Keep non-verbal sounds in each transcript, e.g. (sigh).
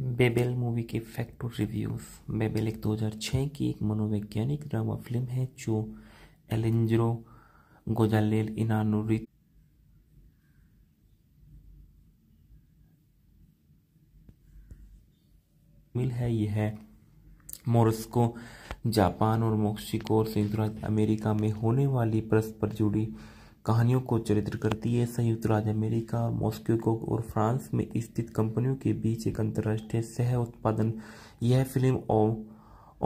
बेबेल movie के fact और reviews Babel एक 2006 की एक मनोवैज्ञानिक ड्रामा फिल्म है जो एलेंजरो गोजालेल इनानुरी मिल है यह मोरस्को जापान और मोक्सिको और संयुक्त राज्य अमेरिका में होने वाली परस्पर जुड़ी कहानियों को चरित्र करती है संयुक्त राज्य अमेरिका मॉस्को और फ्रांस में स्थित कंपनियों के बीच एक अंतर्राष्ट्रीय सह उत्पादन यह फिल्म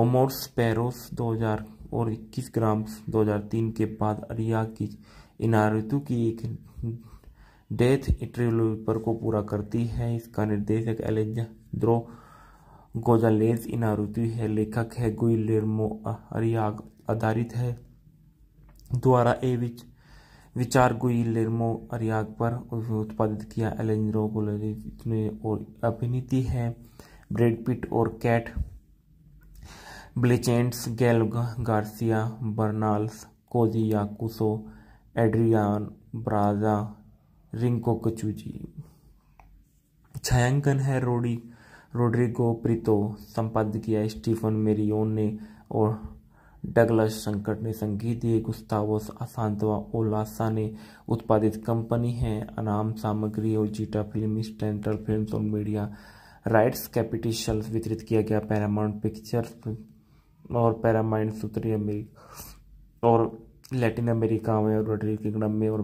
ओमोर्स पेरोस 2000 और 21 ग्राम 2003 के बाद अरिया की इनारितु की एक डेथ ट्रिलोपर को पूरा करती है इसका निर्देशक एलेजाद्रो गोजालेज इनारुतु है लेखक है गुइलेरमो अरियाग आधारित है द्वारा ए विच विचारगोई लेरमो अरियाग पर उत्पादित किया एलेंजरो गोलेज और अभिनीति है ब्रेड पिट और Cate Blanchett's Gael Garcia Bernal's Koji Yakusho Adriana Barraza Rinko Kikuchi छायांकन है रोडी रोड्रिगो प्रितो संपादक किया स्टीफन मेरियोन ने और डगलस संकट ने संगीत दिए गुस्तावोस असांतवा ओलासा ने उत्पादित कंपनी है अनाम सामग्री और जीटा फिल्म स्टैंडर्ड फिल्म और मीडिया राइट्स कैपिटिशल वितरित किया गया पैरामाउंट पिक्चर्स और पैरामाइंड सूत्री अमेरिका और लैटिन अमेरिका में और रोटरी किंगडम में और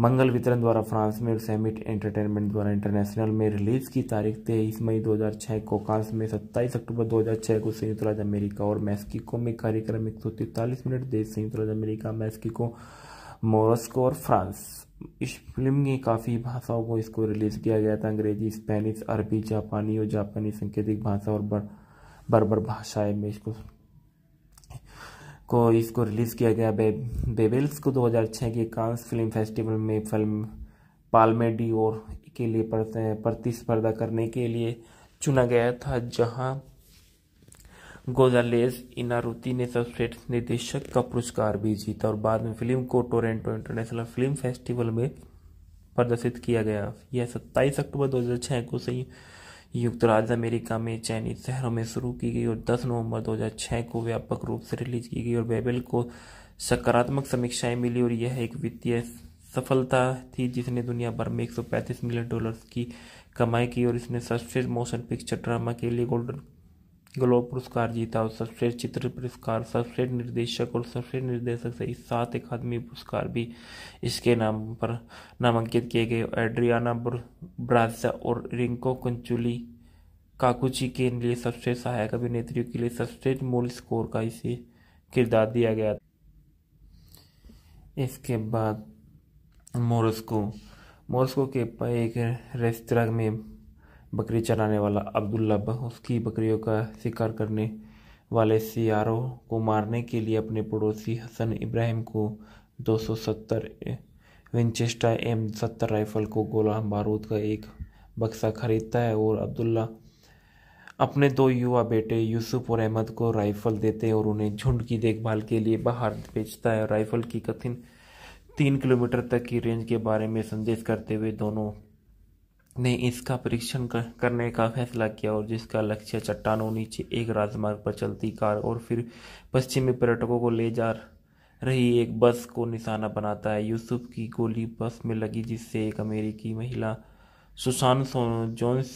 मंगल वितरण द्वारा फ्रांस में और सैमिट एंटरटेनमेंट द्वारा इंटरनेशनल में रिलीज की तारीख तेईस मई 2006 को कांस में 27 अक्टूबर 2006 को संयुक्त राज्य अमेरिका और मैक्सिको में कार्यक्रम एक सौ तिरतालीस मिनट देश संयुक्त राज्य अमेरिका मैक्सिको मोरस्को और फ्रांस इस फिल्म ने काफ़ी भाषाओं को इसको रिलीज़ किया गया था अंग्रेजी स्पेनिश अरबी जापानी और जापानी संकेतिक भाषा और बर बर्बर भाषाएं में इसको को इसको रिलीज़ किया गया बे, बेबेल्स को 2006 के कांस फिल्म फेस्टिवल में फिल्म पालमेडी और के लिए प्रतिस्पर्धा करने के लिए चुना गया था जहां गोजालेस इनारुति ने सर्वश्रेष्ठ निर्देशक का पुरस्कार भी जीता और बाद में फिल्म को टोरेंटो इंटरनेशनल फिल्म फेस्टिवल में प्रदर्शित किया गया यह 27 अक्टूबर 2006 को सही संयुक्त राज्य अमेरिका में चयनित शहरों में शुरू की गई और 10 नवंबर 2006 को व्यापक रूप से रिलीज की गई और बेबल को सकारात्मक समीक्षाएं मिली और यह एक वित्तीय सफलता थी जिसने दुनिया भर में 135 मिलियन डॉलर्स की कमाई की और इसने सर्वश्रेष्ठ मोशन पिक्चर ड्रामा के लिए गोल्डन ग्लोब पुरस्कार जीता और सर्वश्रेष्ठ चित्र पुरस्कार सर्वश्रेष्ठ निर्देशक और सर्वश्रेष्ठ निर्देशक सहित सात अकादमी पुरस्कार भी इसके नाम पर नामांकित किए गए एड्रियाना ब्राजा और रिंको कंचुली काकुची के लिए सबसे सहायक अभिनेत्रियों के लिए सबसे मूल स्कोर का इसे किरदार दिया गया इसके बाद मोरस्को मोरस्को के एक रेस्तरा में बकरी चराने वाला अब्दुल्ला बह उसकी बकरियों का शिकार करने वाले सियारों को मारने के लिए अपने पड़ोसी हसन इब्राहिम को 270 विंचेस्टर एम सत्तर राइफल को गोला बारूद का एक बक्सा खरीदता है और अब्दुल्ला अपने दो युवा बेटे यूसुफ और अहमद को राइफल देते हैं और उन्हें झुंड की देखभाल के लिए बाहर भेजता है राइफल की कथिन तीन किलोमीटर तक की रेंज के बारे में संदेश करते हुए दोनों ने इसका परीक्षण करने का फैसला किया और जिसका लक्ष्य चट्टानों नीचे एक राजमार्ग पर चलती कार और फिर पश्चिमी पर्यटकों को ले जा रही एक बस को निशाना बनाता है यूसुफ की गोली बस में लगी जिससे एक अमेरिकी महिला सुशान जोन्स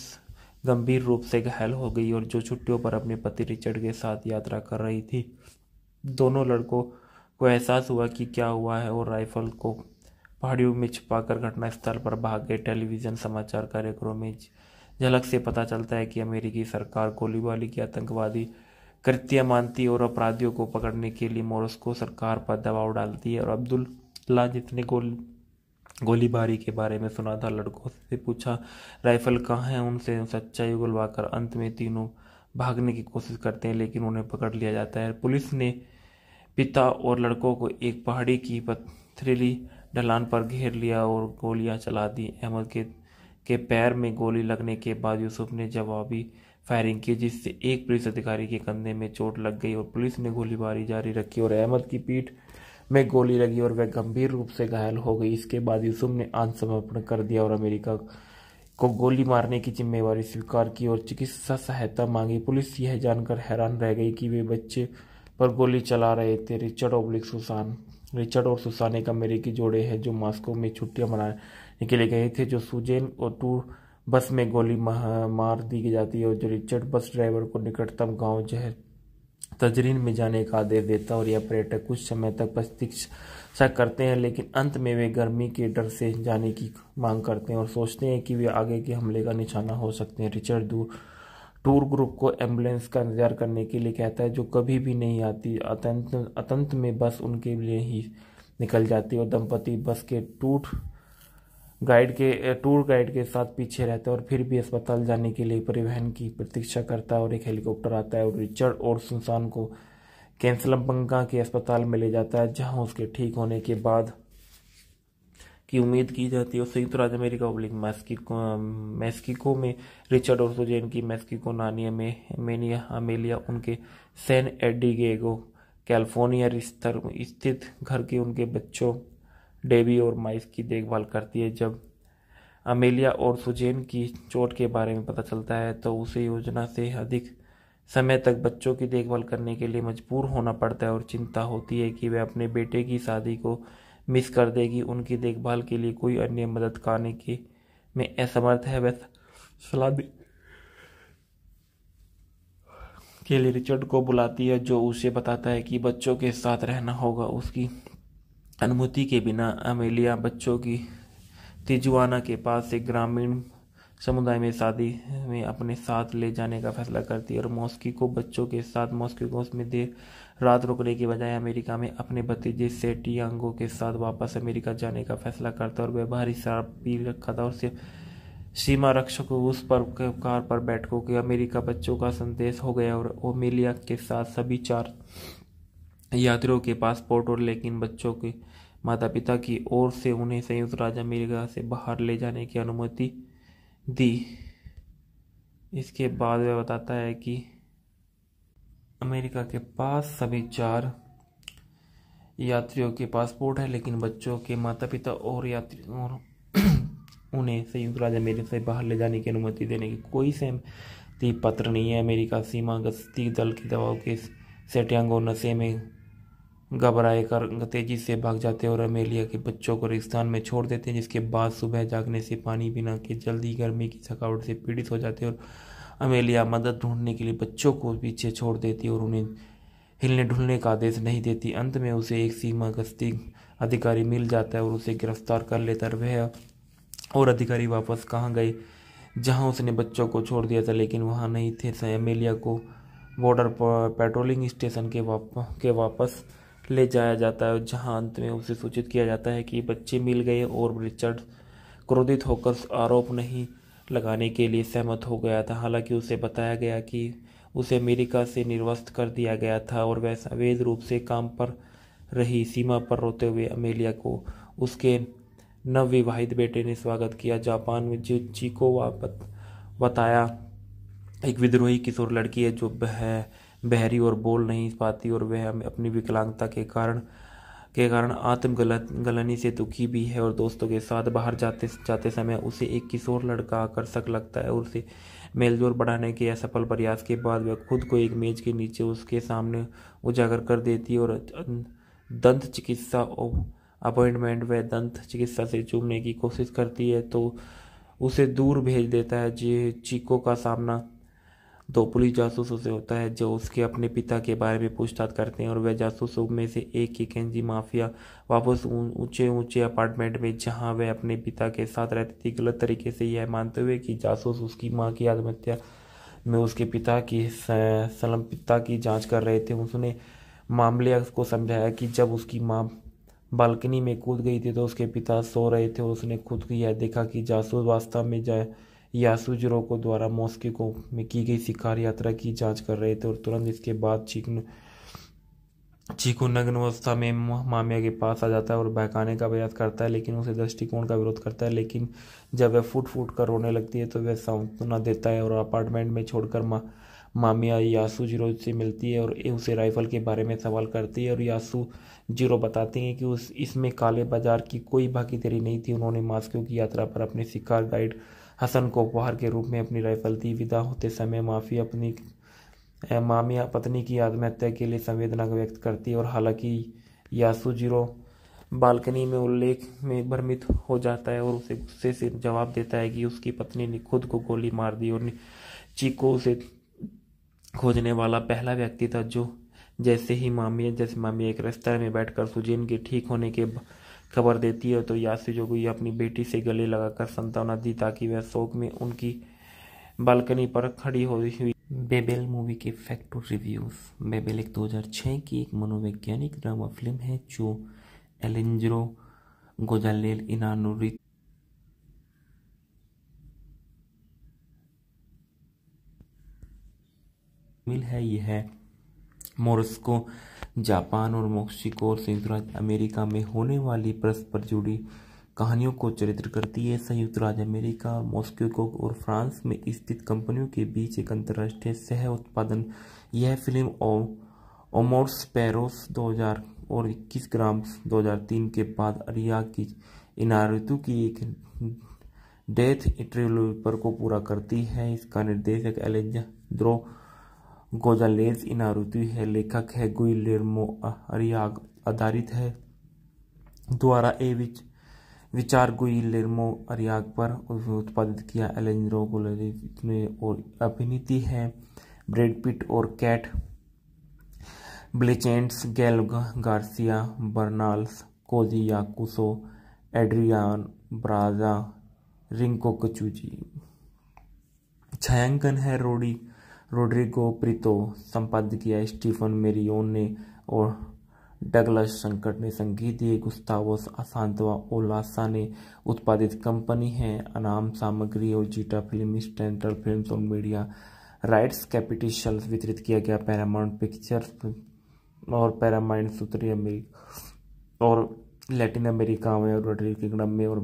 गंभीर रूप से घायल हो गई और जो छुट्टियों पर अपने पति रिचर्ड के साथ यात्रा कर रही थी दोनों लड़कों को एहसास हुआ कि क्या हुआ है और राइफल को पहाड़ियों में छिपाकर घटनास्थल पर भाग गए टेलीविजन समाचार कार्यक्रम में झलक से पता चलता है कि अमेरिकी सरकार गोलीबारी के आतंकवादी कृत्य मानती और अपराधियों को पकड़ने के लिए मोरस्को सरकार पर दबाव डालती है और अब्दुल्ला जितने गोल गोलीबारी के बारे में सुना था लड़कों से पूछा राइफल कहाँ है उनसे सच्चाई उगलवाकर अंत में तीनों भागने की कोशिश करते हैं लेकिन उन्हें पकड़ लिया जाता है पुलिस ने पिता और लड़कों को एक पहाड़ी की पथरीली ढलान पर घेर लिया और गोलियां चला दी अहमद के के पैर में गोली लगने के बाद यूसुफ ने जवाबी फायरिंग की जिससे एक पुलिस अधिकारी के कंधे में चोट लग गई और पुलिस ने गोलीबारी जारी रखी और अहमद की पीठ में गोली लगी और वह गंभीर रूप से घायल हो गई इसके बाद यूसुफ ने आत्मसमर्पण कर दिया और अमेरिका को गोली मारने की जिम्मेवारी स्वीकार की और चिकित्सा सहायता मांगी पुलिस यह जानकर हैरान रह गई कि वे बच्चे पर गोली चला रहे थे रिचर्ड ओब्लिक सुसान रिचर्ड और सुसान एक अमेरिकी जोड़े हैं जो मॉस्को में छुट्टियां मनाने के लिए गए थे जो सुजेन और टू बस में गोली मार दी जाती है और जो रिचर्ड बस ड्राइवर को निकटतम गांव जहर तजरीन में जाने का आदेश देता और यह पर्यटक कुछ समय तक प्रतीक्षा करते हैं लेकिन अंत में वे गर्मी के डर से जाने की मांग करते हैं और सोचते हैं कि वे आगे के हमले का निशाना हो सकते हैं रिचर्ड दूर टूर ग्रुप को एम्बुलेंस का इंतजार करने के लिए कहता है जो कभी भी नहीं आती अतंत अतंत में बस उनके लिए ही निकल जाती है और दंपति बस के टूट गाइड के टूर गाइड के साथ पीछे रहता है और फिर भी अस्पताल जाने के लिए परिवहन की प्रतीक्षा करता है और एक हेलीकॉप्टर आता है और रिचर्ड और सुनसान को कैंसलम के अस्पताल में ले जाता है जहां उसके ठीक होने के बाद की उम्मीद की जाती है और संयुक्त तो राज्य अमेरिका ओब्लिक मैस्किको मैस्किको में रिचर्ड और सुजैन की मैस्किको नानिया में मेनिया अमेलिया उनके सैन एडिगेगो कैलिफोर्निया स्थित घर के उनके बच्चों डेवी और माइस की देखभाल करती है जब अमेलिया और सुजैन की चोट के बारे में पता चलता है तो उसे योजना से अधिक समय तक बच्चों की देखभाल करने के लिए मजबूर होना पड़ता है और चिंता होती है कि वह अपने बेटे की शादी को मिस कर देगी उनकी देखभाल के लिए कोई अन्य मदद करने के में असमर्थ है वह सलाह के लिए रिचर्ड को बुलाती है जो उसे बताता है कि बच्चों के साथ रहना होगा उसकी अनुमति के बिना अमेलिया बच्चों की तिजुआना के पास एक ग्रामीण समुदाय में शादी में अपने साथ ले जाने का फैसला करती है और मॉस्की को बच्चों के साथ मॉस्की में देर रात रुकने की बजाय अमेरिका में अपने भतीजे अंगो के साथ वापस अमेरिका जाने का फैसला करता और वह भारी शराब पी रखा था और सिर्फ सीमा रक्षक उस पर कार पर बैठकों के अमेरिका बच्चों का संदेश हो गया और ओमेलिया के साथ सभी चार यात्रियों के पासपोर्ट और लेकिन बच्चों के माता पिता की ओर से उन्हें संयुक्त राज्य अमेरिका से बाहर ले जाने की अनुमति दी इसके बाद वह बताता है कि अमेरिका के पास सभी चार यात्रियों के पासपोर्ट है लेकिन बच्चों के माता पिता और यात्री और (clears throat) उन्हें संयुक्त राज्य अमेरिका से बाहर ले जाने की अनुमति देने की कोई सहमति पत्र नहीं है अमेरिका सीमा गश्ती दल के दबाव के सेटियांग और नशे में घबराए कर तेजी से भाग जाते हैं और अमेलिया के बच्चों को रेगिस्तान में छोड़ देते हैं जिसके बाद सुबह जागने से पानी बिना के जल्दी गर्मी की थकावट से पीड़ित हो जाते हैं और अमेलिया मदद ढूंढने के लिए बच्चों को पीछे छोड़ देती और उन्हें हिलने ढुलने का आदेश नहीं देती अंत में उसे एक सीमा गस्ती अधिकारी मिल जाता है और उसे गिरफ्तार कर लेता है वह और अधिकारी वापस कहाँ गए जहाँ उसने बच्चों को छोड़ दिया था लेकिन वहाँ नहीं थे अमेलिया को बॉर्डर पेट्रोलिंग स्टेशन के वाप के वापस ले जाया जाता है जहाँ अंत में उसे सूचित किया जाता है कि बच्चे मिल गए और रिचर्ड क्रोधित होकर आरोप नहीं लगाने के लिए सहमत हो गया था हालांकि उसे बताया गया कि उसे अमेरिका से निर्वस्त कर दिया गया था और वह अवैध रूप से काम पर रही सीमा पर रोते हुए अमेलिया को उसके नवविवाहित बेटे ने स्वागत किया जापान में जो चीको वापत बताया एक विद्रोही किशोर लड़की है जो बह बहरी और बोल नहीं पाती और वह अपनी विकलांगता के कारण के कारण आत्म गलत गलनी से दुखी भी है और दोस्तों के साथ बाहर जाते जाते समय उसे एक किशोर लड़का आकर्षक लगता है और उसे मेलजोल बढ़ाने के असफल प्रयास के बाद वह खुद को एक मेज के नीचे उसके सामने उजागर कर देती है और दंत चिकित्सा अपॉइंटमेंट वह दंत चिकित्सा से चूमने की कोशिश करती है तो उसे दूर भेज देता है जी चीको का सामना दो पुलिस जासूसों से होता है जो उसके अपने पिता के बारे में पूछताछ करते हैं और वह जासूसों में से एक ही केंजी माफिया वापस ऊंचे ऊंचे अपार्टमेंट में जहां वह अपने पिता के साथ रहती थी गलत तरीके से यह मानते हुए कि जासूस उसकी माँ की आत्महत्या में उसके पिता की सलम्पिता की जाँच कर रहे थे उसने मामले को समझाया कि जब उसकी माँ बालकनी में कूद गई थी तो उसके पिता सो रहे थे उसने खुद यह देखा कि जासूस वास्तव में जाए यासुजरोको द्वारा मॉस्को में की गई शिकार यात्रा की जांच कर रहे थे और तुरंत इसके बाद चीकन चीकू नग्न अवस्था में मामिया के पास आ जाता है और बहकाने का प्रयास करता है लेकिन उसे दृष्टिकोण का विरोध करता है लेकिन जब वह फूट फूट कर रोने लगती है तो वह सांत्वना देता है और अपार्टमेंट में छोड़कर मा, मामिया यासू जीरो से मिलती है और उसे राइफल के बारे में सवाल करती है और यासू जीरो बताती हैं कि उस इसमें काले बाजार की कोई भागीदारी नहीं थी उन्होंने मास्को की यात्रा पर अपने शिकार गाइड हसन को उपहार के रूप में अपनी राइफल दी विदा होते समय माफ़ी अपनी मामिया पत्नी की आत्महत्या के लिए संवेदना व्यक्त करती और हालांकि यासुजीरो बालकनी में उल्लेख में भ्रमित हो जाता है और उसे गुस्से से जवाब देता है कि उसकी पत्नी ने खुद को गोली मार दी और चीको उसे खोजने वाला पहला व्यक्ति था जो जैसे ही मामिया जैसे मामिया एक रेस्तरा में बैठकर सुजीन के ठीक होने के खबर देती है तो यासी जो यासुजोगुई अपनी बेटी से गले लगाकर संतावना दी ताकि वह शोक में उनकी बालकनी पर खड़ी हो हुई बेबेल मूवी के फैक्ट और रिव्यूज बेबेल एक 2006 की एक मनोवैज्ञानिक ड्रामा फिल्म है जो एलेंजरो गोजालेल इनानुरित मिल है यह मोरस्को जापान और मोक्सिको और संयुक्त राज्य अमेरिका में होने वाली परस्पर जुड़ी कहानियों को चरित्र करती है संयुक्त राज्य अमेरिका मॉस्को और फ्रांस में स्थित कंपनियों के बीच एक अंतर्राष्ट्रीय सह उत्पादन यह फिल्म ओमोर्स पेरोस 2000 और 21 ग्राम 2003 के बाद अरिया की इनारतु की एक डेथ ट्रिलोपर को पूरा करती है इसका निर्देशक द्रो गोजालेज इनारुतु है लेखक है गुइलेर्मो अरियाग आधारित है द्वारा ए विच विचार गुइलेर्मो अरियाग पर उत्पादित किया एलेंजरो गोलेज ने और अभिनीति है ब्रेड पिट और Cate Blanchett's Gael Garcia Bernal's Koji Yakusho Adriana Barraza Rinko Kikuchi छायांकन है रोडी रोड्रिगो प्रितो संपादित किया स्टीफन मेरियोन ने और डगलस संकट ने संगीत दिए गुस्तावस असांतवा ओलासा ने उत्पादित कंपनी है अनाम सामग्री और जीटा फिल्म स्टैंडर्ड फिल्म और मीडिया राइट्स कैपिटिशल वितरित किया गया पैरामाउंट पिक्चर्स और पैरामाइंड सूत्री अमेरिका और लैटिन अमेरिका में और किंगडम में और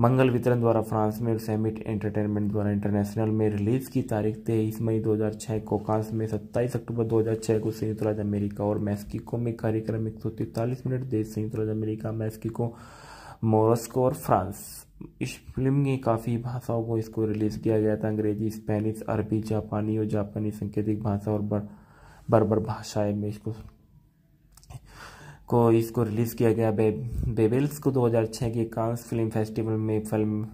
मंगल वितरण द्वारा फ्रांस में सेमिट एंटरटेनमेंट द्वारा इंटरनेशनल में रिलीज की तारीख तेईस मई 2006 को कांस में 27 अक्टूबर 2006 को संयुक्त राज्य अमेरिका और मैक्सिको में कार्यक्रम एक सौ तैतालीस मिनट देश संयुक्त राज्य अमेरिका मैक्सिको मोरस्को और फ्रांस इस फिल्म में काफ़ी भाषाओं को इसको रिलीज़ किया गया था अंग्रेजी स्पेनिश अरबी जापानी और जापानी सांकेतिक भाषा और बर्बर भाषाएं में इसको को इसको रिलीज़ किया गया बे, बेबेल्स को 2006 के कांस फिल्म फेस्टिवल में फिल्म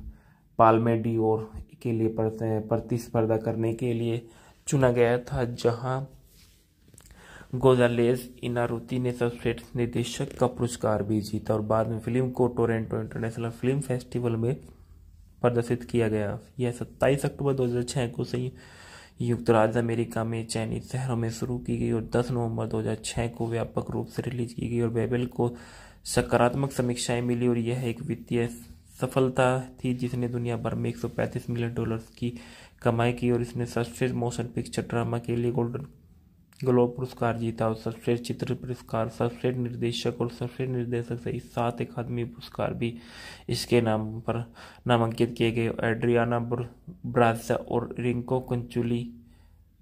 पालमेडी और के लिए प्रतिस्पर्धा करने के लिए चुना गया था जहां गोजालेस इनारुति ने सर्वश्रेष्ठ निर्देशक का पुरस्कार भी जीता और बाद में फिल्म को टोरेंटो इंटरनेशनल फिल्म फेस्टिवल में प्रदर्शित किया गया यह 27 अक्टूबर 2006 को संयुक्त संयुक्त राज्य अमेरिका में चयनित शहरों में शुरू की गई और 10 नवंबर 2006 को व्यापक रूप से रिलीज की गई और बेबल को सकारात्मक समीक्षाएं मिली और यह एक वित्तीय सफलता थी जिसने दुनिया भर में 135 मिलियन डॉलर्स की कमाई की और इसने सर्वश्रेष्ठ मोशन पिक्चर ड्रामा के लिए गोल्डन ग्लोब पुरस्कार जीता और सर्वश्रेष्ठ चित्र पुरस्कार सर्वश्रेष्ठ निर्देशक और सर्वश्रेष्ठ निर्देशक से इस सात अकादमी पुरस्कार भी इसके नाम पर नामांकित किए गए एड्रियाना ब्राजा और रिंको कंचुली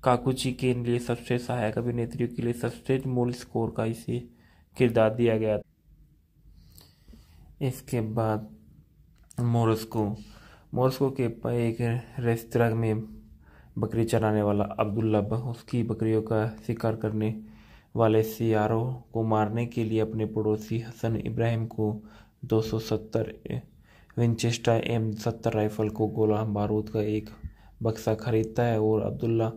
काकुची के लिए सर्वश्रेष्ठ सहायक अभिनेत्रियों के लिए सर्वश्रेष्ठ मूल स्कोर का इसे किरदार दिया गया इसके बाद मोरस्को मोरस्को के एक रेस्तरा में बकरी चराने वाला अब्दुल्लाबा उसकी बकरियों का शिकार करने वाले सियारों को मारने के लिए अपने पड़ोसी हसन इब्राहिम को 270 विंचेस्टर एम सत्तर राइफल को गोला बारूद का एक बक्सा खरीदता है और अब्दुल्ला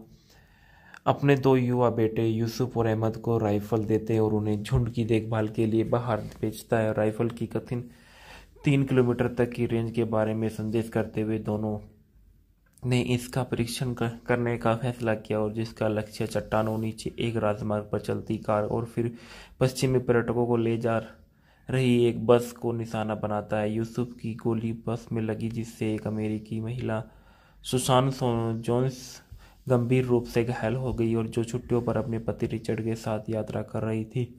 अपने दो युवा बेटे यूसुफ और अहमद को राइफल देते हैं और उन्हें झुंड की देखभाल के लिए बाहर भेजता है राइफल की कथिन तीन किलोमीटर तक की रेंज के बारे में संदेश करते हुए दोनों ने इसका परीक्षण करने का फैसला किया और जिसका लक्ष्य चट्टानों नीचे एक राजमार्ग पर चलती कार और फिर पश्चिमी पर्यटकों को ले जा रही एक बस को निशाना बनाता है यूसुफ की गोली बस में लगी जिससे एक अमेरिकी महिला सुशान जोन्स गंभीर रूप से घायल हो गई और जो छुट्टियों पर अपने पति रिचर्ड के साथ यात्रा कर रही थी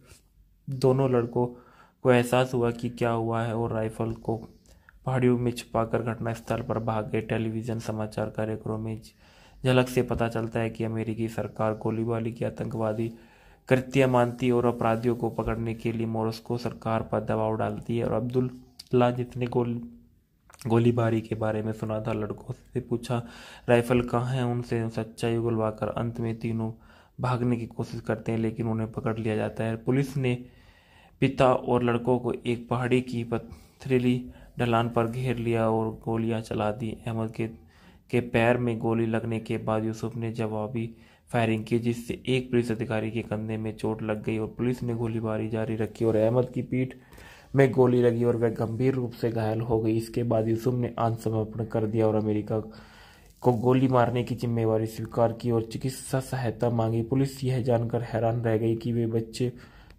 दोनों लड़कों को एहसास हुआ कि क्या हुआ है और राइफल को पहाड़ियों में छिपाकर घटनास्थल पर भाग गए टेलीविजन समाचार कार्यक्रम में झलक से पता चलता है कि अमेरिकी सरकार गोलीबारी के आतंकवादी कृत्य मानती और अपराधियों को पकड़ने के लिए मोरस्को सरकार पर दबाव डालती है और अब्दुल्ला जितने गोल गोलीबारी के बारे में सुना था लड़कों से पूछा राइफल कहाँ है उनसे सच्चाई उगलवाकर अंत में तीनों भागने की कोशिश करते हैं लेकिन उन्हें पकड़ लिया जाता है पुलिस ने पिता और लड़कों को एक पहाड़ी की पथरीली ढलान पर घेर लिया और गोलियां चला दी अहमद के के पैर में गोली लगने के बाद यूसुफ ने जवाबी फायरिंग की जिससे एक पुलिस अधिकारी के कंधे में चोट लग गई और पुलिस ने गोलीबारी जारी रखी और अहमद की पीठ में गोली लगी और वह गंभीर रूप से घायल हो गई इसके बाद यूसुफ ने आत्मसमर्पण कर दिया और अमेरिका को गोली मारने की जिम्मेवारी स्वीकार की और चिकित्सा सहायता मांगी पुलिस यह जानकर हैरान रह गई कि वे बच्चे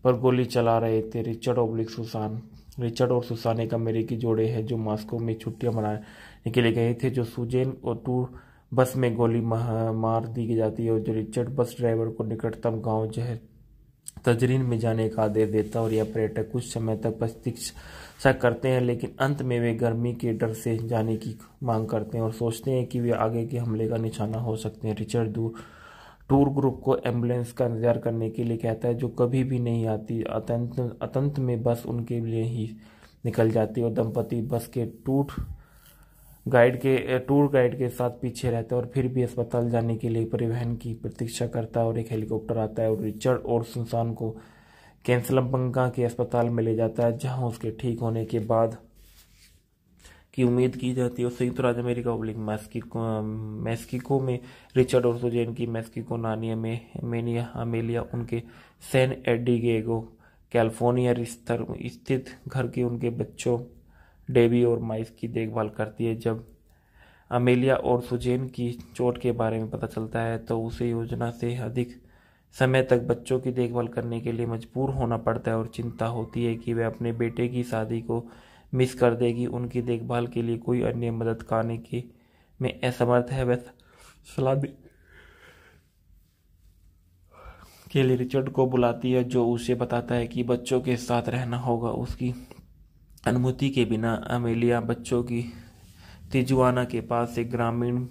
पर गोली चला रहे थे रिचर्ड ओब्लिक सुसान रिचर्ड और सुसान एक अमेरिकी जोड़े हैं जो मॉस्को में छुट्टियां मनाने के लिए गए थे जो सुजेन और टू बस में गोली मार दी जाती है और जो रिचर्ड बस ड्राइवर को निकटतम गांव जहर तजरीन में जाने का आदेश देता और यह पर्यटक कुछ समय तक प्रतीक्षा करते हैं लेकिन अंत में वे गर्मी के डर से जाने की मांग करते हैं और सोचते हैं कि वे आगे के हमले का निशाना हो सकते हैं रिचर्ड दूर टूर ग्रुप को एम्बुलेंस का इंतजार करने के लिए कहता है जो कभी भी नहीं आती अतंत अतंत में बस उनके लिए ही निकल जाती और दंपति बस के टूट गाइड के टूर गाइड के साथ पीछे रहता है और फिर भी अस्पताल जाने के लिए परिवहन की प्रतीक्षा करता है और एक हेलीकॉप्टर आता है और रिचर्ड और सुनसान को कैंसलम पंगा के अस्पताल में ले जाता है जहां उसके ठीक होने के बाद की उम्मीद की जाती है और संयुक्त राज्य अमेरिका ओब्लिक मैस्किको मैस्किको में रिचर्ड और सुजैन की मैस्किको नानिया में मेनिया अमेलिया उनके सैन एडिगेगो कैलिफोर्निया स्तर स्थित घर के उनके बच्चों डेवी और माइस की देखभाल करती है जब अमेलिया और सुजैन की चोट के बारे में पता चलता है तो उसे योजना से अधिक समय तक बच्चों की देखभाल करने के लिए मजबूर होना पड़ता है और चिंता होती है कि वह अपने बेटे की शादी को मिस कर देगी उनकी देखभाल के लिए कोई अन्य मदद करने के में असमर्थ है वह सलाह के लिए रिचर्ड को बुलाती है जो उसे बताता है कि बच्चों के साथ रहना होगा उसकी अनुमति के बिना अमेलिया बच्चों की तिजुआना के पास एक ग्रामीण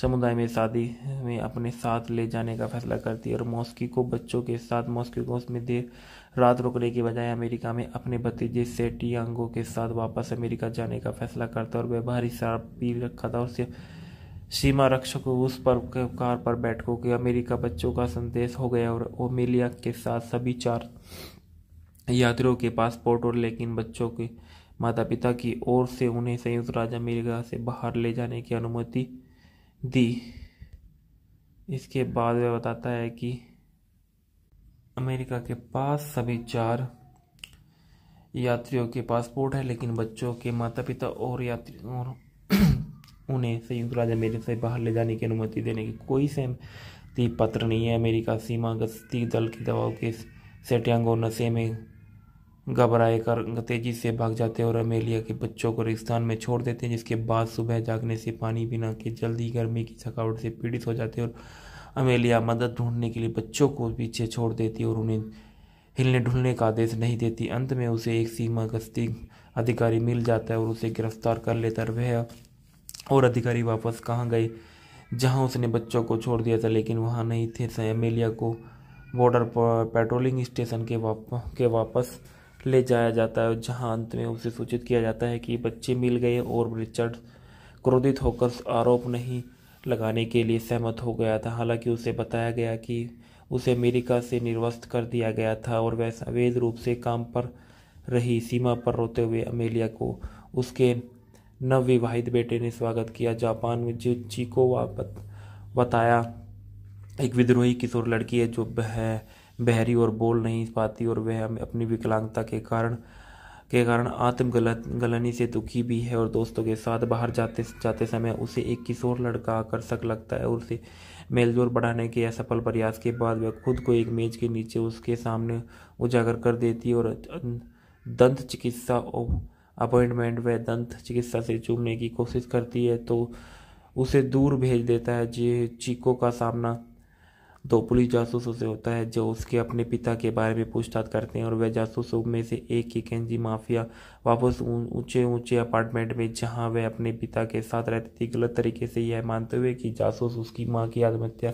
समुदाय में शादी में अपने साथ ले जाने का फैसला करती है और मॉस्की को बच्चों के साथ मॉस्की को उसमें देर रात रुकने के बजाय अमेरिका में अपने भतीजे सेटियांगो के साथ वापस अमेरिका जाने का फैसला करता और वह भारी शराब पी रखा था और सीमा रक्षक उस पर कार पर बैठकों के अमेरिका बच्चों का संदेश हो गया और ओमेलिया के साथ सभी चार यात्रियों के पासपोर्ट और लेकिन बच्चों के माता पिता की ओर से उन्हें संयुक्त राज्य अमेरिका से बाहर ले जाने की अनुमति दी इसके बाद वह बताता है कि अमेरिका के पास सभी चार यात्रियों के पासपोर्ट है लेकिन बच्चों के माता पिता और यात्री और (clears throat) उन्हें संयुक्त राज्य अमेरिका से बाहर ले जाने की अनुमति देने की कोई सहमति पत्र नहीं है अमेरिका सीमा गश्ती दल के दबाव के सेटियांग और नशे में घबराए कर तेजी से भाग जाते हैं और अमेलिया के बच्चों को रेगिस्तान में छोड़ देते हैं जिसके बाद सुबह जागने से पानी बिना के जल्दी गर्मी की थकावट से पीड़ित हो जाते हैं और अमेलिया मदद ढूंढने के लिए बच्चों को पीछे छोड़ देती और उन्हें हिलने ढुलने का आदेश नहीं देती अंत में उसे एक सीमा गश्ती अधिकारी मिल जाता है और उसे गिरफ्तार कर लेता है वह और अधिकारी वापस कहाँ गए जहाँ उसने बच्चों को छोड़ दिया था लेकिन वहाँ नहीं थे अमेलिया को बॉर्डर पेट्रोलिंग स्टेशन के वाप के वापस ले जाया जाता है जहाँ अंत में उसे सूचित किया जाता है कि बच्चे मिल गए और रिचर्ड क्रोधित होकर आरोप नहीं लगाने के लिए सहमत हो गया था हालांकि उसे बताया गया कि उसे अमेरिका से निर्वस्त कर दिया गया था और वह अवैध रूप से काम पर रही सीमा पर रोते हुए अमेलिया को उसके नवविवाहित बेटे ने स्वागत किया जापान में जो चीको वापत बताया एक विद्रोही किशोर लड़की है जो बह बहरी और बोल नहीं पाती और वह अपनी विकलांगता के कारण के कारण आत्म गलत गलनी से दुखी भी है और दोस्तों के साथ बाहर जाते जाते समय उसे एक किशोर लड़का आकर्षक लगता है और उसे मेलजोल बढ़ाने के असफल प्रयास के बाद वह खुद को एक मेज के नीचे उसके सामने उजागर कर देती है और दंत चिकित्सा अपॉइंटमेंट वह दंत चिकित्सा से चूमने की कोशिश करती है तो उसे दूर भेज देता है जे चीको का सामना दो पुलिस जासूसों से होता है जो उसके अपने पिता के बारे में पूछताछ करते हैं और वह जासूसों में से एक ही केंजी माफिया वापस ऊंचे ऊंचे अपार्टमेंट में जहां वह अपने पिता के साथ रहती थी गलत तरीके से यह मानते हुए कि जासूस उसकी माँ की आत्महत्या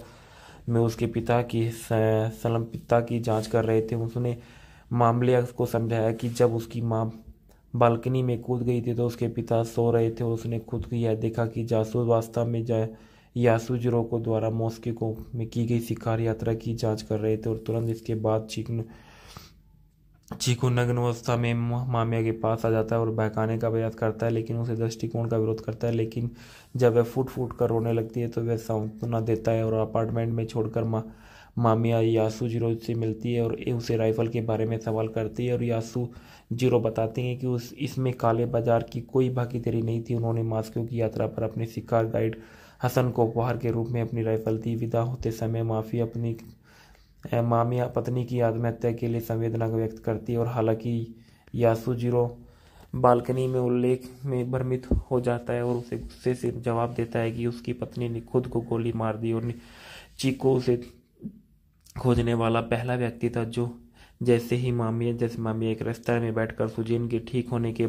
में उसके पिता की सलम्पिता की जाँच कर रहे थे उसने मामले को समझाया कि जब उसकी माँ बालकनी में कूद गई थी तो उसके पिता सो रहे थे और उसने खुद को यह देखा कि जासूस वास्तव में जाए को द्वारा मॉस्को में की गई शिकार यात्रा की जांच कर रहे थे और तुरंत इसके बाद चीकन चीकू नग्न अवस्था में मामिया के पास आ जाता है और बहकाने का प्रयास करता है लेकिन उसे दृष्टिकोण का विरोध करता है लेकिन जब वह फूट फूट कर रोने लगती है तो वह सांत्वना देता है और अपार्टमेंट में छोड़कर मा मामिया यासु जीरो से मिलती है और उसे राइफल के बारे में सवाल करती है और यासु जीरो बताती हैं कि उस इसमें काले बाजार की कोई भागीदारी नहीं थी उन्होंने मास्को की यात्रा पर अपने शिकार गाइड हसन को उपहार के रूप में अपनी राइफल दी विदा होते समय माफ़ी अपनी मामिया पत्नी की आत्महत्या के लिए संवेदना व्यक्त करती और हालांकि यासुजीरो बालकनी में उल्लेख में भ्रमित हो जाता है और उसे गुस्से से जवाब देता है कि उसकी पत्नी ने खुद को गोली मार दी और चीको उसे खोजने वाला पहला व्यक्ति था जो जैसे ही मामिया जैसे मामिया एक रेस्तरा में बैठकर सुजीन के ठीक होने के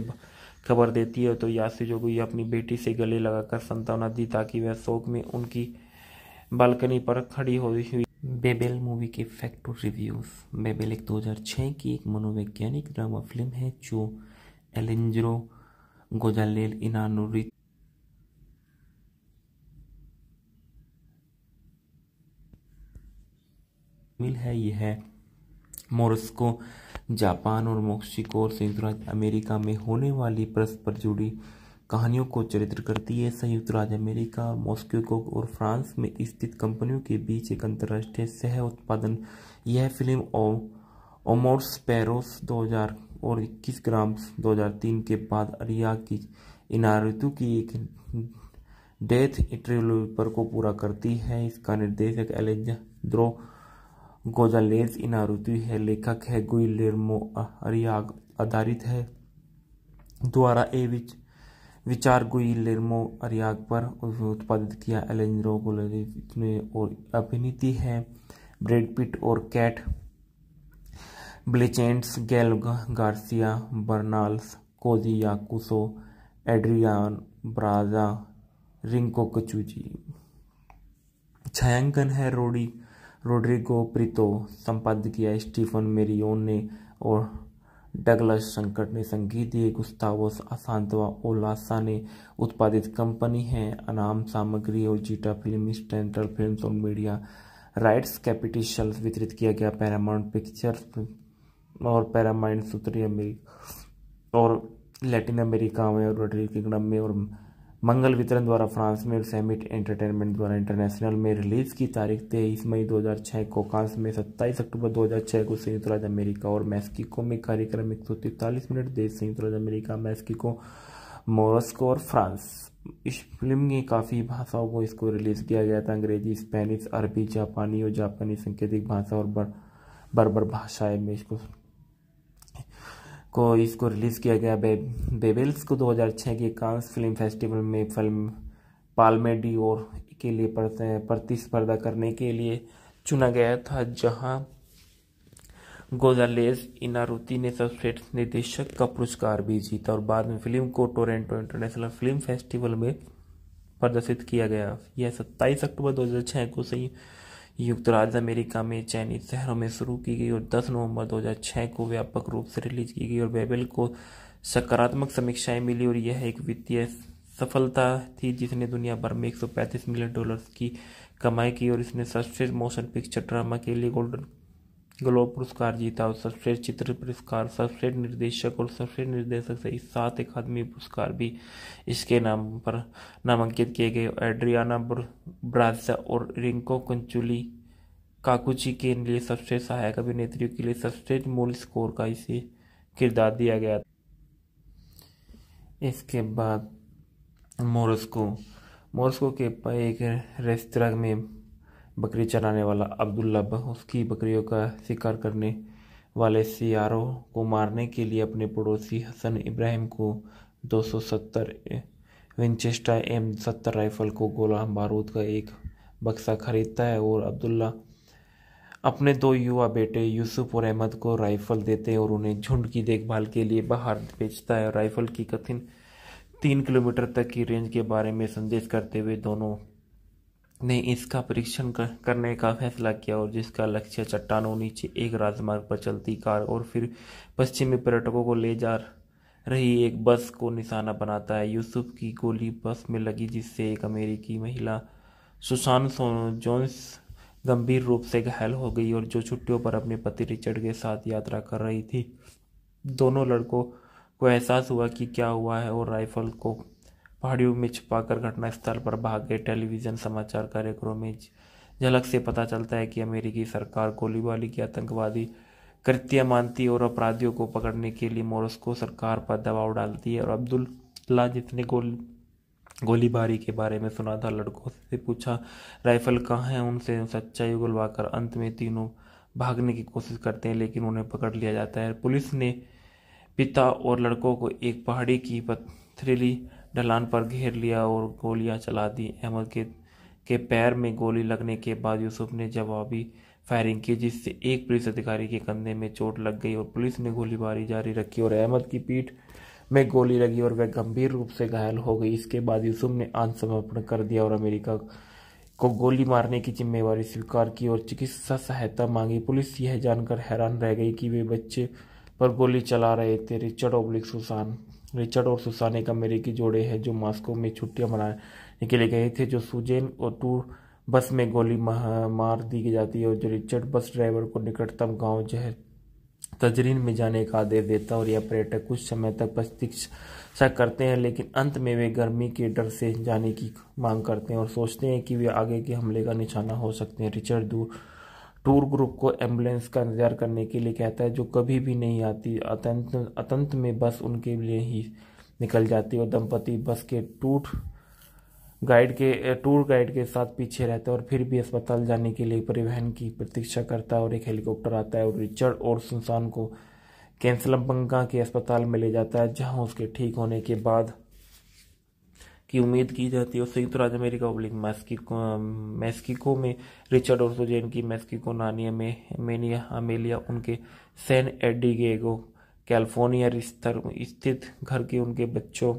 खबर देती है तो यासुजोगु यह अपनी बेटी से गले लगाकर संतावना दी ताकि वह शोक में उनकी बालकनी पर खड़ी हुई हुई बेबेल मूवी के फैक्ट टू रिव्यूज बेबेल एक 2006 की एक मनोवैज्ञानिक ड्रामा फिल्म है जो एलेंजरो गोजालेल इनानुरी मिल है यह मोरस्को जापान और मोक्सिको और संयुक्त राज्य अमेरिका में होने वाली परस्पर जुड़ी कहानियों को चरित्र करती है संयुक्त राज्य अमेरिका मॉस्को और फ्रांस में स्थित कंपनियों के बीच एक अंतर्राष्ट्रीय सह उत्पादन यह फिल्म ओमोर्स पेरोस 2000 और 21 ग्राम 2003 के बाद अरिया की इनारितु की एक डेथ ट्रिलोपर को पूरा करती है इसका निर्देशक द्रो गोजालेज इनारुती है लेखक है गुइलेर्मो अरियाग आधारित है द्वारा ए विच विचार गुइलेर्मो अरियाग पर उत्पादित किया एलेंजरो गोलेज ने और अभिनीति है ब्रेड पिट और Cate Blanchett's Gael Garcia Bernal's Koji Yakusho Adriana Barraza Rinko Kikuchi छायांकन है रोडी रोड्रिगो प्रितो संपादित किया स्टीफन मेरियोन ने और डगलस संकट ने संगीत दिए गुस्तावस असांतवा ओलासा ने उत्पादित कंपनी है अनाम सामग्री और जीटा फिल्म स्टैंडर्ड फिल्म और मीडिया राइट्स कैपिटिशल वितरित किया गया पैरामाउंट पिक्चर्स और पैरामाइंड सूत्री अमेरिका और लैटिन अमेरिका में और रोटरी किंगडम में और मंगल वितरण द्वारा फ्रांस में और सैमिट एंटरटेनमेंट द्वारा इंटरनेशनल में रिलीज की तारीख तेईस मई 2006 को कांस में 27 अक्टूबर 2006 को संयुक्त राज्य अमेरिका और मैक्सिको में कार्यक्रम एक मिनट देश संयुक्त राज्य अमेरिका मैक्सिको मोरस्को और फ्रांस इस फिल्म की काफ़ी भाषाओं को इसको रिलीज़ किया गया था अंग्रेजी स्पेनिश अरबी जापानी और जापानी सांकेतिक भाषा और बर्बर भाषाएं में इसको को इसको रिलीज़ किया गया बे, बेबेल्स को 2006 के कांस फिल्म फेस्टिवल में फिल्म पालमेडी और के लिए प्रतिस्पर्धा करने के लिए चुना गया था जहां गोजालेस इनारुति ने सर्वश्रेष्ठ निर्देशक का पुरस्कार भी जीता और बाद में फिल्म को टोरेंटो इंटरनेशनल फिल्म फेस्टिवल में प्रदर्शित किया गया यह 27 अक्टूबर 2006 को संयुक्त संयुक्त राज्य अमेरिका में चयनित शहरों में शुरू की गई और 10 नवंबर 2006 को व्यापक रूप से रिलीज की गई और बेबल को सकारात्मक समीक्षाएं मिली और यह एक वित्तीय सफलता थी जिसने दुनिया भर में 135 मिलियन डॉलर्स की कमाई की और इसने सर्वश्रेष्ठ मोशन पिक्चर ड्रामा के लिए गोल्डन ग्लोब पुरस्कार जीता और सर्वश्रेष्ठ चित्र पुरस्कार सर्वश्रेष्ठ निर्देशक और सर्वश्रेष्ठ निर्देशक सहित सात अकादमी पुरस्कार भी इसके नाम पर नामांकित किए गए एड्रियाना ब्राजा और रिंको कंचुली काकुची के लिए सबसे सहायक अभिनेत्रियों के लिए सर्वश्रेष्ठ मूल स्कोर का इसे किरदार दिया गया इसके बाद मोरस्को मोरस्को के एक रेस्तरा में बकरी चराने वाला अब्दुल्ला बह उसकी बकरियों का शिकार करने वाले सियारों को मारने के लिए अपने पड़ोसी हसन इब्राहिम को 270 विंचेस्टर एम सत्तर राइफल को गोला बारूद का एक बक्सा खरीदता है और अब्दुल्ला अपने दो युवा बेटे यूसुफ और अहमद को राइफल देते हैं और उन्हें झुंड की देखभाल के लिए बाहर भेजता है राइफल की कथिन तीन किलोमीटर तक की रेंज के बारे में संदेश करते हुए दोनों ने इसका परीक्षण करने का फैसला किया और जिसका लक्ष्य चट्टानों नीचे एक राजमार्ग पर चलती कार और फिर पश्चिमी पर्यटकों को ले जा रही एक बस को निशाना बनाता है यूसुफ की गोली बस में लगी जिससे एक अमेरिकी महिला सुशान सोनो जोन्स गंभीर रूप से घायल हो गई और जो छुट्टियों पर अपने पति रिचर्ड के साथ यात्रा कर रही थी दोनों लड़कों को एहसास हुआ कि क्या हुआ है और राइफल को पहाड़ियों में छिपाकर घटनास्थल पर भाग गए टेलीविजन समाचार कार्यक्रम में झलक से पता चलता है कि अमेरिकी सरकार गोलीबारी की आतंकवादी कृत्य मानती और अपराधियों को पकड़ने के लिए मोरस्को सरकार पर दबाव डालती है और अब्दुल्ला जिसने गोल गोलीबारी के बारे में सुना था लड़कों से पूछा राइफल कहाँ है उनसे सच्चाई उगलवाकर अंत में तीनों भागने की कोशिश करते हैं लेकिन उन्हें पकड़ लिया जाता है पुलिस ने पिता और लड़कों को एक पहाड़ी की पथरीली ढलान पर घेर लिया और गोलियां चला दी अहमद के के पैर में गोली लगने के बाद यूसुफ ने जवाबी फायरिंग की जिससे एक पुलिस अधिकारी के कंधे में चोट लग गई और पुलिस ने गोलीबारी जारी रखी और अहमद की पीठ में गोली लगी और वह गंभीर रूप से घायल हो गई इसके बाद यूसुफ ने आत्मसमर्पण कर दिया और अमेरिका को गोली मारने की जिम्मेवारी स्वीकार की और चिकित्सा सहायता मांगी पुलिस यह जानकर हैरान रह गई कि वे बच्चे पर गोली चला रहे थे रिचर्ड ओब्लिक सुसान रिचर्ड और सुसान एक अमेरिकी जोड़े हैं जो मॉस्को में छुट्टियां मनाने के लिए गए थे जो सुजेन और टू बस में गोली मार दी जाती है और जो रिचर्ड बस ड्राइवर को निकटतम गांव जहर तजरीन में जाने का आदेश देता है और यह पर्यटक कुछ समय तक प्रतीक्षा करते हैं लेकिन अंत में वे गर्मी के डर से जाने की मांग करते हैं और सोचते हैं कि वे आगे के हमले का निशाना हो सकते हैं रिचर्ड दूर टूर ग्रुप को एम्बुलेंस का इंतजार करने के लिए कहता है जो कभी भी नहीं आती अतंत अतंत में बस उनके लिए ही निकल जाती है और दंपति बस के टूट गाइड के टूर गाइड के साथ पीछे रहता है और फिर भी अस्पताल जाने के लिए परिवहन की प्रतीक्षा करता है और एक हेलीकॉप्टर आता है और रिचर्ड और सुनसान को कैंसलम बंगा के अस्पताल में ले जाता है जहां उसके ठीक होने के बाद की उम्मीद की जाती है और संयुक्त तो राज्य अमेरिका ओब्लिक मैस्किको मैस्किको में रिचर्ड और सुजैन की मैस्किको नानिया में मेनिया अमेलिया उनके सैन एडिगेगो कैलिफोर्निया स्तर स्थित घर के उनके बच्चों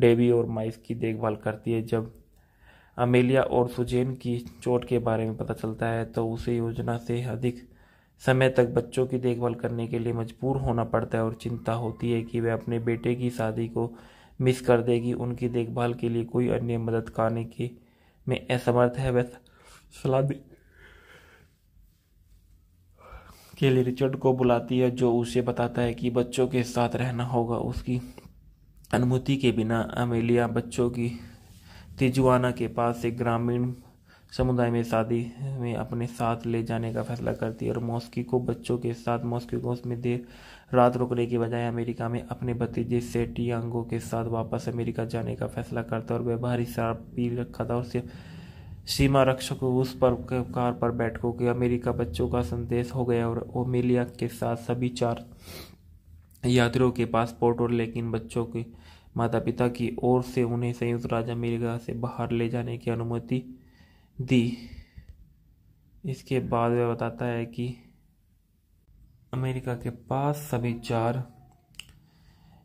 डेवी और माइस की देखभाल करती है जब अमेलिया और सुजेन की चोट के बारे में पता चलता है तो उसे योजना से अधिक समय तक बच्चों की देखभाल करने के लिए मजबूर होना पड़ता है और चिंता होती है कि वह अपने बेटे की शादी को मिस कर देगी उनकी देखभाल के लिए कोई अन्य मदद करने के में असमर्थ है वैसा सलाह के लिए रिचर्ड को बुलाती है जो उसे बताता है कि बच्चों के साथ रहना होगा उसकी अनुमति के बिना अमेलिया बच्चों की तिजुआना के पास एक ग्रामीण समुदाय में शादी में अपने साथ ले जाने का फैसला करती है और मॉस्की को बच्चों के साथ को उसमें देर रात रुकने की बजाय अमेरिका में अपने भतीजे सेटियांगो के साथ वापस अमेरिका जाने का फैसला करता और वह भारी शराब पी रखा था और सिर्फ सीमा रक्षक उस पर कार पर बैठकों के अमेरिका बच्चों का संदेश हो गया और ओमेलिया के साथ सभी चार यात्रियों के पासपोर्ट और लेकिन बच्चों के माता पिता की ओर से उन्हें संयुक्त राज्य अमेरिका से बाहर ले जाने की अनुमति दी इसके बाद वह बताता है कि अमेरिका के पास सभी चार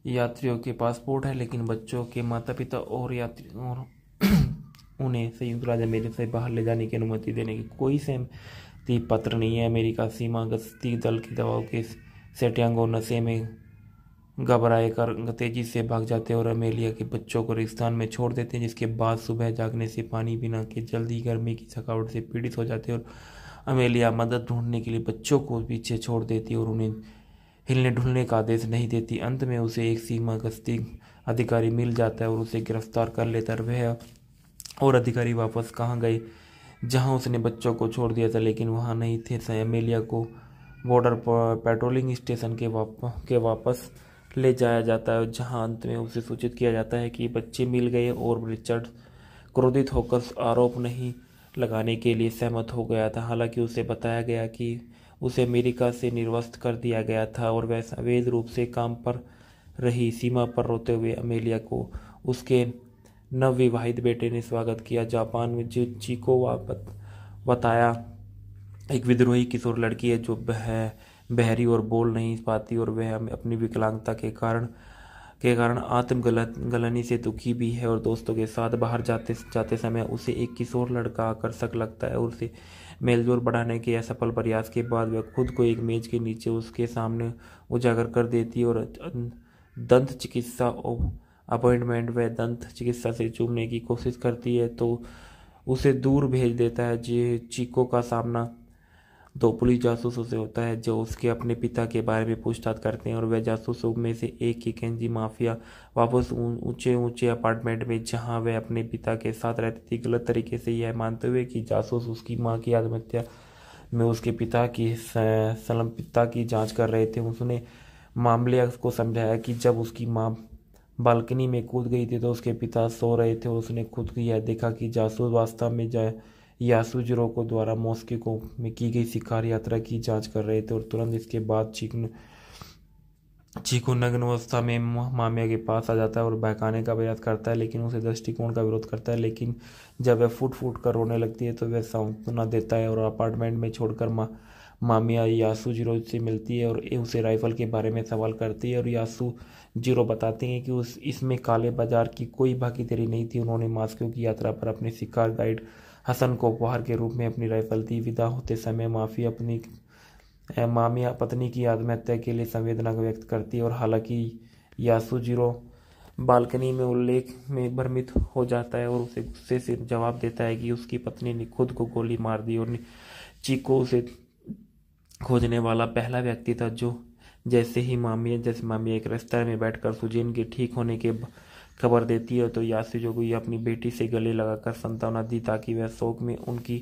यात्रियों के पासपोर्ट है लेकिन बच्चों के माता पिता और यात्री और (clears throat) उन्हें संयुक्त राज्य अमेरिका से बाहर ले जाने की अनुमति देने की कोई सहमति पत्र नहीं है अमेरिका सीमा गश्ती दल की दवाओं के सेटियांग और नशे में घबराए कर तेजी से भाग जाते हैं और अमेलिया के बच्चों को रेगिस्तान में छोड़ देते हैं जिसके बाद सुबह जागने से पानी बिना के जल्दी गर्मी की थकावट से पीड़ित हो जाते हैं और अमेलिया मदद ढूंढने के लिए बच्चों को पीछे छोड़ देती और उन्हें हिलने ढुलने का आदेश नहीं देती अंत में उसे एक सीमा गश्ती अधिकारी मिल जाता है और उसे गिरफ्तार कर लेता है वह और अधिकारी वापस कहाँ गए जहाँ उसने बच्चों को छोड़ दिया था लेकिन वहाँ नहीं थे अमेलिया को बॉर्डर पर पेट्रोलिंग स्टेशन के वाप के वापस ले जाया जाता है जहाँ अंत में उसे सूचित किया जाता है कि बच्चे मिल गए और रिचर्ड क्रोधित होकर आरोप नहीं लगाने के लिए सहमत हो गया था हालांकि उसे बताया गया कि उसे अमेरिका से निर्वस्त कर दिया गया था और वह अवैध रूप से काम पर रही सीमा पर रोते हुए अमेलिया को उसके नवविवाहित बेटे ने स्वागत किया जापान में जो चीको वापत बताया एक विद्रोही किशोर लड़की है जो बह बहरी और बोल नहीं पाती और वह अपनी विकलांगता के कारण के कारण आत्म गलत गलनी से दुखी भी है और दोस्तों के साथ बाहर जाते जाते समय उसे एक किशोर लड़का आकर्षक लगता है और उसे मेलजोल बढ़ाने के असफल प्रयास के बाद वह खुद को एक मेज के नीचे उसके सामने उजागर कर देती है और दंत चिकित्सा अपॉइंटमेंट वह दंत चिकित्सा से चूमने की कोशिश करती है तो उसे दूर भेज देता है जी चीको का सामना दो पुलिस जासूसों से होता है जो उसके अपने पिता के बारे में पूछताछ करते हैं और वह जासूसों में से एक ही केंजी माफिया वापस ऊंचे ऊंचे अपार्टमेंट में जहां वह अपने पिता के साथ रहती थी गलत तरीके से यह मानते हुए कि जासूस उसकी माँ की आत्महत्या में उसके पिता की सलम्पिता की जाँच कर रहे थे उसने मामले को समझाया कि जब उसकी माँ बालकनी में कूद गई थी तो उसके पिता सो रहे थे और उसने खुद यह देखा कि जासूस वास्तव में जाए यासुजरो को द्वारा मॉस्को में की गई शिकार यात्रा की जांच कर रहे थे और तुरंत इसके बाद चीकन चीकू नग्न अवस्था में मामिया के पास आ जाता है और बहकाने का प्रयास करता है लेकिन उसे दृष्टिकोण का विरोध करता है लेकिन जब वह फूट फूट कर रोने लगती है तो वह सांत्वना देता है और अपार्टमेंट में छोड़कर मा मामिया यासू जीरो से मिलती है और उसे राइफल के बारे में सवाल करती है और यासु जीरो बताती हैं कि उस इसमें काले बाजार की कोई भागीदारी नहीं थी उन्होंने मास्को की यात्रा पर अपने शिकार गाइड हसन को उपहार के रूप में अपनी राइफल दी विदा होते समय माफ़ी अपनी मामिया पत्नी की आत्महत्या के लिए संवेदना व्यक्त करती और हालांकि यासू जीरो बालकनी में उल्लेख में भ्रमित हो जाता है और उसे गुस्से से जवाब देता है कि उसकी पत्नी ने खुद को गोली मार दी और चीको उसे खोजने वाला पहला व्यक्ति था जो जैसे ही मामिया जैसे मामिया एक रेस्तरा में बैठकर सुजेन के ठीक होने के खबर देती है तो यासुजोगी अपनी बेटी से गले लगाकर संतावना दी ताकि वह शोक में उनकी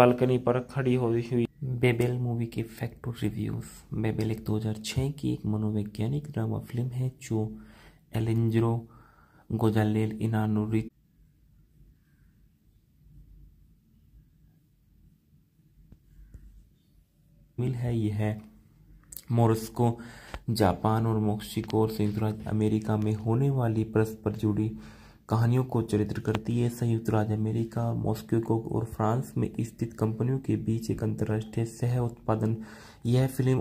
बालकनी पर खड़ी हो हुई बेबेल मूवी के फैक्ट और रिव्यूज बेबेल एक 2006 की एक मनोवैज्ञानिक ड्रामा फिल्म है जो एलेंजरो गोजालेल इनानुरी मिल है यह है मोरस्को जापान और मेक्सिको और संयुक्त राज्य अमेरिका में होने वाली परस्पर जुड़ी कहानियों को चरित्र करती है संयुक्त राज्य अमेरिका मॉस्को और फ्रांस में स्थित कंपनियों के बीच एक अंतर्राष्ट्रीय सह उत्पादन यह फिल्म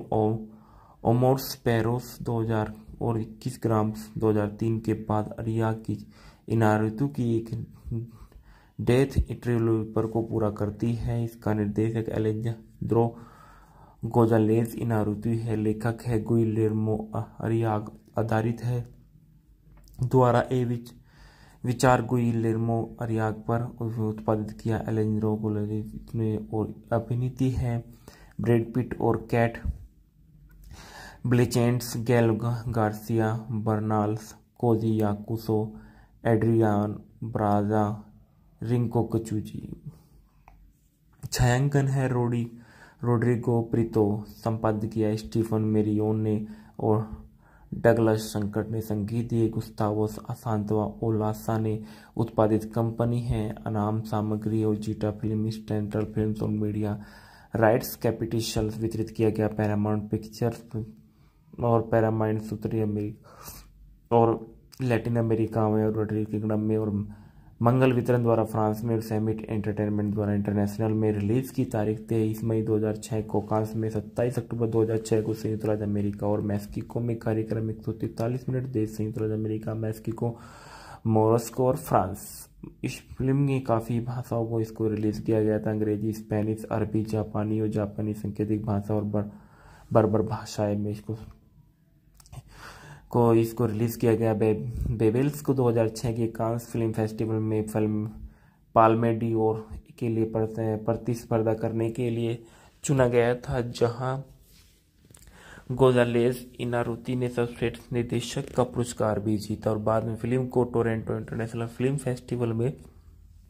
ओमोर्स पेरोस 2000 और 21 ग्राम 2003 के बाद अरिया की इनारितु की एक डेथ पर को पूरा करती है इसका निर्देशक द्रो गोजालेज इनारुति है लेखक है गुइलेर्मो अरियाग आधारित है द्वारा ए विच विचार लेरमो अरियाग पर उत्पादित किया एलेंजरो गोजालेज में और अभिनीति है ब्रेड पिट और Cate Blanchett's Gael Garcia Bernal's Koji Yakusho Adriana Barraza Rinko Kikuchi छायांकन है रोडी रोड्रिगो प्रितो संपादित किया स्टीफन मेरियोन ने और डगलस संकट ने संगीत दिए गुस्तावो असांतवा ओलासा ने उत्पादित कंपनी है अनाम सामग्री और जीटा फिल्म स्टेंटल फिल्म और मीडिया राइट्स कैपिटिशल वितरित किया गया पैरामाउंट पिक्चर्स और पैरामाइंड सूत्री अमेरिका और लैटिन अमेरिका में और रोटरी किंगडम में और मंगल वितरण द्वारा फ्रांस में सेमिट एंटरटेनमेंट द्वारा इंटरनेशनल में रिलीज की तारीख तेईस मई 2006 को कांस में 27 अक्टूबर 2006 को संयुक्त राज्य अमेरिका और मैक्सिको में कार्यक्रम एक मिनट देश संयुक्त राज्य अमेरिका मैक्सिको मोरस्को और फ्रांस इस फिल्म में काफ़ी भाषाओं को इसको रिलीज़ किया गया था अंग्रेजी स्पेनिश अरबी जापानी और जापानी सांकेतिक भाषा और बर्बर भाषाएं में इसको को इसको रिलीज़ किया गया बे, बेबेल्स को 2006 के कांस फिल्म फेस्टिवल में फिल्म पालमेडी और के लिए प्रतिस्पर्धा करने के लिए चुना गया था जहां गोजालेस इनारुति ने सर्वश्रेष्ठ निर्देशक का पुरस्कार भी जीता और बाद में फिल्म को टोरेंटो इंटरनेशनल फिल्म फेस्टिवल में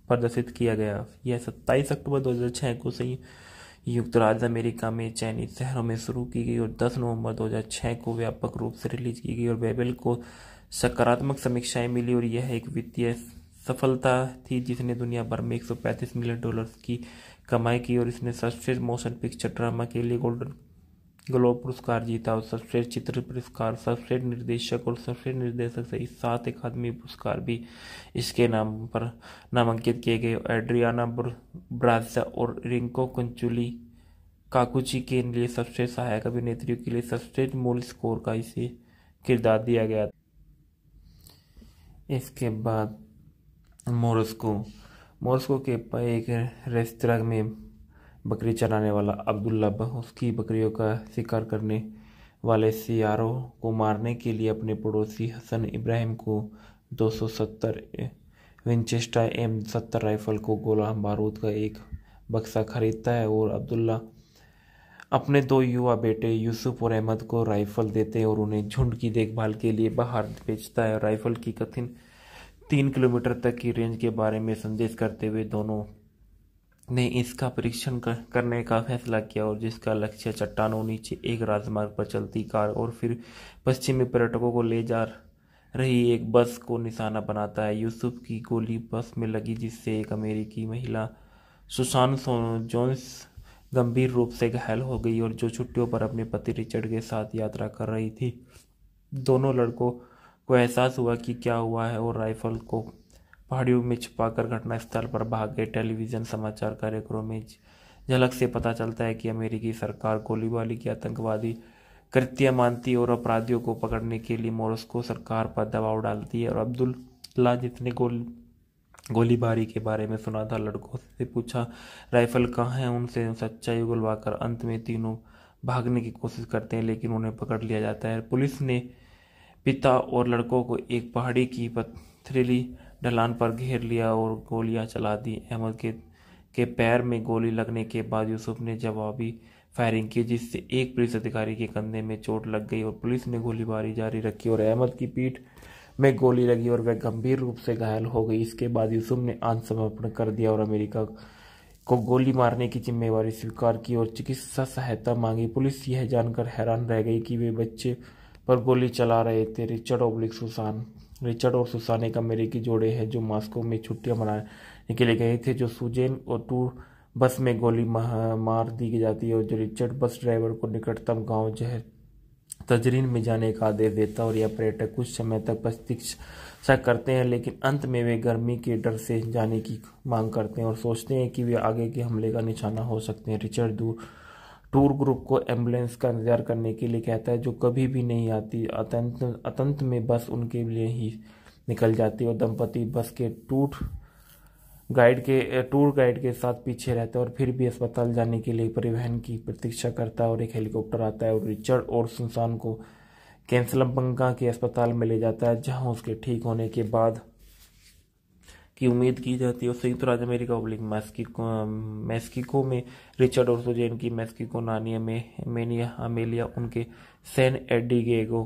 प्रदर्शित किया गया यह 27 अक्टूबर 2006 को सही संयुक्त राज्य अमेरिका में चाइनीज शहरों में शुरू की गई और 10 नवंबर 2006 को व्यापक रूप से रिलीज की गई और बेबल को सकारात्मक समीक्षाएं मिली और यह एक वित्तीय सफलता थी जिसने दुनिया भर में 135 मिलियन डॉलर्स की कमाई की और इसने सर्वश्रेष्ठ मोशन पिक्चर ड्रामा के लिए गोल्डन ग्लोब पुरस्कार जीता और सर्वश्रेष्ठ चित्र पुरस्कार सर्वश्रेष्ठ निर्देशक और सर्वश्रेष्ठ निर्देशक सहित सात अकादमी पुरस्कार भी इसके नाम पर नामांकित किए गए एड्रियाना ब्राजा और रिंको कंचुली काकुची के लिए सबसे सहायक अभिनेत्रियों के लिए सबसे मूल स्कोर का इसे किरदार दिया गया इसके बाद मोरस्को मोरस्को के एक रेस्तरा में बकरी चराने वाला अब्दुल्ला बह उसकी बकरियों का शिकार करने वाले सियारों को मारने के लिए अपने पड़ोसी हसन इब्राहिम को 270 विंचेस्टर एम सत्तर राइफल को गोला बारूद का एक बक्सा खरीदता है और अब्दुल्ला अपने दो युवा बेटे यूसुफ और अहमद को राइफल देते हैं और उन्हें झुंड की देखभाल के लिए बाहर भेजता है राइफल की कथिन तीन किलोमीटर तक की रेंज के बारे में संदेश करते हुए दोनों ने इसका परीक्षण करने का फैसला किया और जिसका लक्ष्य चट्टानों नीचे एक राजमार्ग पर चलती कार और फिर पश्चिमी पर्यटकों को ले जा रही एक बस को निशाना बनाता है यूसुफ की गोली बस में लगी जिससे एक अमेरिकी महिला सुशान जोन्स गंभीर रूप से घायल हो गई और जो छुट्टियों पर अपने पति रिचर्ड के साथ यात्रा कर रही थी दोनों लड़कों को एहसास हुआ कि क्या हुआ है और राइफल को पहाड़ियों में छुपाकर घटनास्थल पर भाग गए टेलीविजन समाचार कार्यक्रम में झलक से पता चलता है कि अमेरिकी सरकार गोलीबारी की आतंकवादी कृत्य मानती और अपराधियों को पकड़ने के लिए मोरस्को सरकार पर दबाव डालती है और अब्दुल्ला जितने गोल गोलीबारी के बारे में सुना था लड़कों से पूछा राइफल कहाँ है उनसे सच्चाई उगलवाकर अंत में तीनों भागने की कोशिश करते हैं लेकिन उन्हें पकड़ लिया जाता है पुलिस ने पिता और लड़कों को एक पहाड़ी की पथरीली ढलान पर घेर लिया और गोलियां चला दी अहमद के के पैर में गोली लगने के बाद यूसुफ ने जवाबी फायरिंग की जिससे एक पुलिस अधिकारी के कंधे में चोट लग गई और पुलिस ने गोलीबारी जारी रखी और अहमद की पीठ में गोली लगी और वह गंभीर रूप से घायल हो गई इसके बाद यूसुफ ने आत्मसमर्पण कर दिया और अमेरिका को गोली मारने की जिम्मेवारी स्वीकार की और चिकित्सा सहायता मांगी पुलिस यह जानकर हैरान रह गई कि वे बच्चे पर गोली चला रहे थे रिचर्ड ओब्लिक सुसान रिचर्ड और सुसान एक अमेरिकी जोड़े हैं जो मॉस्को में छुट्टियां मनाने के लिए गए थे जो सुजेन और टू बस में गोली मार दी जाती है और जो रिचर्ड बस ड्राइवर को निकटतम गांव जहर तजरीन में जाने का आदेश देता और यह पर्यटक कुछ समय तक प्रतीक्षा करते हैं लेकिन अंत में वे गर्मी के डर से जाने की मांग करते हैं और सोचते हैं कि वे आगे के हमले का निशाना हो सकते हैं रिचर्ड दूर टूर ग्रुप को एम्बुलेंस का इंतजार करने के लिए कहता है जो कभी भी नहीं आती अतंत अतंत में बस उनके लिए ही निकल जाती है और दंपति बस के टूट गाइड के टूर गाइड के साथ पीछे रहते हैं और फिर भी अस्पताल जाने के लिए परिवहन की प्रतीक्षा करता है और एक हेलीकॉप्टर आता है और रिचर्ड और सुनसान को कैंसलम बंगा के अस्पताल में ले जाता है जहां उसके ठीक होने के बाद की उम्मीद की जाती है और संयुक्त राज्य अमेरिका ओब्लिक मैस्किको मैस्किको में रिचर्ड और सुजैन की मैस्किको नानिया में मेनिया अमेलिया उनके सैन एडिगेगो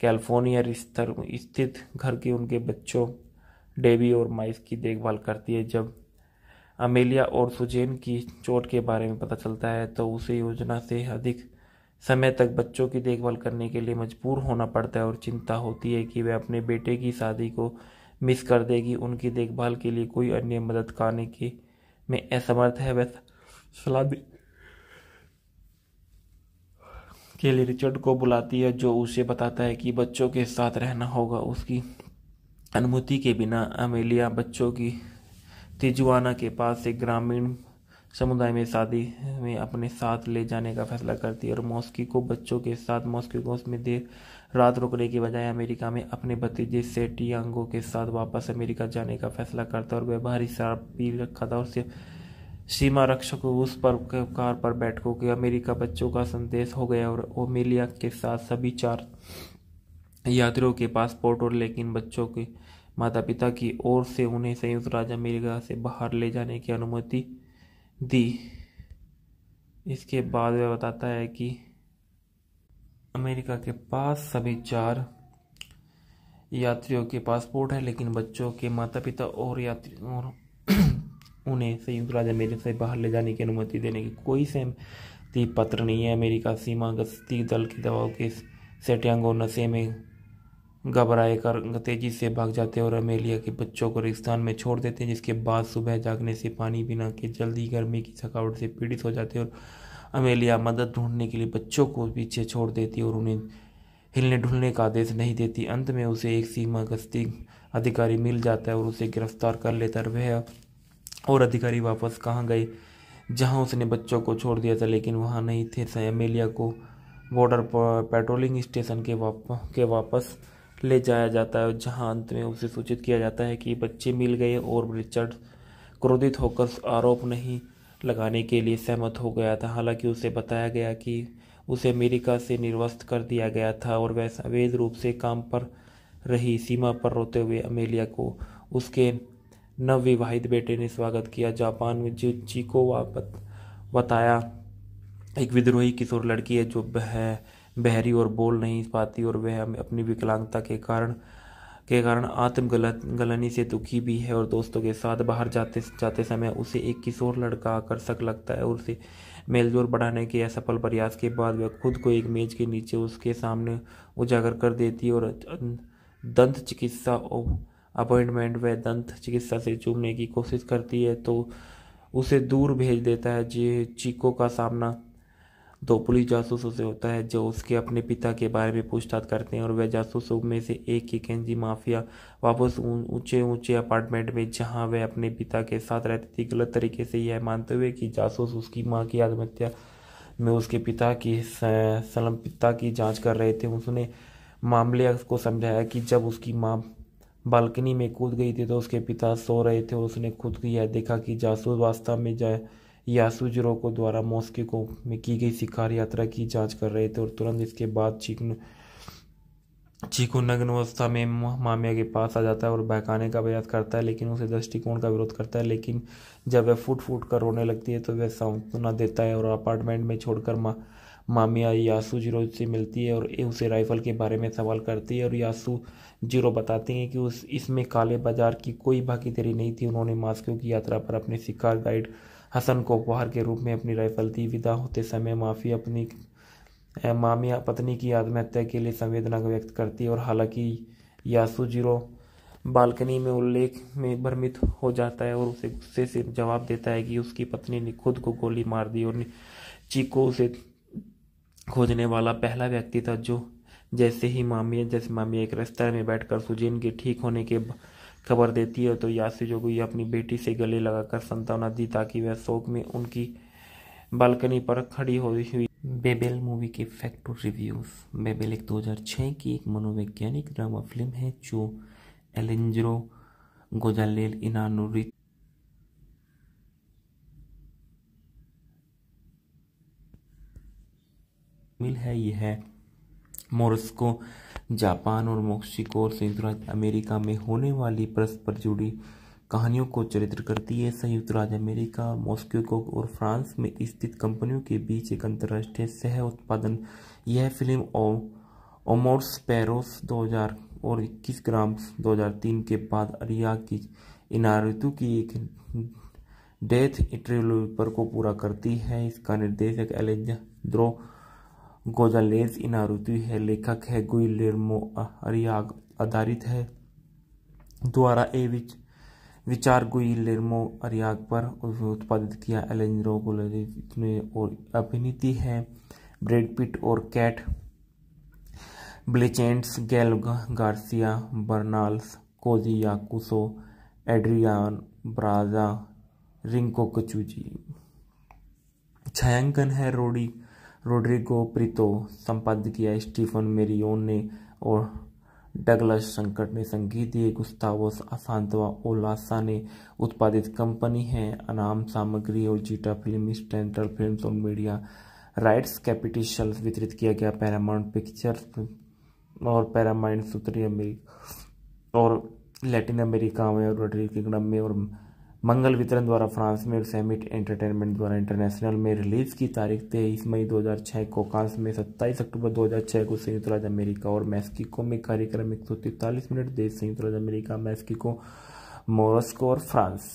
कैलिफोर्निया स्थित घर के उनके बच्चों डेवी और माइस की देखभाल करती है जब अमेलिया और सुजैन की चोट के बारे में पता चलता है तो उसे योजना से अधिक समय तक बच्चों की देखभाल करने के लिए मजबूर होना पड़ता है और चिंता होती है कि वह अपने बेटे की शादी को मिस कर देगी उनकी देखभाल के लिए कोई अन्य मदद करने के में असमर्थ है वह सलाह के लिए रिचर्ड को बुलाती है जो उसे बताता है कि बच्चों के साथ रहना होगा उसकी अनुमति के बिना अमेलिया बच्चों की तिजुआना के पास एक ग्रामीण समुदाय में शादी में अपने साथ ले जाने का फैसला करती है और मॉस्की को बच्चों के साथ मॉस्को उसमें देर रात रुकने के बजाय अमेरिका में अपने भतीजे सेटियांगो के साथ वापस अमेरिका जाने का फैसला करता है और वह भारी शराब पी रखा था और सिर्फ सीमा रक्षक उस पर कार पर बैठकों के अमेरिका बच्चों का संदेश हो गया और ओमेलिया के साथ सभी चार यात्रियों के पासपोर्ट और लेकिन बच्चों के माता पिता की ओर से उन्हें संयुक्त राज्य अमेरिका से बाहर ले जाने की अनुमति दी इसके बाद वह बताता है कि अमेरिका के पास सभी चार यात्रियों के पासपोर्ट है लेकिन बच्चों के माता पिता और यात्री और (clears throat) उन्हें संयुक्त राज्य अमेरिका से बाहर ले जाने की अनुमति देने की कोई सहमति पत्र नहीं है अमेरिका सीमा गश्ती दल की दबाव के सेटियांगो नशे में घबराए कर तेजी से भाग जाते हैं और अमेलिया के बच्चों को रेगिस्तान में छोड़ देते हैं जिसके बाद सुबह जागने से पानी बिना के जल्दी गर्मी की थकावट से पीड़ित हो जाते हैं और अमेलिया मदद ढूंढने के लिए बच्चों को पीछे छोड़ देती और उन्हें हिलने ढुलने का आदेश नहीं देती अंत में उसे एक सीमा गश्ती अधिकारी मिल जाता है और उसे गिरफ्तार कर लेता वह और अधिकारी वापस कहाँ गए जहाँ उसने बच्चों को छोड़ दिया था लेकिन वहाँ नहीं थे अमेलिया को बॉर्डर पेट्रोलिंग स्टेशन के वाप के वापस ले जाया जाता है जहां अंत में उसे सूचित किया जाता है कि बच्चे मिल गए और रिचर्ड क्रोधित होकर आरोप नहीं लगाने के लिए सहमत हो गया था हालांकि उसे बताया गया कि उसे अमेरिका से निर्वस्त कर दिया गया था और वह अवैध रूप से काम पर रही सीमा पर रोते हुए अमेलिया को उसके नवविवाहित बेटे ने स्वागत किया जापान में जो चीको वापत बताया एक विद्रोही किशोर लड़की है जो है बहरी और बोल नहीं पाती और वह अपनी विकलांगता के कारण के कारण आत्म गलत गलनी से दुखी भी है और दोस्तों के साथ बाहर जाते जाते समय उसे एक किशोर लड़का आकर्षक लगता है और उसे मेलजोल बढ़ाने के असफल प्रयास के बाद वह खुद को एक मेज के नीचे उसके सामने उजागर कर देती है और दंत चिकित्सा अपॉइंटमेंट वह दंत चिकित्सा से चूमने की कोशिश करती है तो उसे दूर भेज देता है जी चीको का सामना दो पुलिस जासूसों से होता है जो उसके अपने पिता के बारे में पूछताछ करते हैं और वह जासूसों में से एक ही केंजी माफिया वापस ऊंचे ऊंचे अपार्टमेंट में जहां वह अपने पिता के साथ रहती थी गलत तरीके से यह मानते हुए कि जासूस उसकी माँ की आत्महत्या में उसके पिता की पिता की जाँच कर रहे थे उसने मामले को समझाया कि जब उसकी माँ बालकनी में कूद गई थी तो उसके पिता सो रहे थे और उसने खुद यह देखा कि जासूस वास्तव में जाए को द्वारा मॉस्को में की गई शिकार यात्रा की जांच कर रहे थे और तुरंत इसके बाद चीकन चीकू नग्न अवस्था में मामिया के पास आ जाता है और बहकाने का प्रयास करता है लेकिन उसे दृष्टिकोण का विरोध करता है लेकिन जब वह फूट फूट कर रोने लगती है तो वह सांत्वना देता है और अपार्टमेंट में छोड़कर मा मामिया यासु जीरो से मिलती है और उसे राइफल के बारे में सवाल करती है और यासु जीरो बताती हैं कि उस इसमें काले बाजार की कोई भागीदारी नहीं थी उन्होंने मास्को की यात्रा पर अपने शिकार गाइड हसन को उपहार के रूप में अपनी राइफल दी विदा होते समय माफ़ी अपनी मामिया पत्नी की आत्महत्या के लिए संवेदना व्यक्त करती और हालांकि यासू जीरो बालकनी में उल्लेख में भ्रमित हो जाता है और उसे गुस्से से जवाब देता है कि उसकी पत्नी ने खुद को गोली मार दी और चीको उसे खोजने वाला पहला व्यक्ति था जो जैसे ही मामिया जैसे मामिया एक रेस्तरा में बैठकर सुजीन के ठीक होने के खबर देती है तो यासी यासुजोगुई अपनी बेटी से गले लगाकर संतावना दी ताकि वह शोक में उनकी बालकनी पर खड़ी हो हुई बेबेल मूवी के फैक्ट और रिव्यूज बेबेल एक 2006 की एक मनोवैज्ञानिक ड्रामा फिल्म है जो एलेंजरो गोजालेल इनानुरी मिल है यह मोरस्को जापान और मोक्सिको और संयुक्त राज्य अमेरिका में होने वाली परस्पर जुड़ी कहानियों को चरित्र करती है संयुक्त राज्य अमेरिका मॉस्को और फ्रांस में स्थित कंपनियों के बीच एक अंतर्राष्ट्रीय सह उत्पादन यह फिल्म ओमोर्स पेरोस 2000 और 21 ग्राम 2003 के बाद अरिया की इनारितु की एक डेथ इंटरव्यू पर को पूरा करती है इसका निर्देशक एलेजाद्रो गोजालेज इनारुति है लेखक है गुइलेर्मो अरियाग आधारित है द्वारा ए विच विचार गुइलेर्मो अरियाग पर उत्पादित किया एलेंजरो ने और अभिनीति है ब्रेड पिट और Cate Blanchett's Gael Garcia Bernal's Koji Yakusho Adriana Barraza Rinko Kikuchi छायांकन है रोडी रोड्रिगो प्रितो संपादित किया स्टीफन मेरियोन ने और डगलस संकट ने संगीत दिए गुस्तावस असांतवा ओलासा ने उत्पादित कंपनी है अनाम सामग्री और जीटा फिल्म सेंट्रल फिल्म और मीडिया राइट्स कैपिटिशल वितरित किया गया पैरामाउंट पिक्चर्स और पैरामाइंड सूत्री अमेरिका और लैटिन अमेरिका में और रोड्रिगम में और मंगल वितरण द्वारा फ्रांस में सेमिट एंटरटेनमेंट द्वारा इंटरनेशनल में रिलीज की तारीख तेईस मई 2006 को कांस में 27 अक्टूबर 2006 को संयुक्त राज्य अमेरिका और मैक्सिको में कार्यक्रम एक सौ मिनट देश संयुक्त राज्य अमेरिका मैक्सिको मोरस्को और फ्रांस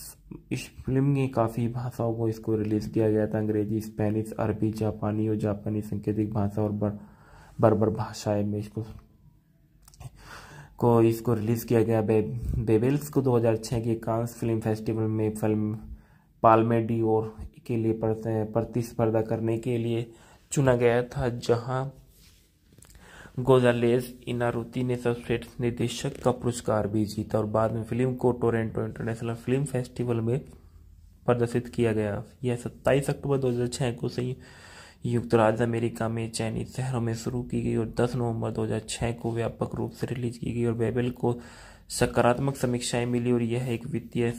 इस फिल्म में काफ़ी भाषाओं को इसको रिलीज़ किया गया था अंग्रेजी स्पेनिश अरबी जापानी और जापानी सांकेतिक भाषा और बर्बर भाषाएं में इसको को इसको रिलीज़ किया गया बे, बेबेल्स को 2006 के कांस फिल्म फेस्टिवल में फिल्म पालमेडी और के लिए प्रतिस्पर्धा करने के लिए चुना गया था जहां गोजालेस इनारुति ने सर्वश्रेष्ठ निर्देशक का पुरस्कार भी जीता और बाद में फिल्म को टोरेंटो इंटरनेशनल फिल्म फेस्टिवल में प्रदर्शित किया गया यह 27 अक्टूबर 2006 को संयुक्त संयुक्त राज्य अमेरिका में चयनित शहरों में शुरू की गई और 10 नवंबर 2006 को व्यापक रूप से रिलीज की गई और बेबल को सकारात्मक समीक्षाएं मिली और यह एक वित्तीय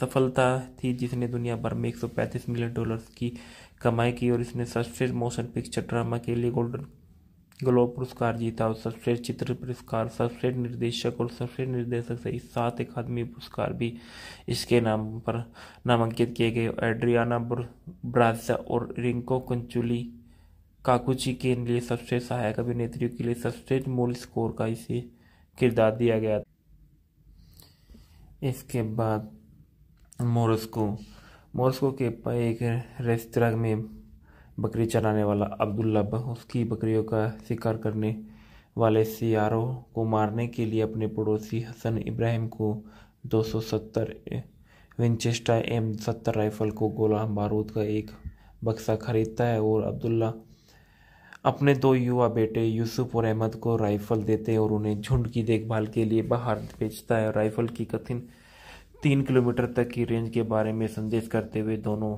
सफलता थी जिसने दुनिया भर में 135 मिलियन डॉलर्स की कमाई की और इसने सर्वश्रेष्ठ मोशन पिक्चर ड्रामा के लिए गोल्डन ग्लोब पुरस्कार जीता और सर्वश्रेष्ठ चित्र पुरस्कार सर्वश्रेष्ठ निर्देशक और सर्वश्रेष्ठ निर्देशक सहित सात अकादमी पुरस्कार भी इसके नाम पर नामांकित किए गए एड्रियाना ब्राजा और रिंको कंचुली काकुची के लिए सबसे सहायक अभिनेत्रियों के लिए सबसे मूल स्कोर का इसे किरदार दिया गया इसके बाद मोरस्को मोरस्को के एक रेस्तरा में बकरी चलाने वाला अब्दुल्ला बह उसकी बकरियों का शिकार करने वाले सियारों को मारने के लिए अपने पड़ोसी हसन इब्राहिम को 270 विंचेस्टर एम सत्तर राइफल को गोला बारूद का एक बक्सा खरीदता है और अब्दुल्ला अपने दो युवा बेटे यूसुफ और अहमद को राइफल देते हैं और उन्हें झुंड की देखभाल के लिए बाहर भेजता है राइफल की कथिन तीन किलोमीटर तक की रेंज के बारे में संदेश करते हुए दोनों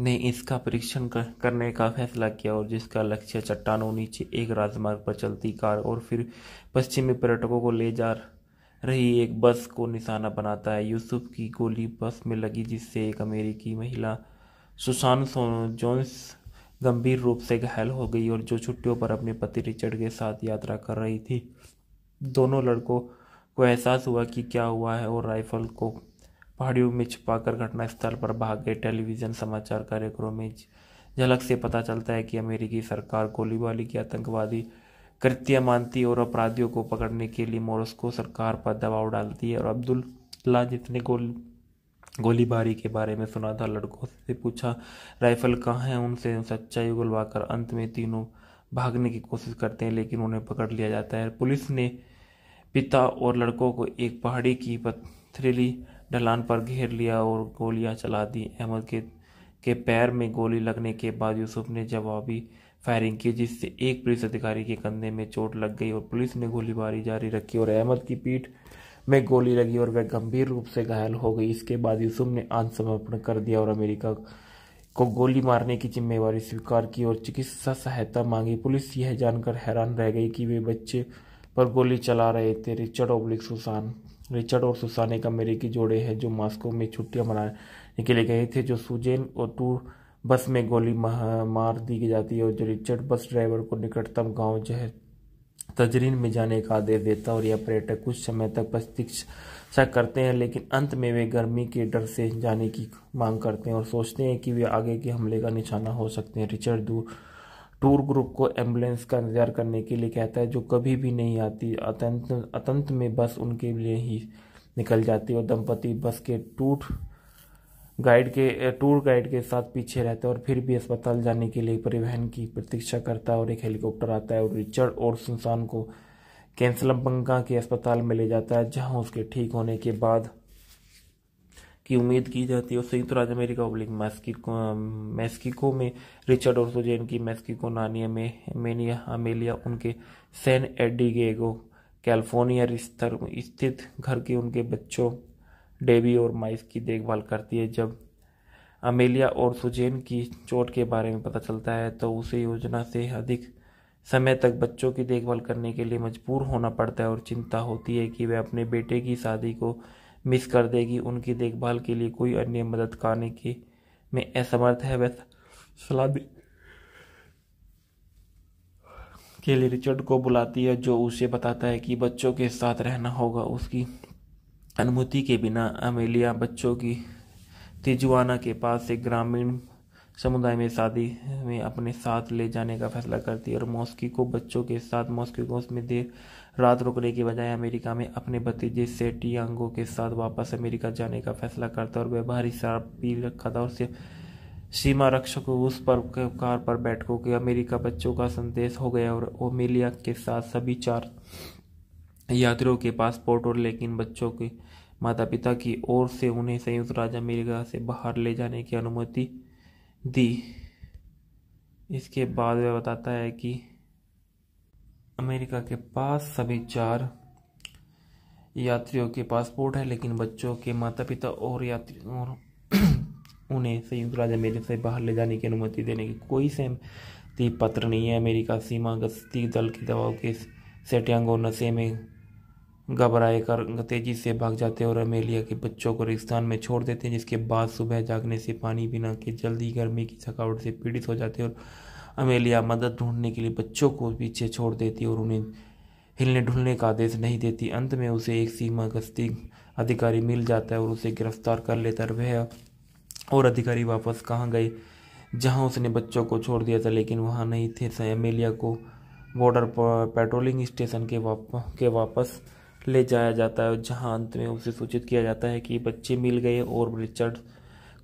ने इसका परीक्षण करने का फैसला किया और जिसका लक्ष्य चट्टानों नीचे एक राजमार्ग पर चलती कार और फिर पश्चिमी पर्यटकों को ले जा रही एक बस को निशाना बनाता है यूसुफ की गोली बस में लगी जिससे एक अमेरिकी महिला सुशान जोन्स गंभीर रूप से घायल हो गई और जो छुट्टियों पर अपने पति रिचर्ड के साथ यात्रा कर रही थी दोनों लड़कों को एहसास हुआ कि क्या हुआ है और राइफल को पहाड़ियों में छिपाकर घटनास्थल पर भाग गए टेलीविजन समाचार कार्यक्रम में झलक से पता चलता है कि अमेरिकी सरकार गोलीबारी की आतंकवादी कृत्य मानती और अपराधियों को पकड़ने के लिए मोरस्को सरकार पर दबाव डालती है और अब्दुल्ला जितने गोल गोलीबारी के बारे में सुना था लड़कों से पूछा राइफल कहाँ है उनसे सच्चाई उगलवाकर अंत में तीनों भागने की कोशिश करते हैं लेकिन उन्हें पकड़ लिया जाता है पुलिस ने पिता और लड़कों को एक पहाड़ी की पथरीली ढलान पर घेर लिया और गोलियां चला दी अहमद के के पैर में गोली लगने के बाद यूसुफ ने जवाबी फायरिंग की जिससे एक पुलिस अधिकारी के कंधे में चोट लग गई और पुलिस ने गोलीबारी जारी रखी और अहमद की पीठ में गोली लगी और वह गंभीर रूप से घायल हो गई इसके बाद यूसुफ ने आत्मसमर्पण कर दिया और अमेरिका को गोली मारने की जिम्मेवारी स्वीकार की और चिकित्सा सहायता मांगी पुलिस यह जानकर हैरान रह गई कि वे बच्चे पर गोली चला रहे थे रिचर्ड ओब्लिक सुसान रिचर्ड और सुसान एक अमेरिकी जोड़े हैं जो मॉस्को में छुट्टियां मनाने के लिए गए थे जो सुजेन और टू बस में गोली मार दी जाती है और जो रिचर्ड बस ड्राइवर को निकटतम गांव जहर तजरीन में जाने का आदेश देता और यह पर्यटक कुछ समय तक प्रतीक्षा करते हैं लेकिन अंत में वे गर्मी के डर से जाने की मांग करते हैं और सोचते हैं कि वे आगे के हमले का निशाना हो सकते हैं रिचर्ड दूर टूर ग्रुप को एम्बुलेंस का इंतजार करने के लिए कहता है जो कभी भी नहीं आती अतंत अतंत में बस उनके लिए ही निकल जाती है और दंपति बस के टूट गाइड के टूर गाइड के साथ पीछे रहते हैं और फिर भी अस्पताल जाने के लिए परिवहन की प्रतीक्षा करता है और एक हेलीकॉप्टर आता है और रिचर्ड और सुनसान को कैंसलम बंगा के अस्पताल में ले जाता है जहां उसके ठीक होने के बाद की उम्मीद की जाती है और संयुक्त राज्य अमेरिका ओब्लिक मैस्किको मैस्किको में रिचर्ड और सोजेन की मैस्किको नानिया में मेनिया अमेलिया उनके सैन एडिगेगो कैलिफोर्निया स्थित घर के उनके बच्चों डेबी और माइस की देखभाल करती है जब अमेलिया और सुजैन की चोट के बारे में पता चलता है तो उसे योजना से अधिक समय तक बच्चों की देखभाल करने के लिए मजबूर होना पड़ता है और चिंता होती है कि वह अपने बेटे की शादी को मिस कर देगी उनकी देखभाल के लिए कोई अन्य मदद करने के में असमर्थ है वह सलाह के लिए रिचर्ड को बुलाती है जो उसे बताता है कि बच्चों के साथ रहना होगा उसकी अनुमति के बिना अमेलिया बच्चों की तिजुआना के पास से ग्रामीण समुदाय में शादी में अपने साथ ले जाने का फैसला करती है और मॉस्की को बच्चों के साथ मॉस्की उसमें देर रात रुकने की बजाय अमेरिका में अपने भतीजे टियांगो के साथ वापस अमेरिका जाने का फैसला करता और वह भारी शराब पी रखा था और सिर्फ सीमा रक्षक उस पर कार पर बैठको के अमेरिका बच्चों का संदेश हो गया और ओमेलिया के साथ सभी चार यात्रियों के पासपोर्ट और लेकिन बच्चों के माता पिता की ओर से उन्हें संयुक्त राज्य अमेरिका से बाहर ले जाने की अनुमति दी इसके बाद वह बताता है कि अमेरिका के पास सभी चार यात्रियों के पासपोर्ट है लेकिन बच्चों के माता पिता और यात्री और (clears throat) उन्हें संयुक्त राज्य अमेरिका से बाहर ले जाने की अनुमति देने की कोई सहमति पत्र नहीं है अमेरिका सीमा गश्ती दल के दबाव के सेटियांग और नशे में घबराए कर तेजी से भाग जाते हैं और अमेलिया के बच्चों को रेगिस्तान में छोड़ देते हैं जिसके बाद सुबह जागने से पानी बिना के जल्दी गर्मी की थकावट से पीड़ित हो जाते हैं और अमेलिया मदद ढूंढने के लिए बच्चों को पीछे छोड़ देती और उन्हें हिलने ढुलने का आदेश नहीं देती अंत में उसे एक सीमा गश्ती अधिकारी मिल जाता है और उसे गिरफ्तार कर लेता है वह और अधिकारी वापस कहाँ गए जहाँ उसने बच्चों को छोड़ दिया था लेकिन वहाँ नहीं थे अमेलिया को बॉर्डर पेट्रोलिंग स्टेशन के वाप के वापस ले जाया जाता है जहाँ अंत में उसे सूचित किया जाता है कि बच्चे मिल गए और रिचर्ड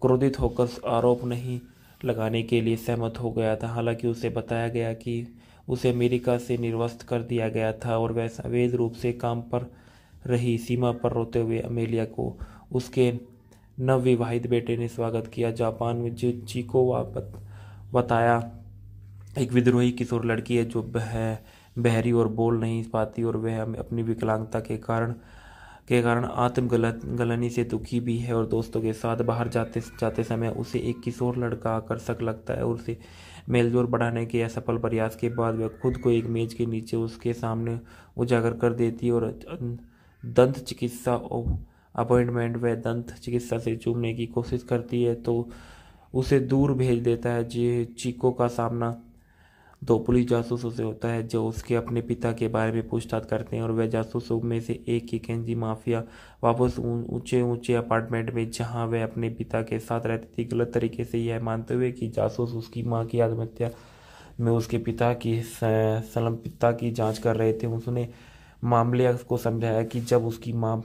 क्रोधित होकर आरोप नहीं लगाने के लिए सहमत हो गया था हालांकि उसे बताया गया कि उसे अमेरिका से निर्वस्त कर दिया गया था और वह अवैध रूप से काम पर रही सीमा पर रोते हुए अमेलिया को उसके नवविवाहित बेटे ने स्वागत किया जापान में जो चीको वापत बताया एक विद्रोही किशोर लड़की है जो बह बहरी और बोल नहीं पाती और वह अपनी विकलांगता के कारण के कारण आत्म गलत गलनी से दुखी भी है और दोस्तों के साथ बाहर जाते जाते समय उसे एक किशोर लड़का आकर्षक लगता है और उसे मेलजोल बढ़ाने के असफल प्रयास के बाद वह खुद को एक मेज के नीचे उसके सामने उजागर कर देती है और दंत चिकित्सा अपॉइंटमेंट वह दंत चिकित्सा से चूमने की कोशिश करती है तो उसे दूर भेज देता है चीकों का सामना दो पुलिस जासूसों से होता है जो उसके अपने पिता के बारे में पूछताछ करते हैं और वह जासूसों में से एक ही केंजी माफिया वापस ऊंचे ऊंचे अपार्टमेंट में जहां वह अपने पिता के साथ रहती थी गलत तरीके से यह मानते हुए कि जासूस उसकी माँ की आत्महत्या में उसके पिता की सलम्पिता की जाँच कर रहे थे उसने मामले को समझाया कि जब उसकी माँ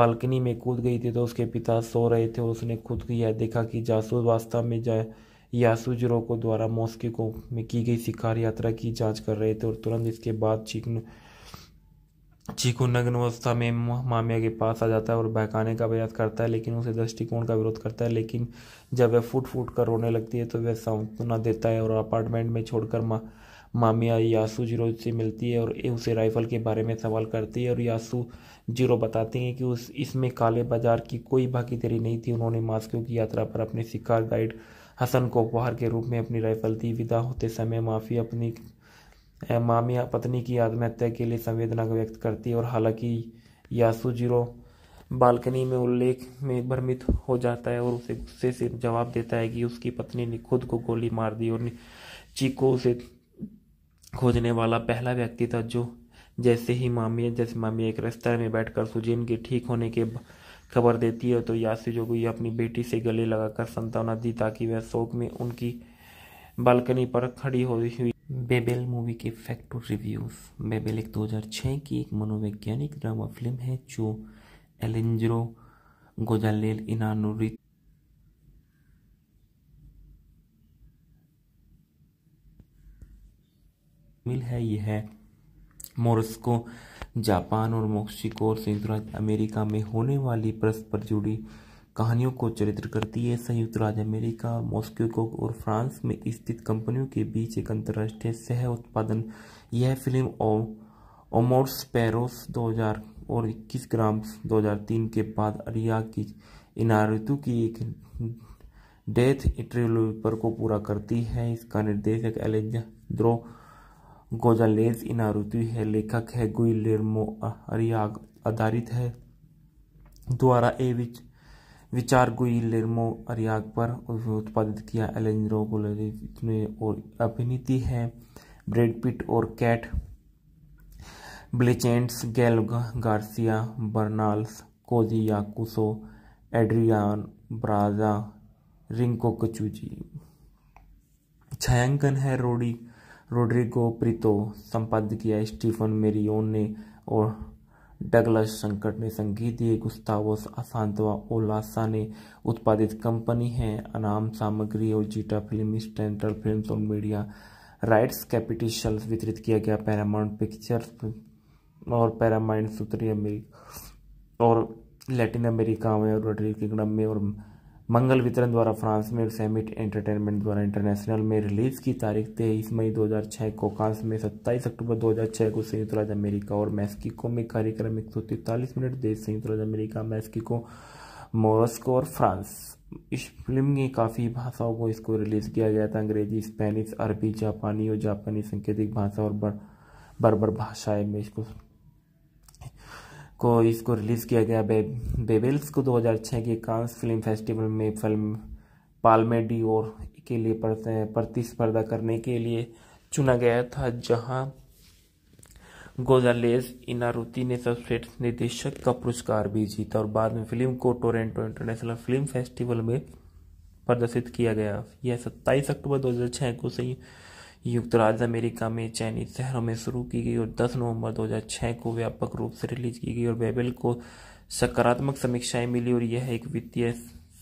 बालकनी में कूद गई थी तो उसके पिता सो रहे थे और उसने खुद यह देखा कि जासूस वास्तव में जाए यासुजरो को द्वारा मॉस्को में की गई शिकार यात्रा की जांच कर रहे थे और तुरंत इसके बाद चीकन चीकू नग्न अवस्था में मामिया के पास आ जाता है और बहकाने का प्रयास करता है लेकिन उसे दृष्टिकोण का विरोध करता है लेकिन जब वह फूट फूट कर रोने लगती है तो वह सांत्वना देता है और अपार्टमेंट में छोड़कर मा, मामिया यासू जीरो से मिलती है और उसे राइफल के बारे में सवाल करती है और यासू जीरो बताती हैं कि उस इसमें काले बाजार की कोई भागीदारी नहीं थी उन्होंने मास्को की यात्रा पर अपने शिकार गाइड हसन को उपहार के रूप में अपनी राइफल दी विदा होते समय माफ़ी अपनी मामी पत्नी की आत्महत्या के लिए संवेदना व्यक्त करती और हालांकि यासुजीरो बालकनी में उल्लेख में भ्रमित हो जाता है और उसे गुस्से से जवाब देता है कि उसकी पत्नी ने खुद को गोली मार दी और चीको उसे खोजने वाला पहला व्यक्ति था जो जैसे ही मामिया जैसे मामिया एक रेस्तरा में बैठकर सुजीन के ठीक होने के खबर देती है तो यासी जो कोई अपनी बेटी से गले लगाकर संतावना दी ताकि वह शोक में उनकी बालकनी पर खड़ी हो हुई बेबेल मूवी के फैक्ट और रिव्यूज बेबेल एक 2006 की एक मनोवैज्ञानिक ड्रामा फिल्म है जो एलेंजरो गोजालेल इनानुरी मिल है यह मोरस्को जापान और मोक्सिको और संयुक्त राज्य अमेरिका में होने वाली परस्पर जुड़ी कहानियों को चरित्र करती है संयुक्त राज्य अमेरिका मॉस्को और फ्रांस में स्थित कंपनियों के बीच एक अंतर्राष्ट्रीय सह उत्पादन यह फिल्म ओमोर्स पेरोस 2000 और 21 ग्राम 2003 के बाद अरिया की इनारितु की एक डेथ पर को पूरा करती है इसका निर्देशक एलेजाद्रो गोंजालेज इनारुतु है लेखक है गुइलेर्मो अरियाग आधारित है द्वारा ए विच विचार गुइलेर्मो अरियाग पर उत्पादित किया एलेंजरो गोलेज ने और अभिनीति है ब्रेड पिट और Cate Blanchett's Gael Garcia Bernal's Koji Yakusho Adriana Barraza Rinko Kikuchi छायांकन है रोडी रोड्रिगो प्रितो संपादित किया स्टीफन मेरियोन ने और डगलस संकट ने संगीत दिए गुस्तावस असांतवा ओलासा ने उत्पादित कंपनी है अनाम सामग्री और जीटा फिल्म स्टैंडर्ड फिल्म और मीडिया राइट्स कैपिटिशल वितरित किया गया पैरामाउंट पिक्चर्स और पैरामाइंड सूत्री अमेरिका और लैटिन अमेरिका में और किंगडम में और मंगल वितरण द्वारा फ्रांस में और सैमिट एंटरटेनमेंट द्वारा इंटरनेशनल में रिलीज की तारीख तेईस मई 2006 को कांस में 27 अक्टूबर 2006 को संयुक्त राज्य अमेरिका और मैक्सिको में कार्यक्रम एक सौ तैतालीस मिनट देश संयुक्त राज्य अमेरिका मैक्सिको मोरस्को और फ्रांस इस फिल्म में काफ़ी भाषाओं को इसको रिलीज़ किया गया था अंग्रेजी स्पेनिश अरबी जापानी और जापानी सांकेतिक भाषा और बर्बर भाषाएं में इसको को इसको रिलीज़ किया गया बे, बेबेल्स को 2006 के कांस फिल्म फेस्टिवल में फिल्म पालमेडी और के लिए प्रतिस्पर्धा करने के लिए चुना गया था जहां गोजालेस इनारुति ने सर्वश्रेष्ठ निर्देशक का पुरस्कार भी जीता और बाद में फिल्म को टोरेंटो इंटरनेशनल फिल्म फेस्टिवल में प्रदर्शित किया गया यह 27 अक्टूबर 2006 को संयुक्त संयुक्त राज्य अमेरिका में चयनित शहरों में शुरू की गई और 10 नवंबर 2006 को व्यापक रूप से रिलीज की गई और बेबल को सकारात्मक समीक्षाएं मिली और यह एक वित्तीय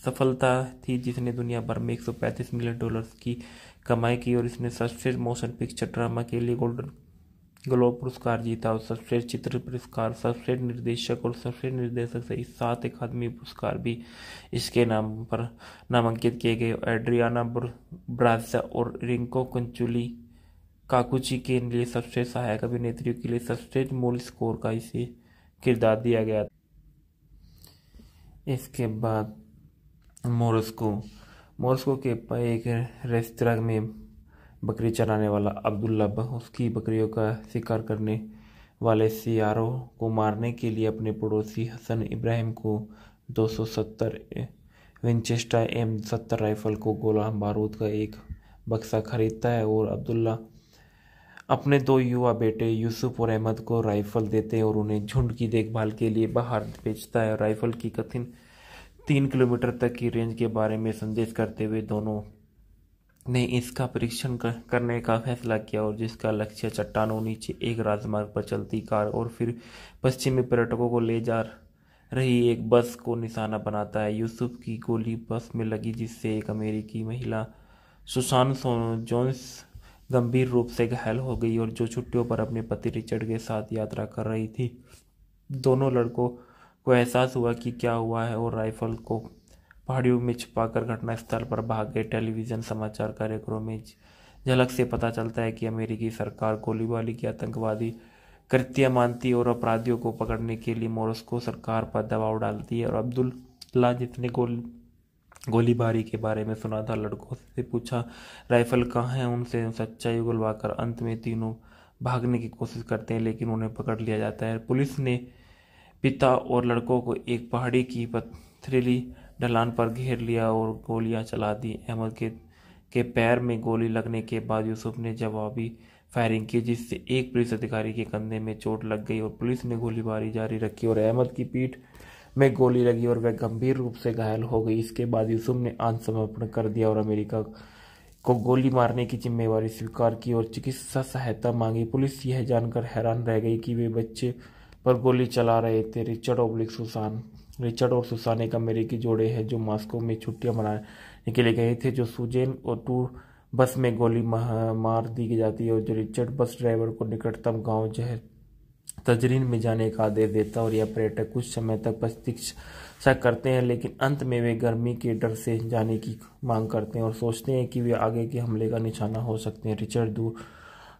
सफलता थी जिसने दुनिया भर में 135 मिलियन डॉलर्स की कमाई की और इसने सर्वश्रेष्ठ मोशन पिक्चर ड्रामा के लिए गोल्डन ग्लोब पुरस्कार जीता और सर्वश्रेष्ठ चित्र पुरस्कार सर्वश्रेष्ठ निर्देशक और सर्वश्रेष्ठ निर्देशक सहित सात अकादमी पुरस्कार भी इसके नाम पर नामांकित किए गए एड्रियाना ब्राजा और रिंको कंचुली काकुची के लिए सबसे सहायक अभिनेत्रियों के लिए सबसे मूल स्कोर का इसे किरदार दिया गया इसके बाद मोरस्को मोरस्को के एक रेस्तरा में बकरी चराने वाला अब्दुल्ला बह उसकी बकरियों का शिकार करने वाले सियारों को मारने के लिए अपने पड़ोसी हसन इब्राहिम को 270 विंचेस्टर एम सत्तर राइफल को गोला बारूद का एक बक्सा खरीदता है और अब्दुल्ला अपने दो युवा बेटे यूसुफ और अहमद को राइफल देते हैं और उन्हें झुंड की देखभाल के लिए बाहर भेजता है राइफल की कथिन तीन किलोमीटर तक की रेंज के बारे में संदेश करते हुए दोनों ने इसका परीक्षण करने का फैसला किया और जिसका लक्ष्य चट्टानों नीचे एक राजमार्ग पर चलती कार और फिर पश्चिमी पर्यटकों को ले जा रही एक बस को निशाना बनाता है यूसुफ की गोली बस में लगी जिससे एक अमेरिकी महिला सुशान जोन्स गंभीर रूप से घायल हो गई और जो छुट्टियों पर अपने पति रिचर्ड के साथ यात्रा कर रही थी दोनों लड़कों को एहसास हुआ कि क्या हुआ है और राइफल को पहाड़ियों में छिपाकर घटनास्थल पर भाग गए टेलीविजन समाचार कार्यक्रम में झलक से पता चलता है कि अमेरिकी सरकार गोलीबारी की आतंकवादी कृत्य मानती और अपराधियों को पकड़ने के लिए मोरस्को सरकार पर दबाव डालती है और अब्दुल अब्दुल्ला जिसने गोल गोलीबारी के बारे में सुना था लड़कों से पूछा राइफल कहाँ है उनसे सच्चाई उगलवाकर अंत में तीनों भागने की कोशिश करते हैं लेकिन उन्हें पकड़ लिया जाता है पुलिस ने पिता और लड़कों को एक पहाड़ी की पथरीली ढलान पर घेर लिया और गोलियां चला दी अहमद के के पैर में गोली लगने के बाद यूसुफ ने जवाबी फायरिंग की जिससे एक पुलिस अधिकारी के कंधे में चोट लग गई और पुलिस ने गोलीबारी जारी रखी और अहमद की पीठ में गोली लगी और वह गंभीर रूप से घायल हो गई इसके बाद यूसुफ ने आत्मसमर्पण कर दिया और अमेरिका को गोली मारने की जिम्मेवारी स्वीकार की और चिकित्सा सहायता मांगी पुलिस यह जानकर हैरान रह गई कि वे बच्चे पर गोली चला रहे थे रिचर्ड ओब्लिक सुसान रिचर्ड और सुसान एक अमेरिकी जोड़े हैं जो मॉस्को में छुट्टियां मनाने के लिए गए थे जो सुजेन और टू बस में गोली मार दी जाती है और जो रिचर्ड बस ड्राइवर को निकटतम गांव जहर तजरीन में जाने का आदेश देता है और यह पर्यटक कुछ समय तक प्रतीक्षा करते हैं लेकिन अंत में वे गर्मी के डर से जाने की मांग करते हैं और सोचते हैं कि वे आगे के हमले का निशाना हो सकते हैं रिचर्ड दूर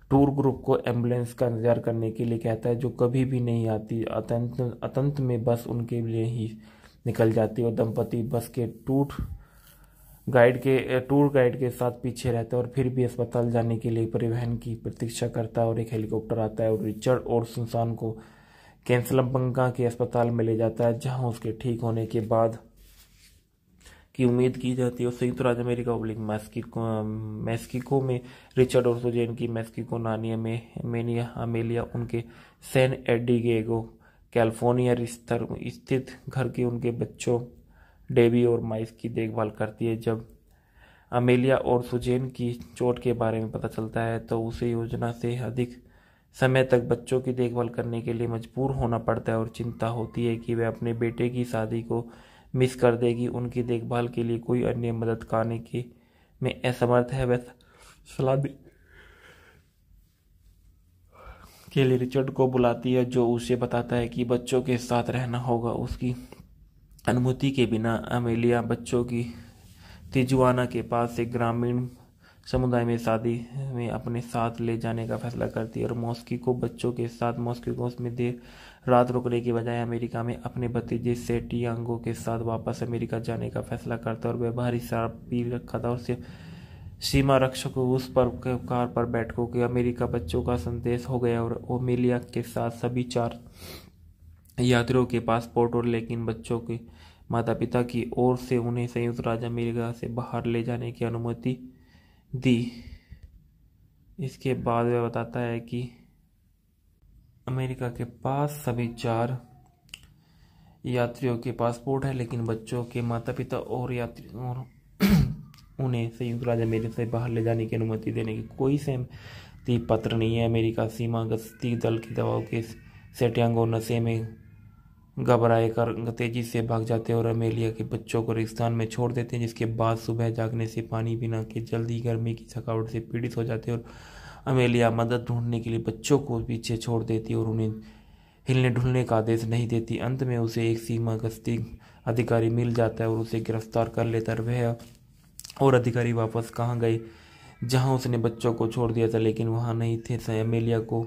टूर ग्रुप को एम्बुलेंस का इंतजार करने के लिए कहता है जो कभी भी नहीं आती अतंत अतंत में बस उनके लिए ही निकल जाती है और दंपति बस के टूट गाइड के टूर गाइड के साथ पीछे रहता है और फिर भी अस्पताल जाने के लिए परिवहन की प्रतीक्षा करता है और एक हेलीकॉप्टर आता है और रिचर्ड और सुनसान को कैंसलम पंगा के अस्पताल में ले जाता है जहां उसके ठीक होने के बाद की उम्मीद की जाती है और संयुक्त राज्य अमेरिका ओब्लिक मैस्किको मैस्किको में रिचर्ड और सुजेन की मैस्किको नानिया में मेनिया अमेलिया उनके सैन एडिगेगो कैलिफोर्निया स्थित घर के उनके बच्चों डेवी और माइस की देखभाल करती है जब अमेलिया और सुजेन की चोट के बारे में पता चलता है तो उसे योजना से अधिक समय तक बच्चों की देखभाल करने के लिए मजबूर होना पड़ता है और चिंता होती है कि वह अपने बेटे की शादी को मिस कर देगी उनकी देखभाल के लिए कोई अन्य मदद करने के में असमर्थ है वह सलाह के लिए रिचर्ड को बुलाती है जो उसे बताता है कि बच्चों के साथ रहना होगा उसकी अनुमति के बिना अमेलिया बच्चों की तिजुआना के पास एक ग्रामीण समुदाय में शादी में अपने साथ ले जाने का फैसला करती है और मॉस्की को बच्चों के साथ मॉस्की को उसमें देर रात रुकने की बजाय अमेरिका में अपने भतीजे से टियांगो के साथ वापस अमेरिका जाने का फैसला करता और वह भारी शराब पी रखा था और सिर्फ सीमा रक्षकों उस पर कार पर बैठकों के अमेरिका बच्चों का संदेश हो गया और ओमेलिया के साथ सभी चार यात्रियों के पासपोर्ट और लेकिन बच्चों के माता पिता की ओर से उन्हें संयुक्त राज्य अमेरिका से बाहर ले जाने की अनुमति दी इसके बाद वह बताता है कि अमेरिका के पास सभी चार यात्रियों के पासपोर्ट है लेकिन बच्चों के माता पिता और यात्री और (clears throat) उन्हें संयुक्त राज्य अमेरिका से बाहर ले जाने की अनुमति देने की कोई सहमति पत्र नहीं है अमेरिका सीमा गश्ती दल की दवाओं के सेटियांग और नशे में घबराए कर तेजी से भाग जाते हैं और अमेलिया के बच्चों को रेगिस्तान में छोड़ देते हैं जिसके बाद सुबह जागने से पानी बिना के जल्दी गर्मी की थकावट से पीड़ित हो जाते हैं और अमेलिया मदद ढूंढने के लिए बच्चों को पीछे छोड़ देती और उन्हें हिलने ढुलने का आदेश नहीं देती अंत में उसे एक सीमा गश्ती अधिकारी मिल जाता है और उसे गिरफ्तार कर लेता है वह और अधिकारी वापस कहाँ गए जहाँ उसने बच्चों को छोड़ दिया था लेकिन वहाँ नहीं थे अमेलिया को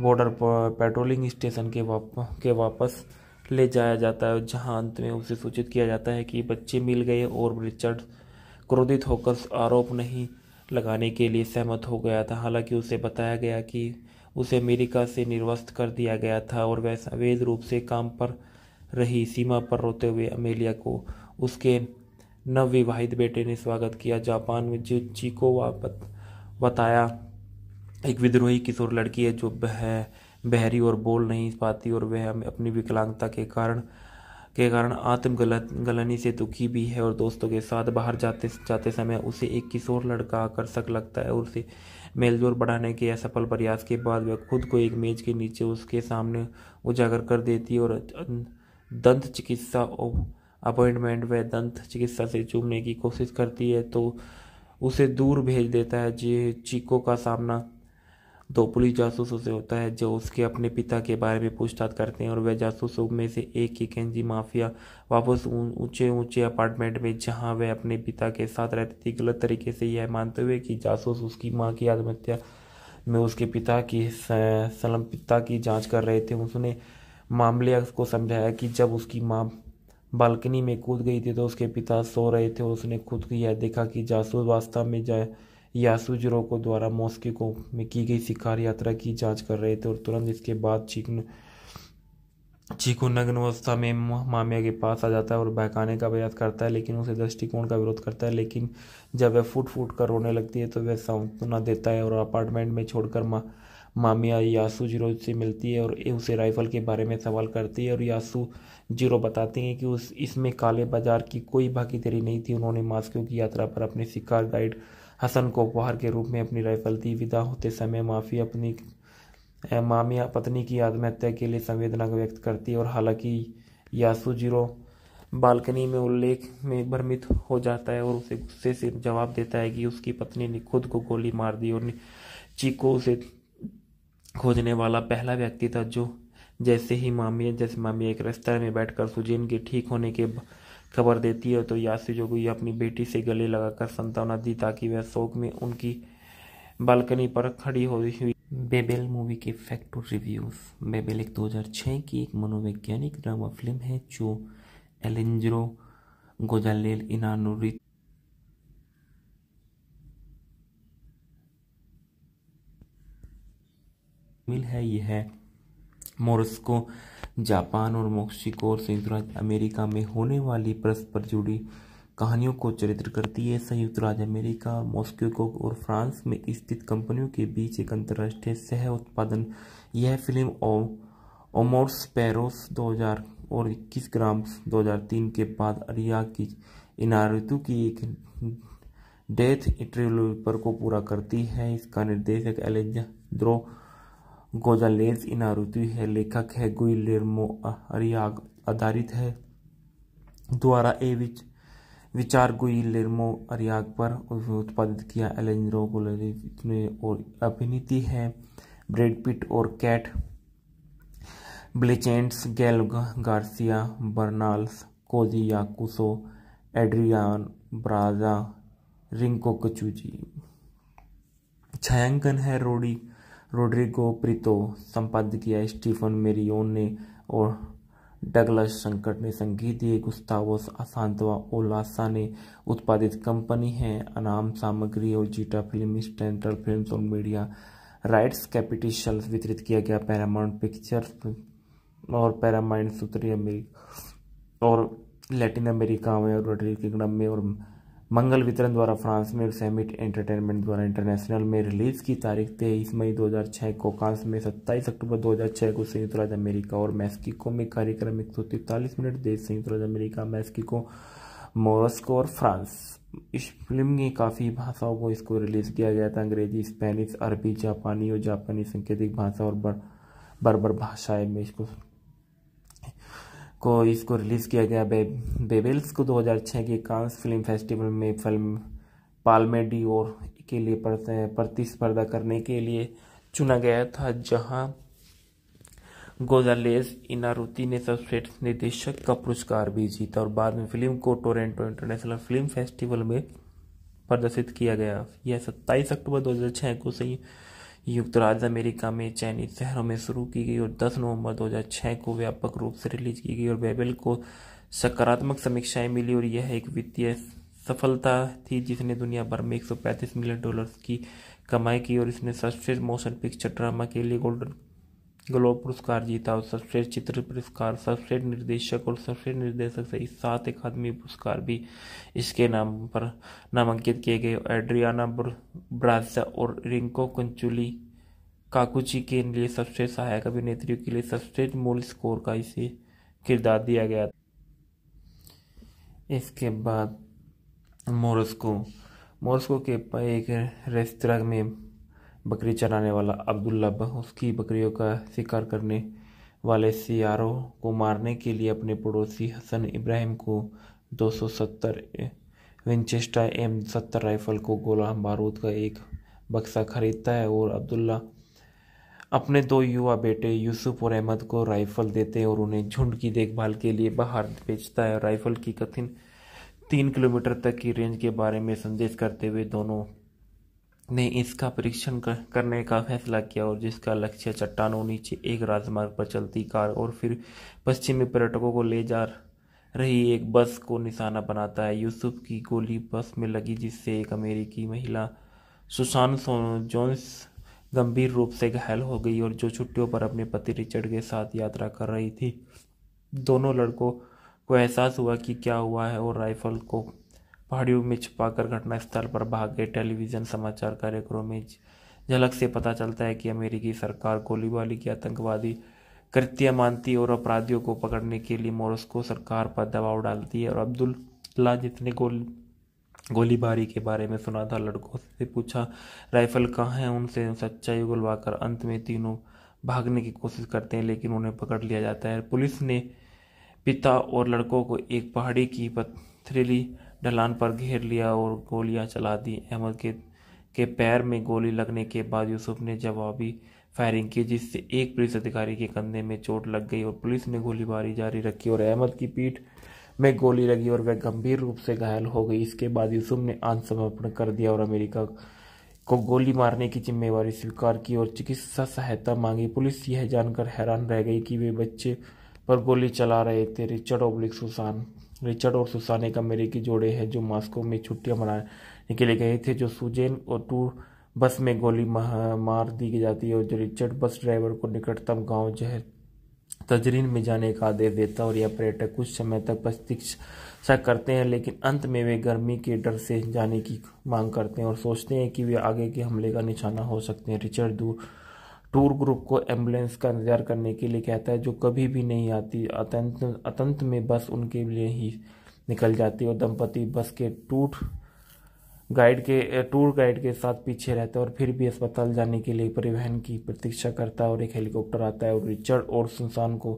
बॉर्डर पेट्रोलिंग स्टेशन के वाप के वापस ले जाया जाता है जहाँ अंत में उसे सूचित किया जाता है कि बच्चे मिल गए और रिचर्ड क्रोधित होकर आरोप नहीं लगाने के लिए सहमत हो गया था हालांकि उसे बताया गया कि उसे अमेरिका से निर्वस्त कर दिया गया था और वह अवैध रूप से काम पर रही सीमा पर रोते हुए अमेलिया को उसके नवविवाहित बेटे ने स्वागत किया जापान में जो चीको वापस बताया एक विद्रोही किशोर लड़की है जो बह बहरी और बोल नहीं पाती और वह अपनी विकलांगता के कारण के कारण आत्म गलत गलनी से दुखी भी है और दोस्तों के साथ बाहर जाते जाते समय उसे एक किशोर लड़का आकर्षक लगता है और उसे मेलजोल बढ़ाने के असफल प्रयास के बाद वह खुद को एक मेज के नीचे उसके सामने उजागर कर देती है और दंत चिकित्सा अपॉइंटमेंट वह दंत चिकित्सा से चूमने की कोशिश करती है तो उसे दूर भेज देता है जी चीको का सामना दो पुलिस जासूसों से होता है जो उसके अपने पिता के बारे में पूछताछ करते हैं और वह जासूसों में से एक ही केंजी माफिया वापस ऊंचे ऊंचे अपार्टमेंट में जहां वह अपने पिता के साथ रहती थी गलत तरीके से यह मानते हुए कि जासूस उसकी माँ की आत्महत्या में उसके पिता की सलम्पिता की जाँच कर रहे थे उसने मामले को समझाया कि जब उसकी माँ बालकनी में कूद गई थी तो उसके पिता सो रहे थे और उसने खुद को यह देखा कि जासूस वास्तव में जाए को द्वारा मॉस्को में की गई शिकार यात्रा की जांच कर रहे थे और तुरंत इसके बाद चीकन चीकू नग्न अवस्था में मामिया के पास आ जाता है और बहकाने का प्रयास करता है लेकिन उसे दृष्टिकोण का विरोध करता है लेकिन जब वह फूट फूट कर रोने लगती है तो वह सांत्वना देता है और अपार्टमेंट में छोड़कर मा मामिया यासु जीरो से मिलती है और उसे राइफल के बारे में सवाल करती है और यासु जीरो बताती हैं कि उस इसमें काले बाजार की कोई भागीदारी नहीं थी उन्होंने मास्को की यात्रा पर अपने शिकार गाइड हसन को उपहार के रूप में अपनी राइफल दी विदा होते समय माफ़ी अपनी मामिया पत्नी की आत्महत्या के लिए संवेदना व्यक्त करती और हालांकि यासुजीरो बालकनी में उल्लेख में भ्रमित हो जाता है और उसे गुस्से से जवाब देता है कि उसकी पत्नी ने खुद को गोली मार दी और चीको उसे खोजने वाला पहला व्यक्ति था जो जैसे ही मामिया जैसे मामिया एक रेस्तरा में बैठकर सुजीन के ठीक होने के खबर देती है तो जो यह अपनी बेटी से गले लगाकर संतावना दी ताकि वह शोक में उनकी बालकनी पर खड़ी हो हुई बेबेल मूवी के फैक्ट और रिव्यूज बेबेल एक 2006 की एक मनोवैज्ञानिक ड्रामा फिल्म है जो एलेंजरो गोजालेल इनानुरित मिल है यह मोरस्को जापान और मोक्सिको और संयुक्त राज्य अमेरिका में होने वाली परस्पर जुड़ी कहानियों को चरित्र करती है संयुक्त राज्य अमेरिका मॉस्को और फ्रांस में स्थित कंपनियों के बीच एक अंतर्राष्ट्रीय सह उत्पादन यह फिल्म ओमोर्स पेरोस 2000 और 21 ग्राम 2003 के बाद अरिया की इनारितु की एक डेथ इंटरव्यू पर को पूरा करती है इसका निर्देशक द्रो गोजालेज इनारुतु है लेखक है गुइलेर्मो अरियाग आधारित है द्वारा ए विच विचार गुइलेर्मो अरियाग पर उत्पादित किया एलेंजरो गोलेज ने और अभिनीति है ब्रेड पिट और Cate Blanchett's Gael Garcia Bernal's Koji Yakusho Adriana Barraza Rinko Kikuchi छायांकन है रोडी रोड्रिगो प्रितो संपादित किया स्टीफन मेरियोन ने और डगलस संकट ने संगीत दिए गुस्तावस असांतवा ओलासा ने उत्पादित कंपनी है अनाम सामग्री और जीटा फिल्म स्टैंडर्ड फिल्म और मीडिया राइट्स कैपिटिशल वितरित किया गया पैरामाउंट पिक्चर्स और पैरामाइंड सूत्री अमेरिका और लैटिन अमेरिका में और रोटरी किंगडम में और मंगल वितरण द्वारा फ्रांस में और सैमिट एंटरटेनमेंट द्वारा इंटरनेशनल में रिलीज की तारीख तेईस मई 2006 को कांस में 27 अक्टूबर 2006 को संयुक्त राज्य अमेरिका और मैक्सिको में कार्यक्रम एक सौ मिनट देश संयुक्त राज्य अमेरिका मैक्सिको मोरस्को और फ्रांस इस फिल्म की काफ़ी भाषाओं को इसको रिलीज़ किया गया था अंग्रेजी स्पेनिश अरबी जापानी और जापानी सांकेतिक भाषा और बर्बर भाषाएं में इसको को इसको रिलीज़ किया गया बे, बेबेल्स को 2006 के कांस फिल्म फेस्टिवल में फिल्म पालमेडी और के लिए प्रतिस्पर्धा करने के लिए चुना गया था जहां गोजालेस इनारुति ने सर्वश्रेष्ठ निर्देशक का पुरस्कार भी जीता और बाद में फिल्म को टोरेंटो इंटरनेशनल फिल्म फेस्टिवल में प्रदर्शित किया गया यह 27 अक्टूबर 2006 को संयुक्त संयुक्त राज्य अमेरिका में चयनित शहरों में शुरू की गई और 10 नवंबर 2006 को व्यापक रूप से रिलीज की गई और बेबल को सकारात्मक समीक्षाएं मिली और यह एक वित्तीय सफलता थी जिसने दुनिया भर में एक मिलियन डॉलर की कमाई की और इसने सर्वश्रेष्ठ मोशन पिक्चर ड्रामा के लिए गोल्डन ग्लोब पुरस्कार जीता और सर्वश्रेष्ठ चित्र पुरस्कार सर्वश्रेष्ठ निर्देशक और सर्वश्रेष्ठ निर्देशक सहित सात अकादमी पुरस्कार भी इसके नाम पर नामांकित किए गए एड्रियाना ब्राजा और रिंको कंचुली काकुची के लिए सर्वश्रेष्ठ सहायक अभिनेत्रियों के लिए सर्वश्रेष्ठ मूल स्कोर का इसे किरदार दिया गया इसके बाद मोरस्को मोरस्को के एक रेस्तरा में बकरी चराने वाला अब्दुल्लाबा उसकी बकरियों का शिकार करने वाले सियारों को मारने के लिए अपने पड़ोसी हसन इब्राहिम को 270 विंचेस्टर एम सत्तर राइफल को गोला बारूद का एक बक्सा खरीदता है और अब्दुल्ला अपने दो युवा बेटे यूसुफ और अहमद को राइफल देते हैं और उन्हें झुंड की देखभाल के लिए बाहर भेजता है राइफल की कथिन तीन किलोमीटर तक की रेंज के बारे में संदेश करते हुए दोनों ने इसका परीक्षण करने का फैसला किया और जिसका लक्ष्य चट्टानों नीचे एक राजमार्ग पर चलती कार और फिर पश्चिमी पर्यटकों को ले जा रही एक बस को निशाना बनाता है यूसुफ की गोली बस में लगी जिससे एक अमेरिकी महिला सुशान सोनो जोन्स गंभीर रूप से घायल हो गई और जो छुट्टियों पर अपने पति रिचर्ड के साथ यात्रा कर रही थी दोनों लड़कों को एहसास हुआ कि क्या हुआ है और राइफल को पहाड़ियों में छिपाकर घटनास्थल पर भाग गए टेलीविजन समाचार कार्यक्रम में झलक से पता चलता है कि अमेरिकी सरकार गोलीबारी के आतंकवादी कृत्य मानती और अपराधियों को पकड़ने के लिए मोरस्को सरकार पर दबाव डालती है और अब्दुल्ला जिसने गोल गोलीबारी के बारे में सुना था लड़कों से पूछा राइफल कहाँ है उनसे सच्चाई उगलवाकर अंत में तीनों भागने की कोशिश करते हैं लेकिन उन्हें पकड़ लिया जाता है पुलिस ने पिता और लड़कों को एक पहाड़ी की पथरीली ढलान पर घेर लिया और गोलियां चला दी अहमद के के पैर में गोली लगने के बाद यूसुफ ने जवाबी फायरिंग की जिससे एक पुलिस अधिकारी के कंधे में चोट लग गई और पुलिस ने गोलीबारी जारी रखी और अहमद की पीठ में गोली लगी और वह गंभीर रूप से घायल हो गई इसके बाद यूसुफ ने आत्मसमर्पण कर दिया और अमेरिका को गोली मारने की जिम्मेवारी स्वीकार की और चिकित्सा सहायता मांगी पुलिस यह जानकर हैरान रह गई कि वे बच्चे पर गोली चला रहे थे रिचर्ड ओब्लिक सुसान रिचर्ड और सुसाने एक अमेरिकी जोड़े हैं जो मॉस्को में छुट्टियां मनाने के लिए गए थे जो सुजेन और टू बस में गोली मार दी जाती है और जो रिचर्ड बस ड्राइवर को निकटतम गांव जहर तजरीन में जाने का आदेश देता है और यह पर्यटक कुछ समय तक प्रतीक्षा करते हैं लेकिन अंत में वे गर्मी के डर से जाने की मांग करते हैं और सोचते हैं कि वे आगे के हमले का निशाना हो सकते हैं रिचर्ड दूर टूर ग्रुप को एम्बुलेंस का इंतजार करने के लिए कहता है जो कभी भी नहीं आती अतंत अतंत में बस उनके लिए ही निकल जाती और दंपति बस के टूट गाइड के टूर गाइड के साथ पीछे रहता है और फिर भी अस्पताल जाने के लिए परिवहन की प्रतीक्षा करता है और एक हेलीकॉप्टर आता है और रिचर्ड और सुनसान को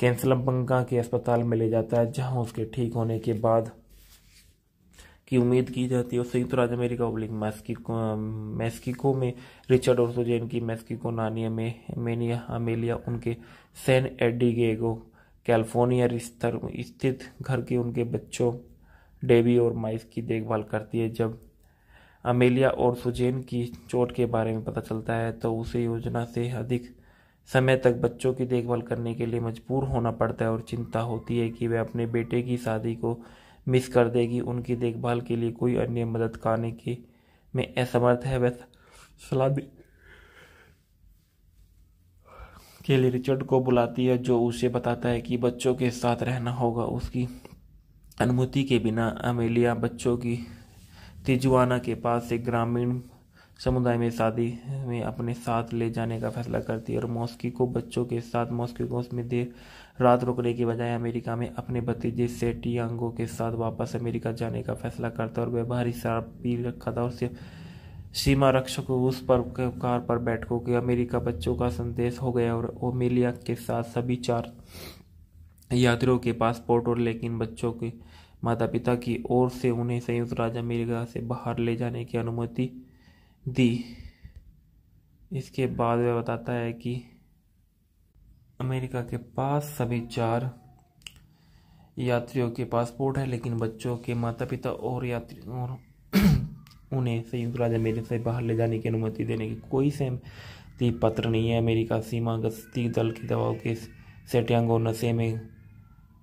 कैंसलम के अस्पताल में ले जाता है जहां उसके ठीक होने के बाद की उम्मीद की जाती है और संयुक्त राज्य अमेरिका ओब्लिक मैस्किको मैस्किको में रिचर्ड और ओर्सोजेन की मैस्किको नानिया में मेनिया अमेलिया उनके सैन एडिगेगो कैलिफोर्निया स्तर स्थित घर के उनके बच्चों डेवी और माइस की देखभाल करती है जब अमेलिया और सुजेन की चोट के बारे में पता चलता है तो उसे योजना से अधिक समय तक बच्चों की देखभाल करने के लिए मजबूर होना पड़ता है और चिंता होती है कि वह अपने बेटे की शादी को मिस कर देगी उनकी देखभाल के लिए कोई अन्य मदद करने के में असमर्थ है वह सलाह दे के लिए रिचर्ड को बुलाती है जो उसे बताता है कि बच्चों के साथ रहना होगा उसकी अनुमति के बिना अमेलिया बच्चों की तिजुआना के पास से ग्रामीण समुदाय में शादी में अपने साथ ले जाने का फैसला करती है और मॉस्की को बच्चों के साथ मॉस्की को उसमें देर रात रुकने की बजाय अमेरिका में अपने भतीजे से टियांगो के साथ वापस अमेरिका जाने का फैसला करता और वह भारी शराब पी रखा था और सिर्फ सीमा रक्षक उस पर कार पर बैठ को अमेरिका बच्चों का संदेश हो गया और ओमेलिया के साथ सभी चार यात्रियों के पासपोर्ट और लेकिन बच्चों के माता पिता की ओर से उन्हें संयुक्त राज्य अमेरिका से बाहर ले जाने की अनुमति दी इसके बाद वह बताता है कि अमेरिका के पास सभी चार यात्रियों के पासपोर्ट है लेकिन बच्चों के माता पिता और यात्री और (clears throat) उन्हें संयुक्त राज्य अमेरिका से बाहर ले जाने की अनुमति देने की कोई सहमति पत्र नहीं है अमेरिका सीमा गश्ती दल की दबाव के सेटियांग और नशे में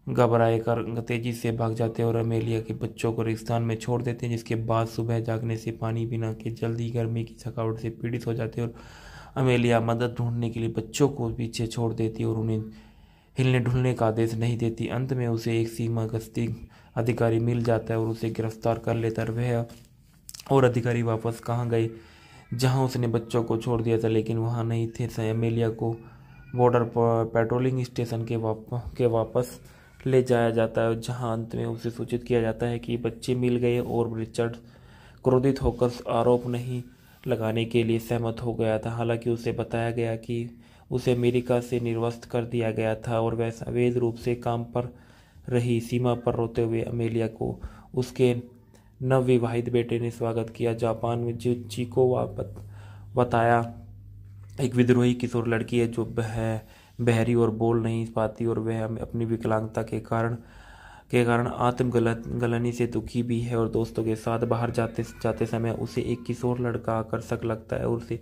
घबराए कर तेजी से भाग जाते हैं और अमेलिया के बच्चों को रेगिस्तान में छोड़ देते हैं जिसके बाद सुबह जागने से पानी बिना के जल्दी गर्मी की थकावट से पीड़ित हो जाते हैं और अमेलिया मदद ढूंढने के लिए बच्चों को पीछे छोड़ देती और उन्हें हिलने ढुलने का आदेश नहीं देती अंत में उसे एक सीमा गश्ती अधिकारी मिल जाता है और उसे गिरफ्तार कर लेता है वह और अधिकारी वापस कहाँ गए जहाँ उसने बच्चों को छोड़ दिया था लेकिन वहाँ नहीं थे अमेलिया को बॉर्डर पेट्रोलिंग स्टेशन के वाप के वापस ले जाया जाता है जहाँ अंत में उसे सूचित किया जाता है कि बच्चे मिल गए और रिचर्ड क्रोधित होकर आरोप नहीं लगाने के लिए सहमत हो गया था हालांकि उसे बताया गया कि उसे अमेरिका से निर्वस्त कर दिया गया था और वह अवैध रूप से काम पर रही सीमा पर रोते हुए अमेलिया को उसके नवविवाहित बेटे ने स्वागत किया जापान में जो चीको वापत बताया एक विद्रोही किशोर लड़की है जो बह बहरी और बोल नहीं पाती और वह अपनी विकलांगता के कारण के कारण आत्म गलत गलनी से दुखी भी है और दोस्तों के साथ बाहर जाते जाते समय उसे एक किशोर लड़का आकर्षक लगता है और उसे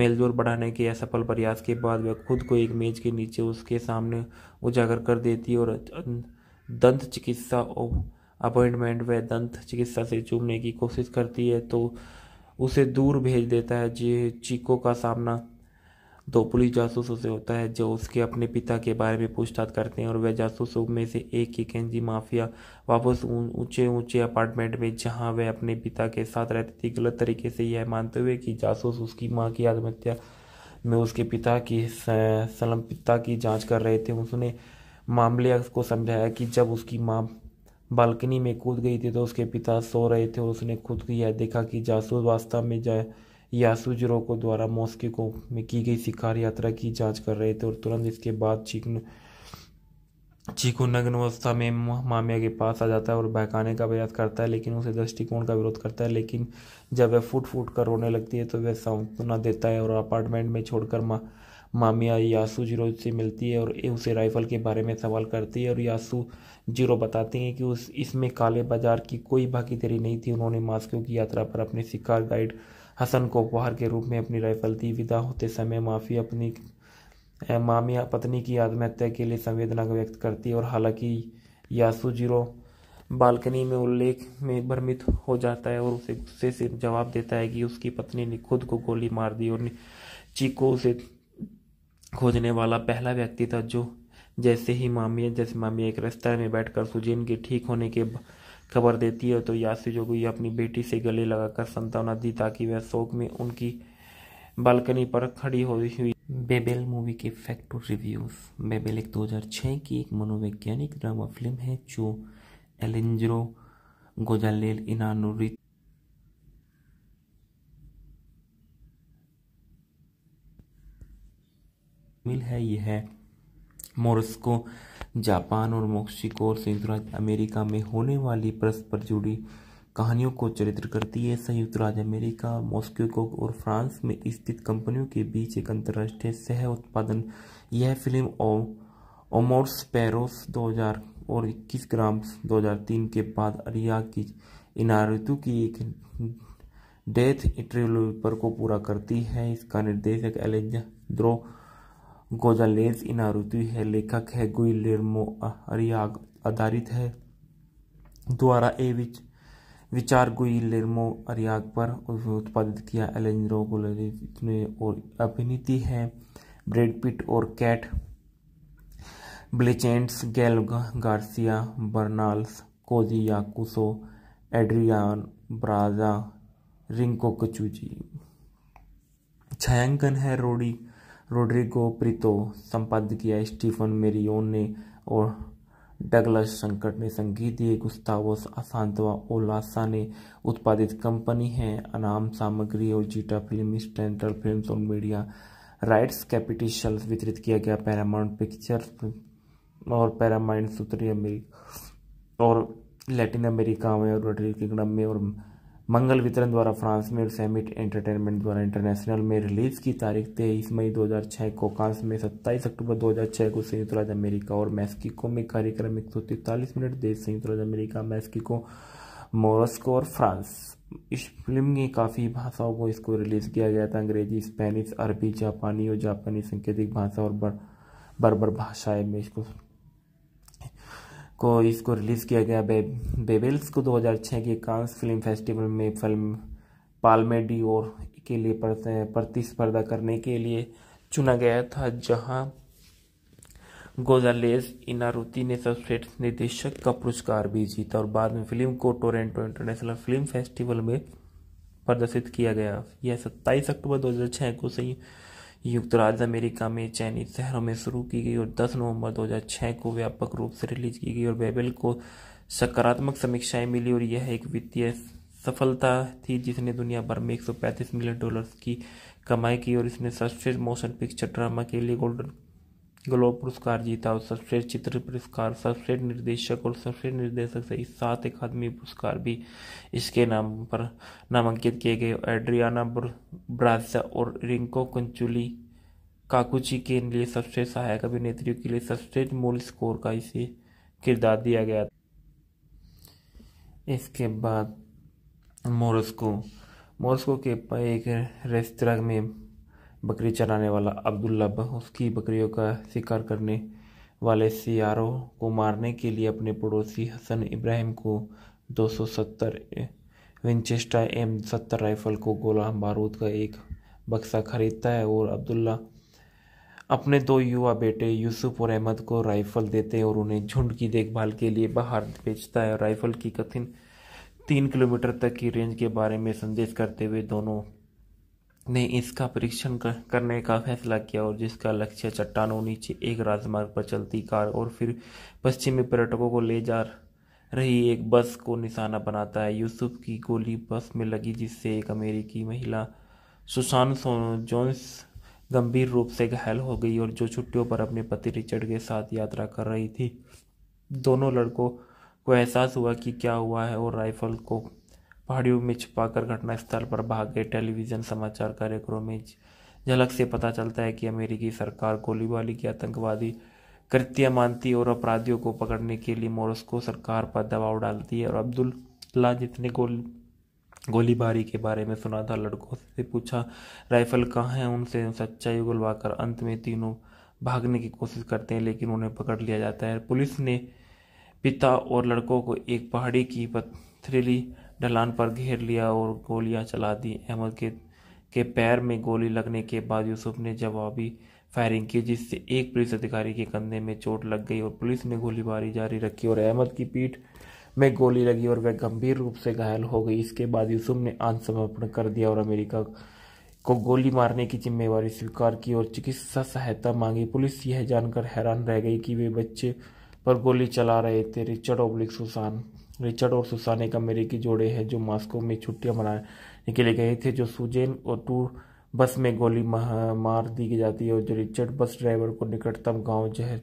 मेलजोल बढ़ाने के असफल प्रयास के बाद वह खुद को एक मेज के नीचे उसके सामने उजागर कर देती है और दंत चिकित्सा अपॉइंटमेंट वह दंत चिकित्सा से चूमने की कोशिश करती है तो उसे दूर भेज देता है जी चीको का सामना दो पुलिस जासूसों से होता है जो उसके अपने पिता के बारे में पूछताछ करते हैं और वह जासूसों में से एक ही केंजी माफिया वापस ऊंचे ऊंचे अपार्टमेंट में जहां वह अपने पिता के साथ रहती थी गलत तरीके से यह मानते हुए कि जासूस उसकी मां की आत्महत्या में उसके पिता की सलम्पिता की जाँच कर रहे थे उसने मामले को समझाया कि जब उसकी माँ बालकनी में कूद गई थी तो उसके पिता सो रहे थे और उसने खुद यह देखा कि जासूस वास्तव में जाए को द्वारा मॉस्को में की गई शिकार यात्रा की जांच कर रहे थे और तुरंत इसके बाद चीकन चीकू नग्न अवस्था में मामिया के पास आ जाता है और बहकाने का प्रयास करता है लेकिन उसे दृष्टिकोण का विरोध करता है लेकिन जब वह फूट फूट कर रोने लगती है तो वह सांत्वना देता है और अपार्टमेंट में छोड़कर मा मामिया यासु जीरो से मिलती है और उसे राइफल के बारे में सवाल करती है और यासु जीरो बताती हैं कि उस इसमें काले बाजार की कोई भागीदारी नहीं थी उन्होंने मास्को की यात्रा पर अपने शिकार गाइड हसन को उपहार के रूप में अपनी राइफल दी विदा होते समय माफ़ी अपनी मामिया पत्नी की आत्महत्या के लिए संवेदना व्यक्त करती है और हालांकि यासुजीरो बालकनी में उल्लेख में भ्रमित हो जाता है और उसे गुस्से से जवाब देता है कि उसकी पत्नी ने खुद को गोली मार दी और चीको उसे खोजने वाला पहला व्यक्ति था जो जैसे ही मामिया जैसे मामिया एक रेस्तरा में बैठकर सुजीन के ठीक होने के खबर देती है तो यासी यासुजोगी अपनी बेटी से गले लगाकर संतावना दी ताकि वह शोक में उनकी बालकनी पर खड़ी हो हुई बेबेल मूवी के फैक्ट और रिव्यूज बेबेल एक 2006 की एक मनोवैज्ञानिक ड्रामा फिल्म है जो एलेंजरो गोजालेल इनानुरित मिल है यह मोरस्को जापान और मोक्सिको और संयुक्त राज्य अमेरिका में होने वाली परस्पर जुड़ी कहानियों को चरित्र करती है संयुक्त राज्य अमेरिका मॉस्को और फ्रांस में स्थित कंपनियों के बीच एक अंतर्राष्ट्रीय सह उत्पादन यह फिल्म ओमोर्स पेरोस 2000 और 21 ग्राम 2003 के बाद अरिया की इनारितु की एक डेथ पर को पूरा करती है इसका निर्देशक द्रो गोजालेज इनारुतु है लेखक है गुइलेर्मो अरियाग आधारित है द्वारा ए विच विचार गुइलेर्मो अरियाग पर उत्पादित किया एलेंजरो ने और अभिनीति है ब्रेड पिट और Cate Blanchett's Gael Garcia Bernal's Koji Yakusho Adriana Barraza Rinko Kikuchi छायांकन है रोडी रोड्रिगो प्रितो संपादित किया स्टीफन मेरियोन ने और डगलस संकट ने संगीत दिए गुस्तावस असांतवा ओलासा ने उत्पादित कंपनी है अनाम सामग्री और जीटा फिल्म स्टैंडर्ड फिल्म और मीडिया राइट्स कैपिटिशल वितरित किया गया पैरामाउंट पिक्चर्स और पैरामाइंड सूत्री अमेरिका और लैटिन अमेरिका में और रोटरी किंगडम में और मंगल वितरण द्वारा फ्रांस में और सेमिट एंटरटेनमेंट द्वारा इंटरनेशनल में रिलीज की तारीख तेईस मई 2006 को कांस में 27 अक्टूबर 2006 को संयुक्त राज्य अमेरिका और मैक्सिको में कार्यक्रम एक मिनट देश संयुक्त राज्य अमेरिका मैक्सिको मोरस्को और फ्रांस इस फिल्म की काफ़ी भाषाओं को इसको रिलीज़ किया गया था अंग्रेजी स्पेनिश अरबी जापानी और जापानी सांकेतिक भाषा और बर बर्बर भाषाएं में इसको को इसको रिलीज़ किया गया बे, बेबेल्स को 2006 के कांस फिल्म फेस्टिवल में फिल्म पालमेडी और के लिए प्रतिस्पर्धा करने के लिए चुना गया था जहां गोजालेस इनारुति ने सर्वश्रेष्ठ निर्देशक का पुरस्कार भी जीता और बाद में फिल्म को टोरेंटो इंटरनेशनल फिल्म फेस्टिवल में प्रदर्शित किया गया यह 27 अक्टूबर 2006 को सही संयुक्त राज्य अमेरिका में चयनित शहरों में शुरू की गई और 10 नवंबर 2006 को व्यापक रूप से रिलीज की गई और बेबेल को सकारात्मक समीक्षाएं मिली और यह एक वित्तीय सफलता थी जिसने दुनिया भर में 135 मिलियन डॉलर्स की कमाई की और इसने सर्वश्रेष्ठ मोशन पिक्चर ड्रामा के लिए गोल्डन ग्लोब पुरस्कार जीता और सर्वश्रेष्ठ चित्र पुरस्कार सर्वश्रेष्ठ निर्देशक और सर्वश्रेष्ठ निर्देशक से इस सात अकादमी पुरस्कार भी इसके नाम पर नामांकित किए गए एड्रियाना ब्राजा और रिंको कंचुली काकुची के लिए सबसे सहायक अभिनेत्रियों के लिए सबसे मूल स्कोर का इसे किरदार दिया गया इसके बाद मोरस्को मोरस्को के एक रेस्तरा में बकरी चराने वाला अब्दुल्लभ उसकी बकरियों का शिकार करने वाले सियारों को मारने के लिए अपने पड़ोसी हसन इब्राहिम को 270 विंचेस्टर एम सत्तर राइफल को गोला बारूद का एक बक्सा खरीदता है और अब्दुल्ला अपने दो युवा बेटे यूसुफ और अहमद को राइफल देते हैं और उन्हें झुंड की देखभाल के लिए बाहर भेजता है राइफल की कथिन तीन किलोमीटर तक की रेंज के बारे में संदेश करते हुए दोनों ने इसका परीक्षण करने का फैसला किया और जिसका लक्ष्य चट्टानों नीचे एक राजमार्ग पर चलती कार और फिर पश्चिमी पर्यटकों को ले जा रही एक बस को निशाना बनाता है यूसुफ की गोली बस में लगी जिससे एक अमेरिकी महिला सुशान जोन्स गंभीर रूप से घायल हो गई और जो छुट्टियों पर अपने पति रिचर्ड के साथ यात्रा कर रही थी दोनों लड़कों को एहसास हुआ कि क्या हुआ है और राइफल को पहाड़ियों में छिपाकर घटनास्थल पर भाग गए टेलीविजन समाचार कार्यक्रम में झलक से पता चलता है कि अमेरिकी सरकार गोलीबारी के आतंकवादी कृत्य मानती और अपराधियों को पकड़ने के लिए मोरस्को सरकार पर दबाव डालती है और अब्दुल्ला जितने गोल गोलीबारी के बारे में सुना था लड़कों से पूछा राइफल कहाँ है उनसे सच्चाई उगलवाकर अंत में तीनों भागने की कोशिश करते हैं लेकिन उन्हें पकड़ लिया जाता है पुलिस ने पिता और लड़कों को एक पहाड़ी की पथरीली ढलान पर घेर लिया और गोलियां चला दी अहमद के के पैर में गोली लगने के बाद यूसुफ ने जवाबी फायरिंग की जिससे एक पुलिस अधिकारी के कंधे में चोट लग गई और पुलिस ने गोलीबारी जारी रखी और अहमद की पीठ में गोली लगी और वह गंभीर रूप से घायल हो गई इसके बाद यूसुफ ने आत्मसमर्पण कर दिया और अमेरिका को गोली मारने की जिम्मेवारी स्वीकार की और चिकित्सा सहायता मांगी पुलिस यह जानकर हैरान रह गई कि वे बच्चे पर गोली चला रहे थे रिचर्ड ओब्लिक सुसान रिचर्ड और सुसाने एक अमेरिकी जोड़े हैं जो मास्को में छुट्टियां मनाने के लिए गए थे जो सुजेन और टू बस में गोली मार दी जाती है और जो रिचर्ड बस ड्राइवर को निकटतम गांव जो है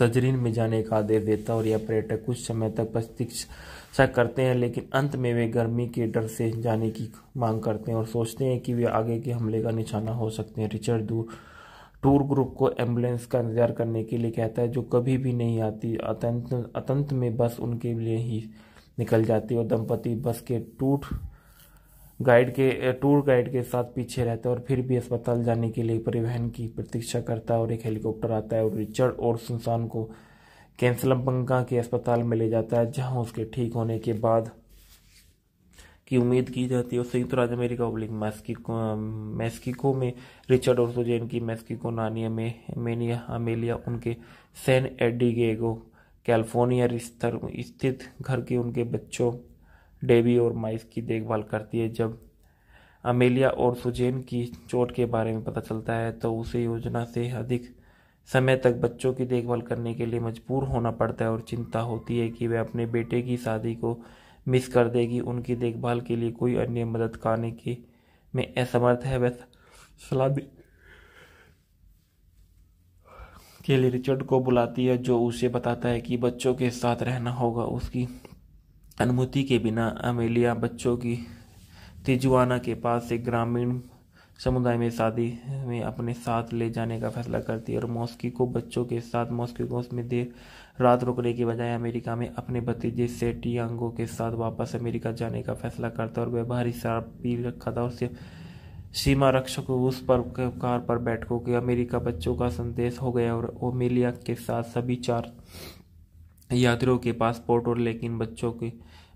तजरीन में जाने का आदेश देता है और यह पर्यटक कुछ समय तक प्रतीक्षा करते हैं लेकिन अंत में वे गर्मी के डर से जाने की मांग करते हैं और सोचते हैं कि वे आगे के हमले का निशाना हो सकते हैं रिचर्ड दूर टूर ग्रुप को एम्बुलेंस का इंतजार करने के लिए कहता है जो कभी भी नहीं आती अतंत अतंत में बस उनके लिए ही निकल जाती है और दंपति बस के टूट गाइड के टूर गाइड के साथ पीछे रहता है और फिर भी अस्पताल जाने के लिए परिवहन की प्रतीक्षा करता है और एक हेलीकॉप्टर आता है और रिचर्ड और सुनसान को कैंसलम बंगा के अस्पताल में ले जाता है जहां उसके ठीक होने के बाद की उम्मीद की जाती है और संयुक्त राज्य अमेरिका ओब्लिक मैस्किको मैस्किको में रिचर्ड और सुजैन की मैस्किको नानिया में मेनिया अमेलिया उनके सैन एडिगेगो कैलिफोर्निया स्तर स्थित घर के उनके बच्चों डेवी और माइस की देखभाल करती है जब अमेलिया और सुजैन की चोट के बारे में पता चलता है तो उसे योजना से अधिक समय तक बच्चों की देखभाल करने के लिए मजबूर होना पड़ता है और चिंता होती है कि वह अपने बेटे की शादी को मिस कर देगी उनकी देखभाल के लिए कोई अन्य मदद करने के में असमर्थ है वह सलाह के लिए रिचर्ड को बुलाती है जो उसे बताता है कि बच्चों के साथ रहना होगा उसकी अनुमति के बिना अमेलिया बच्चों की तिजुआना के पास एक ग्रामीण समुदाय में शादी में अपने साथ ले जाने का फैसला करती है और मॉस्की को बच्चों के साथ को उसमें देर रात रुकने के बजाय अमेरिका में अपने भतीजे टियांगो के साथ वापस अमेरिका जाने का फैसला करता है और वह भारी शराब पी रखा था और सीमा रक्षक उस पर कार पर बैठकों के अमेरिका बच्चों का संदेश हो गया और ओमेलिया के साथ सभी चार यात्रियों के पासपोर्ट और लेकिन बच्चों के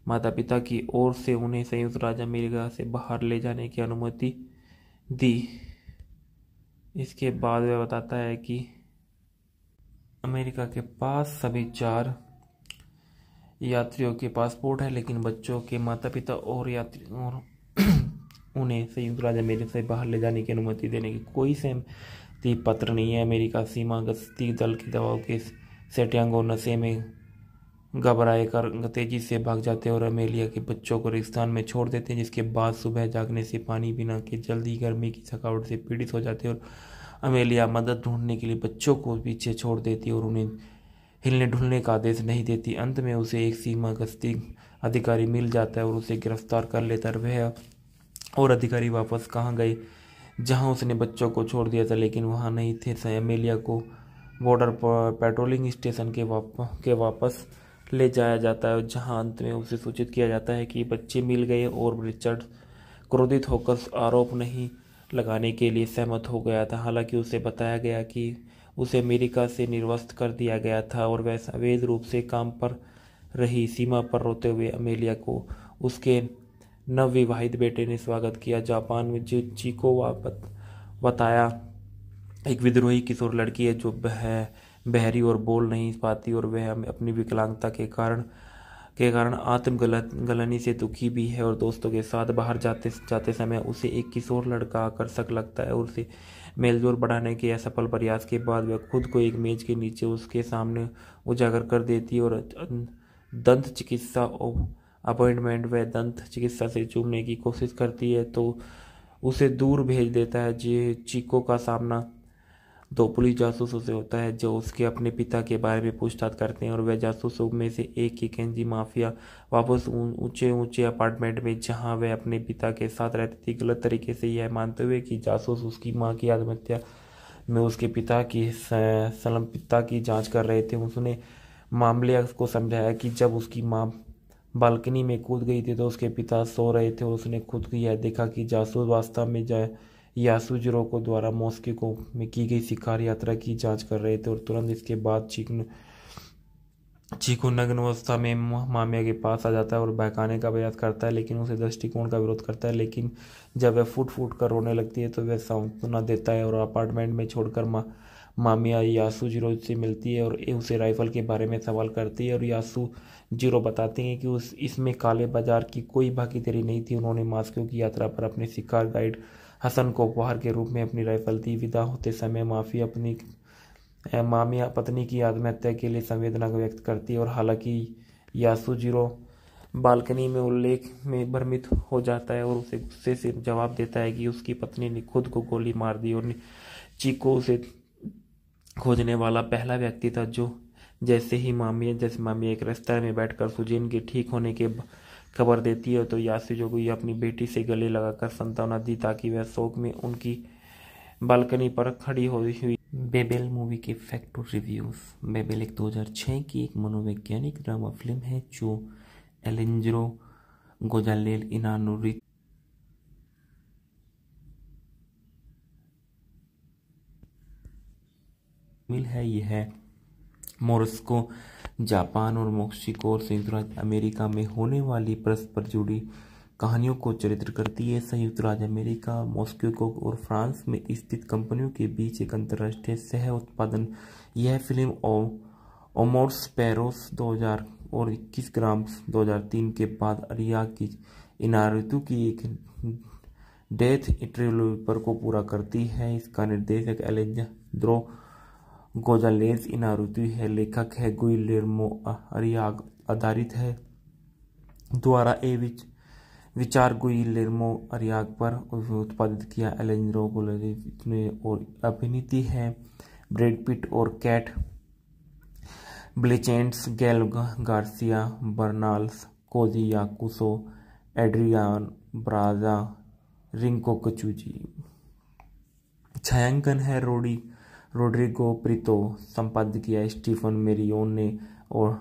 माता पिता की ओर से उन्हें संयुक्त राज्य अमेरिका से बाहर ले जाने की अनुमति दी इसके बाद वह बताता है कि अमेरिका के पास सभी चार यात्रियों के पासपोर्ट है लेकिन बच्चों के माता पिता और यात्री और (clears throat) उन्हें संयुक्त राज्य अमेरिका से बाहर ले जाने की अनुमति देने की कोई सहमति पत्र नहीं है अमेरिका सीमा गश्ती दल की दबाव के सेटियांग और नशे में घबराए कर तेजी से भाग जाते हैं और अमेलिया के बच्चों को रेगिस्तान में छोड़ देते हैं जिसके बाद सुबह जागने से पानी बिना के जल्दी गर्मी की थकावट से पीड़ित हो जाते हैं और अमेलिया मदद ढूंढने के लिए बच्चों को पीछे छोड़ देती और उन्हें हिलने ढुलने का आदेश नहीं देती अंत में उसे एक सीमा गश्ती अधिकारी मिल जाता है और उसे गिरफ्तार कर लेता है वह और अधिकारी वापस कहाँ गए जहाँ उसने बच्चों को छोड़ दिया था लेकिन वहाँ नहीं थे अमेलिया को बॉर्डर पर पेट्रोलिंग स्टेशन के वाप के वापस ले जाया जाता है जहां अंत में उसे सूचित किया जाता है कि बच्चे मिल गए और रिचर्ड क्रोधित होकर आरोप नहीं लगाने के लिए सहमत हो गया था हालांकि उसे बताया गया कि उसे अमेरिका से निर्वस्त कर दिया गया था और वह अवैध रूप से काम पर रही सीमा पर रोते हुए अमेलिया को उसके नवविवाहित बेटे ने स्वागत किया जापान में जो चीको वापत बताया एक विद्रोही किशोर लड़की है जो है बहरी और बोल नहीं पाती और वह अपनी विकलांगता के कारण के कारण आत्म गलत गलनी से दुखी भी है और दोस्तों के साथ बाहर जाते जाते समय उसे एक किशोर लड़का आकर्षक लगता है और उसे मेलजोल बढ़ाने के असफल प्रयास के बाद वह खुद को एक मेज के नीचे उसके सामने उजागर कर देती है और अं, दंत चिकित्सा अपॉइंटमेंट वह दंत चिकित्सा से चूमने की कोशिश करती है तो उसे दूर भेज देता है जी चीको का सामना दो पुलिस जासूसों से होता है जो उसके अपने पिता के बारे में पूछताछ करते हैं और वह जासूसों में से एक ही कैंजी माफिया वापस ऊंचे ऊंचे अपार्टमेंट में जहां वह अपने पिता के साथ रहती थी गलत तरीके से यह मानते हुए कि जासूस उसकी माँ की आत्महत्या में उसके पिता की सलम्पिता की जाँच कर रहे थे उसने मामले को समझाया कि जब उसकी माँ बालकनी में कूद गई थी तो उसके पिता सो रहे थे और उसने खुद यह देखा कि जासूस वास्तव में जाए यासुजरो को द्वारा मॉस्को में की गई शिकार यात्रा की जांच कर रहे थे और तुरंत इसके बाद चीकन चीकु नग्न अवस्था में मामिया के पास आ जाता है और बहकाने का प्रयास करता है लेकिन उसे दृष्टिकोण का विरोध करता है लेकिन जब वह फूट फूट कर रोने लगती है तो वह सांत्वना देता है और अपार्टमेंट में छोड़कर मा मामिया यासु जीरो से मिलती है और उसे राइफल के बारे में सवाल करती है और यासु जीरो बताती हैं कि उस इसमें काले बाजार की कोई भागीदारी नहीं थी उन्होंने मास्को की यात्रा पर अपने शिकार गाइड हसन को उपहार के रूप में अपनी राइफल दी विदा होते समय माफ़ी अपनी मामिया पत्नी की आत्महत्या के लिए संवेदना व्यक्त करती और हालांकि यासुजीरो बालकनी में उल्लेख में भ्रमित हो जाता है और उसे गुस्से से जवाब देता है कि उसकी पत्नी ने खुद को गोली मार दी और चीको उसे खोजने वाला पहला व्यक्ति था जो जैसे ही मामिया जैसे मामिया एक रेस्तरा में बैठकर सुजीन के ठीक होने के खबर देती है तो यासुजोगी अपनी बेटी से गले लगाकर संतावना दी ताकि वह शोक में उनकी बालकनी पर खड़ी हो हुई बेबेल मूवी के फैक्ट और रिव्यूज बेबेल एक 2006 की एक मनोवैज्ञानिक ड्रामा फिल्म है जो एलेंजरो गोजालेल इनानुरी मिल है यह है मोरस्को जापान और मोक्सिको और संयुक्त राज्य अमेरिका में होने वाली परस्पर जुड़ी कहानियों को चरित्र करती है संयुक्त राज्य अमेरिका मॉस्को और फ्रांस में स्थित कंपनियों के बीच एक अंतर्राष्ट्रीय सह उत्पादन यह फिल्म ओमोर्स पेरोस 2000 और 21 ग्राम 2003 के बाद अरिया की इनारितु की एक डेथ पर को पूरा करती है इसका निर्देशक एलेंद्रो गोजालेस इनारुति है लेखक है गुइलेर्मो अरियाग आधारित है द्वारा ए विच विचार गुइलेर्मो अरियाग पर उत्पादित किया एलेंजरो गोलेस ने और अभिनीति है ब्रेड पिट और Cate Blanchett's Gael Garcia Bernal's Koji Yakusho Adriana Barraza Rinko Kikuchi छायांकन है रोडी रोड्रिगो प्रितो संपादित किया स्टीफन मेरियोन ने और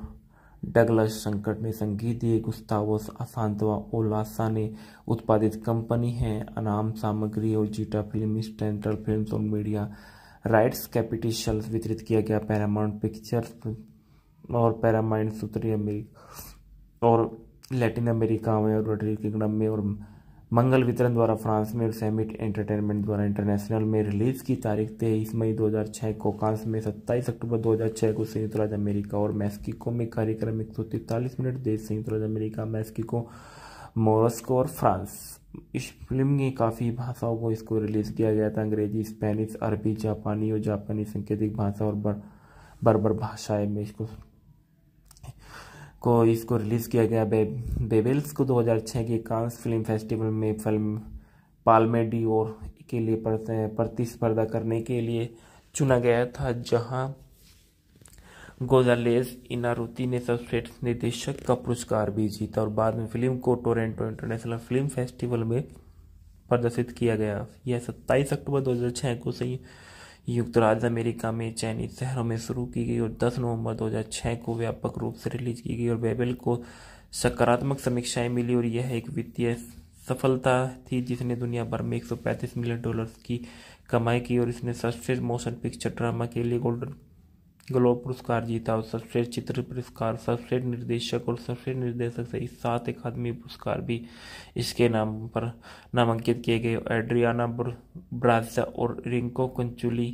डगलस संकट ने संगीत दिए गुस्तावो असांतवा ओलासा ने उत्पादित कंपनी है अनाम सामग्री और जीटा फिल्म सेंट्रल फिल्म और मीडिया राइट्स कैपिटिशल वितरित किया गया पैरामाउंट पिक्चर्स और पैरामाइंड सूत्री अमेरिका और लैटिन अमेरिका में और रोडरिकम में और मंगल वितरण द्वारा फ्रांस में और एंटरटेनमेंट द्वारा इंटरनेशनल में रिलीज की तारीख तेईस मई 2006 को कांस में 27 अक्टूबर 2006 को संयुक्त राज्य अमेरिका और मैक्सिको में कार्यक्रम एक मिनट देश संयुक्त राज्य अमेरिका मैक्सिको मोरस्को और फ्रांस इस फिल्म में काफ़ी भाषाओं को इसको रिलीज़ किया गया था अंग्रेजी स्पेनिश अरबी जापानी और जापानी सांकेतिक भाषा और बर्बर भाषाएं में इसको को इसको रिलीज़ किया गया बे, बेबेल्स को 2006 के कांस फिल्म फेस्टिवल में फिल्म पालमेडी और के लिए प्रतिस्पर्धा करने के लिए चुना गया था जहां गोजालेस इनारुति ने सर्वश्रेष्ठ निर्देशक का पुरस्कार भी जीता और बाद में फिल्म को टोरेंटो इंटरनेशनल फिल्म फेस्टिवल में प्रदर्शित किया गया यह 27 अक्टूबर 2006 को सही संयुक्त राज्य अमेरिका में चाइनीज शहरों में शुरू की गई और 10 नवंबर 2006 को व्यापक रूप से रिलीज की गई और बेबल को सकारात्मक समीक्षाएं मिली और यह एक वित्तीय सफलता थी जिसने दुनिया भर में 135 मिलियन डॉलर्स की कमाई की और इसने सर्वश्रेष्ठ मोशन पिक्चर ड्रामा के लिए गोल्डन ग्लोब पुरस्कार जीता और सर्वश्रेष्ठ चित्र पुरस्कार सर्वश्रेष्ठ निर्देशक और सर्वश्रेष्ठ निर्देशक सहित सात अकादमी पुरस्कार भी इसके नाम पर नामांकित किए गए एड्रियाना ब्राजा और रिंको कंचुली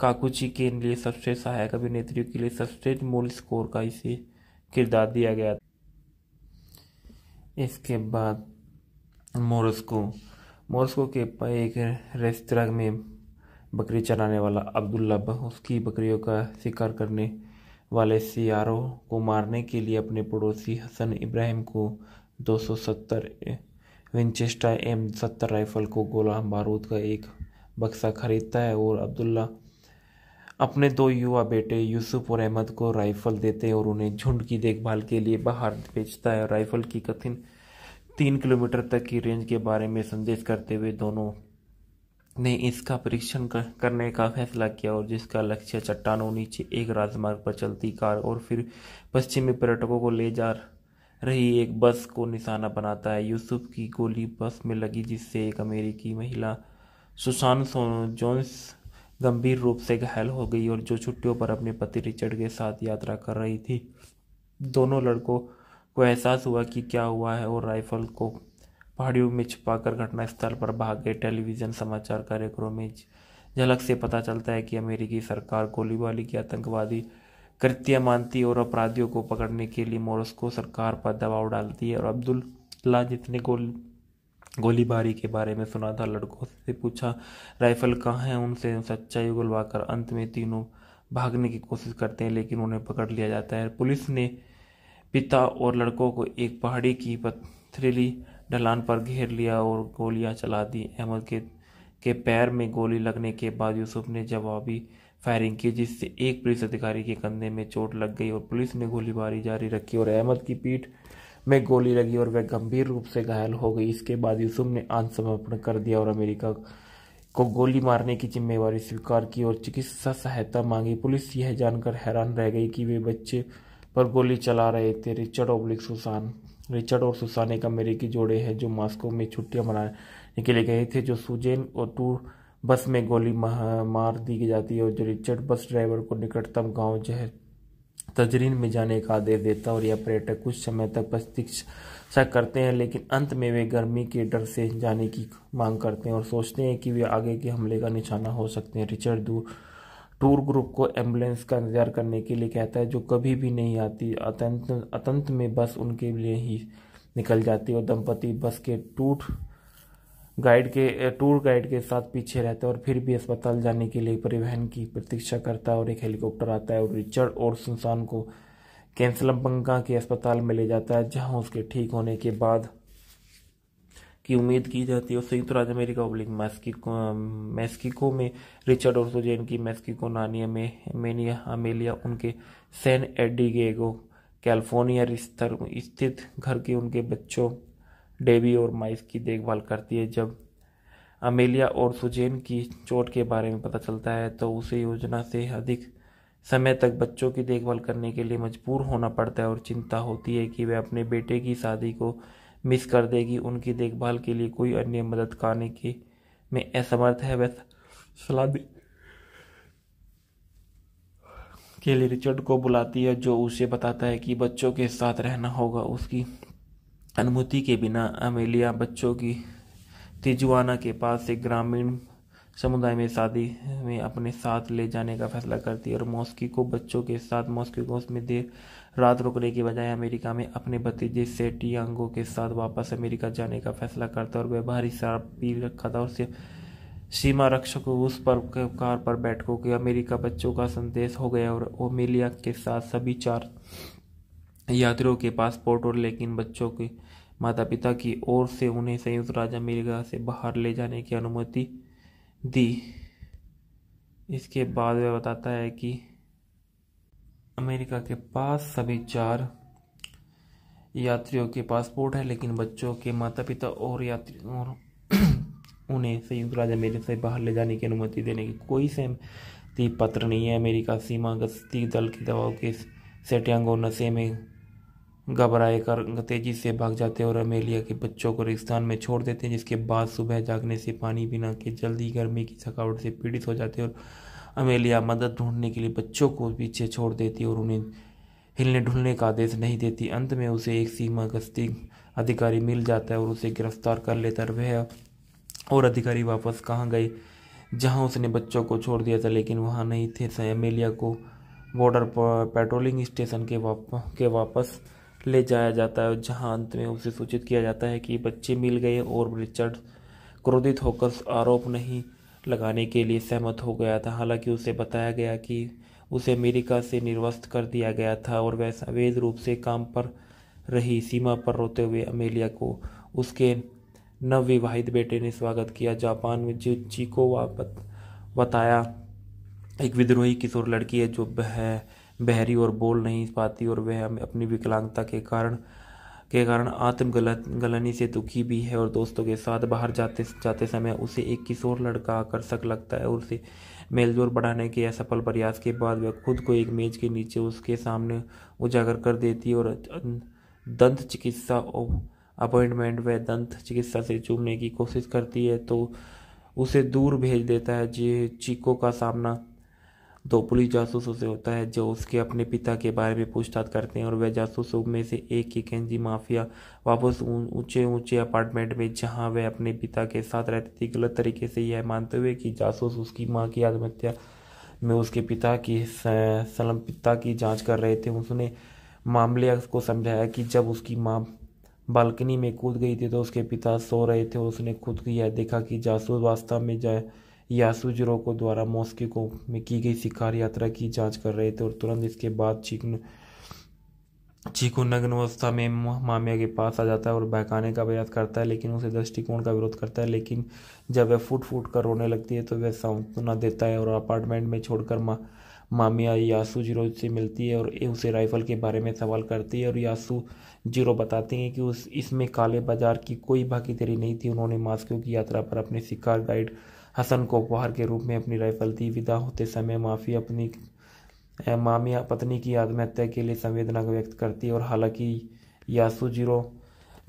काकुची के लिए सर्वश्रेष्ठ सहायक अभिनेत्रियों के लिए सर्वश्रेष्ठ मूल स्कोर का इसे किरदार दिया गया इसके बाद मोरस्को मोरस्को के एक रेस्तरा में बकरी चराने वाला अब्दुल्ला बह उसकी बकरियों का शिकार करने वाले सियारों को मारने के लिए अपने पड़ोसी हसन इब्राहिम को 270 विंचेस्टर एम सत्तर राइफल को गोला बारूद का एक बक्सा खरीदता है और अब्दुल्ला अपने दो युवा बेटे यूसुफ और अहमद को राइफल देते हैं और उन्हें झुंड की देखभाल के लिए बाहर भेजता है राइफल की कथिन तीन किलोमीटर तक की रेंज के बारे में संदेश करते हुए दोनों ने इसका परीक्षण करने का फैसला किया और जिसका लक्ष्य चट्टानों नीचे एक राजमार्ग पर चलती कार और फिर पश्चिमी पर्यटकों को ले जा रही एक बस को निशाना बनाता है यूसुफ की गोली बस में लगी जिससे एक अमेरिकी महिला सुशान सोनो जोन्स गंभीर रूप से घायल हो गई और जो छुट्टियों पर अपने पति रिचर्ड के साथ यात्रा कर रही थी दोनों लड़कों को एहसास हुआ कि क्या हुआ है और राइफल को पहाड़ियों में छुपाकर घटनास्थल पर भाग गए टेलीविजन समाचार कार्यक्रम में झलक से पता चलता है कि अमेरिकी सरकार गोलीबारी की आतंकवादी कृत्य मानती और अपराधियों को पकड़ने के लिए मोरस्को सरकार पर दबाव डालती है और अब्दुल्ला जितने गोल गोलीबारी के बारे में सुना था लड़कों से पूछा राइफल कहाँ है उनसे सच्चाई उगलवाकर अंत में तीनों भागने की कोशिश करते हैं लेकिन उन्हें पकड़ लिया जाता है पुलिस ने पिता और लड़कों को एक पहाड़ी की पथरीली ढलान पर घेर लिया और गोलियां चला दी अहमद के के पैर में गोली लगने के बाद यूसुफ ने जवाबी फायरिंग की जिससे एक पुलिस अधिकारी के कंधे में चोट लग गई और पुलिस ने गोलीबारी जारी रखी और अहमद की पीठ में गोली लगी और वह गंभीर रूप से घायल हो गई इसके बाद यूसुफ ने आत्मसमर्पण कर दिया और अमेरिका को गोली मारने की जिम्मेवारी स्वीकार की और चिकित्सा सहायता मांगी पुलिस यह जानकर हैरान रह गई कि वे बच्चे पर गोली चला रहे थे रिचर्ड ओब्लिक सुसान रिचर्ड और सुसान एक अमेरिकी जोड़े हैं जो मॉस्को में छुट्टियां मनाने के लिए गए थे जो सुजेन और टू बस में गोली मार दी जाती है और जो रिचर्ड बस ड्राइवर को निकटतम गांव जहर तजरीन में जाने का आदेश देता और यह पर्यटक कुछ समय तक प्रतीक्षा करते हैं लेकिन अंत में वे गर्मी के डर से जाने की मांग करते हैं और सोचते हैं कि वे आगे के हमले का निशाना हो सकते हैं रिचर्ड दूर टूर ग्रुप को एम्बुलेंस का इंतजार करने के लिए कहता है जो कभी भी नहीं आती अतंत अतंत में बस उनके लिए ही निकल जाती है और दंपति बस के टूट गाइड के टूर गाइड के साथ पीछे रहता है और फिर भी अस्पताल जाने के लिए परिवहन की प्रतीक्षा करता है और एक हेलीकॉप्टर आता है और रिचर्ड और सुनसान को कैंसलम बंगा के अस्पताल में ले जाता है जहां उसके ठीक होने के बाद की उम्मीद की जाती है और संयुक्त राज्य अमेरिका ओब्लिक मैस्किको मैस्किको में रिचर्ड और सोजेन की मैस्किको नानिया में मेनिया अमेलिया उनके सैन एडिगेगो कैलिफोर्निया स्थित घर के उनके बच्चों डेवी और माइस की देखभाल करती है जब अमेलिया और सुजैन की चोट के बारे में पता चलता है तो उसे योजना से अधिक समय तक बच्चों की देखभाल करने के लिए मजबूर होना पड़ता है और चिंता होती है कि वह अपने बेटे की शादी को मिस कर देगी उनकी देखभाल के लिए कोई अन्य मदद करने के में असमर्थ है वह सलाह दे के लिए रिचर्ड को बुलाती है जो उसे बताता है कि बच्चों के साथ रहना होगा उसकी अनुमति के बिना अमेलिया बच्चों की तिजुआना के पास एक ग्रामीण समुदाय में शादी में अपने साथ ले जाने का फैसला करती है और मॉस्की को बच्चों के साथ को उसमें देर रात रुकने के बजाय अमेरिका में अपने भतीजे सेटियांगो के साथ वापस अमेरिका जाने का फैसला करता और वह भारी शराब पी रखा था और सीमा रक्षक उस पर कार पर बैठको के अमेरिका बच्चों का संदेश हो गया और ओमेलिया के साथ सभी चार यात्रियों के पासपोर्ट और लेकिन बच्चों के माता पिता की ओर से उन्हें संयुक्त राज्य अमेरिका से बाहर ले जाने की अनुमति दी इसके बाद वह बताता है कि अमेरिका के पास सभी चार यात्रियों के पासपोर्ट है लेकिन बच्चों के माता पिता और यात्री और (clears throat) उन्हें संयुक्त राज्य अमेरिका से बाहर ले जाने की अनुमति देने की कोई सहमति पत्र नहीं है अमेरिका सीमा गश्ती दल के दबाव के सेटियांग और नशे में घबराए कर तेजी से भाग जाते हैं और अमेलिया के बच्चों को रेगिस्तान में छोड़ देते हैं जिसके बाद सुबह जागने से पानी बिना के जल्दी गर्मी की थकावट से पीड़ित हो जाते हैं और अमेलिया मदद ढूंढने के लिए बच्चों को पीछे छोड़ देती और उन्हें हिलने ढुलने का आदेश नहीं देती अंत में उसे एक सीमा गस्ती अधिकारी मिल जाता है और उसे गिरफ्तार कर लेता वह और अधिकारी वापस कहाँ गए जहाँ उसने बच्चों को छोड़ दिया था लेकिन वहाँ नहीं थे अमेलिया को बॉर्डर पेट्रोलिंग स्टेशन के वाप के वापस ले जाया जाता है जहाँ अंत में उसे सूचित किया जाता है कि बच्चे मिल गए और रिचर्ड क्रोधित होकर आरोप नहीं लगाने के लिए सहमत हो गया था हालांकि उसे बताया गया कि उसे अमेरिका से निर्वस्त कर दिया गया था और वह अवैध रूप से काम पर रही सीमा पर रोते हुए अमेलिया को उसके नवविवाहित बेटे ने स्वागत किया जापान में जो चीको वापस बताया एक विद्रोही किशोर लड़की है जो बह बहरी और बोल नहीं पाती और वह अपनी विकलांगता के कारण के कारण आत्मगल गलनी से दुखी भी है और दोस्तों के साथ बाहर जाते जाते समय उसे एक किशोर लड़का आकर्षक लगता है और उसे मेलजोल बढ़ाने के असफल प्रयास के बाद वह खुद को एक मेज के नीचे उसके सामने उजागर कर देती है और दंत चिकित्सा अपॉइंटमेंट वह दंत चिकित्सा से चूमने की कोशिश करती है तो उसे दूर भेज देता है जी चीको का सामना दो पुलिस जासूसों से होता है जो उसके अपने पिता के बारे में पूछताछ करते हैं और वह जासूसों में से एक की केंजी माफिया वापस ऊंचे ऊंचे अपार्टमेंट में जहां वह अपने पिता के साथ रहती थी गलत तरीके से यह मानते हुए कि जासूस उसकी माँ की आत्महत्या में उसके पिता की सलम्पिता की जाँच कर रहे थे उसने मामले को समझाया कि जब उसकी माँ बालकनी में कूद गई थी तो उसके पिता सो रहे थे उसने खुद यह देखा कि जासूस वास्तव में जाए को द्वारा मॉस्को में की गई शिकार यात्रा की जांच कर रहे थे और तुरंत इसके बाद चीकन चीकू नग्न अवस्था में मामिया के पास आ जाता है और बहकाने का प्रयास करता है लेकिन उसे दृष्टिकोण का विरोध करता है लेकिन जब वह फूट फूट कर रोने लगती है तो वह सांत्वना देता है और अपार्टमेंट में छोड़कर मा मामिया यासू जीरो से मिलती है और उसे राइफल के बारे में सवाल करती है और यासु जीरो बताती हैं कि उस इसमें काले बाजार की कोई भागीदारी नहीं थी उन्होंने मास्को की यात्रा पर अपने शिकार गाइड हसन को उपहार के रूप में अपनी राइफल दी विदा होते समय माफ़ी अपनी मामी पत्नी की आत्महत्या के लिए संवेदना व्यक्त करती और हालांकि यासुजीरो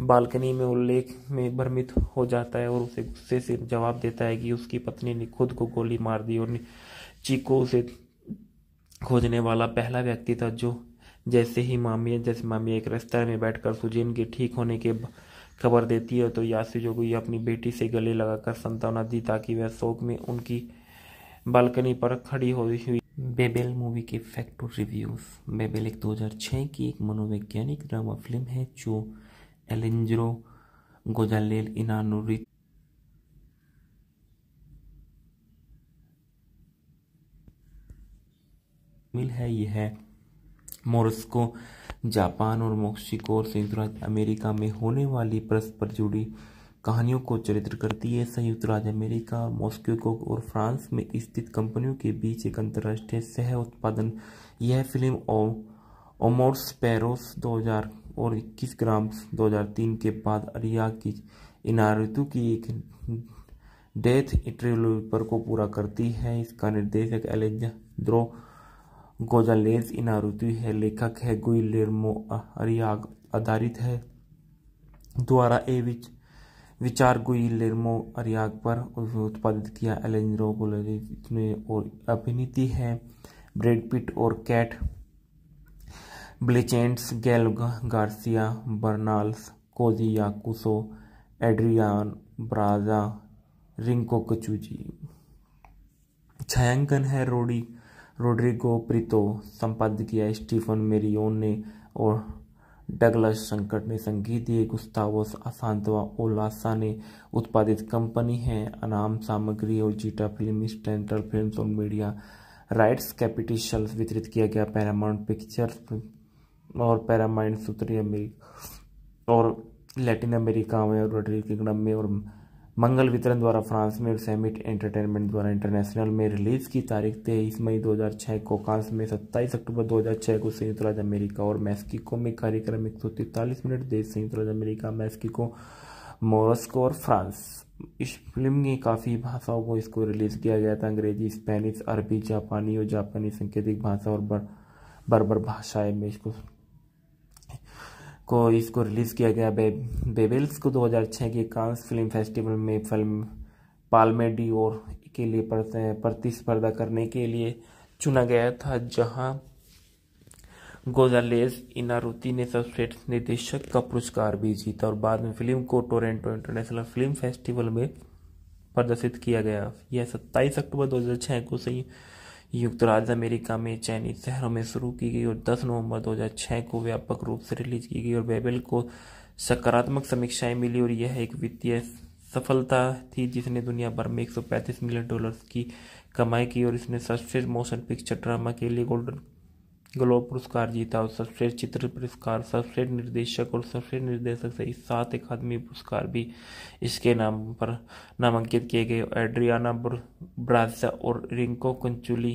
बालकनी में उल्लेख में भ्रमित हो जाता है और उसे गुस्से से जवाब देता है कि उसकी पत्नी ने खुद को गोली मार दी और चीको उसे खोजने वाला पहला व्यक्ति था जो जैसे ही मामिया जैसे मामिया एक रेस्तरा में बैठकर सुजेन के ठीक होने के खबर देती है तो यासी जो कोई अपनी बेटी से गले लगाकर संतावना दी ताकि वह शोक में उनकी बालकनी पर खड़ी हुई हुई बेबेल मूवी के फैक्ट और रिव्यूज बेबेल एक 2006 की एक मनोवैज्ञानिक ड्रामा फिल्म है जो एलेंजरो गोजालेल इनानुरी मिल है यह मोरस्को जापान और मोक्सिको और संयुक्त राज्य अमेरिका में होने वाली परस्पर जुड़ी कहानियों को चरित्र करती है संयुक्त राज्य अमेरिका मॉस्को और फ्रांस में स्थित कंपनियों के बीच एक अंतर्राष्ट्रीय सह उत्पादन यह फिल्म ओमोर्स पेरोस 2000 और 21 ग्राम 2003 के बाद अरिया की इनारितु की एक डेथ ट्रिलोजी पर को पूरा करती है इसका निर्देशक एलेजाद्रो गोंजालेज इनारुतु है लेखक है गुइलेर्मो अरियाग आधारित है द्वारा ए विच विचार गुइलेर्मो अरियाग पर उत्पादित किया एलेंजरो ने और अभिनीति है ब्रेड पिट और Cate Blanchett's Gael Garcia Bernal's Koji Yakusho Adriana Barraza Rinko Kikuchi छायांकन है रोडी रोड्रिगो प्रितो संपादित किया स्टीफन मेरियोन ने और डगलस संकट ने संगीत दिए गुस्तावस असांतवा ओलासा ने उत्पादित कंपनी है अनाम सामग्री और जीटा फिल्म स्टेंटल फिल्म और मीडिया राइट्स कैपिटिशल वितरित किया गया पैरामाउंट पिक्चर्स और पैरामाइंड सूत्री अमेरिका और लैटिन अमेरिका में और रोड्रिक किंगडम में और मंगल वितरण द्वारा फ्रांस में सैमिट एंटरटेनमेंट द्वारा इंटरनेशनल में रिलीज की तारीख तेईस मई 2006 को कांस में 27 अक्टूबर 2006 को संयुक्त राज्य अमेरिका और मैक्सिको में कार्यक्रम एक सौ तैतालीस मिनट देश संयुक्त राज्य अमेरिका मैक्सिको मोरस्को और फ्रांस इस फिल्म ने काफ़ी भाषाओं को इसको रिलीज़ किया गया था अंग्रेजी स्पेनिश अरबी जापानी और जापानी सांकेतिक भाषा और बर बर्बर भाषाएं में इसको को इसको रिलीज़ किया गया बे, बेबेल्स को 2006 के कांस फिल्म फेस्टिवल में फिल्म पालमेडी और के लिए प्रतिस्पर्धा करने के लिए चुना गया था जहां गोजालेस इनारुति ने सर्वश्रेष्ठ निर्देशक का पुरस्कार भी जीता और बाद में फिल्म को टोरेंटो इंटरनेशनल फिल्म फेस्टिवल में प्रदर्शित किया गया यह 27 अक्टूबर 2006 को सही संयुक्त राज्य अमेरिका में चयनित शहरों में शुरू की गई और 10 नवंबर 2006 को व्यापक रूप से रिलीज की गई और बेबल को सकारात्मक समीक्षाएं मिली और यह एक वित्तीय सफलता थी जिसने दुनिया भर में 135 मिलियन डॉलर्स की कमाई की और इसने सर्वश्रेष्ठ मोशन पिक्चर ड्रामा के लिए गोल्डन ग्लोब पुरस्कार जीता और सर्वश्रेष्ठ चित्र पुरस्कार सर्वश्रेष्ठ निर्देशक और सर्वश्रेष्ठ निर्देशक सहित सात अकादमी पुरस्कार भी इसके नाम पर नामांकित किए गए एड्रियाना ब्राजा और रिंको कंचुली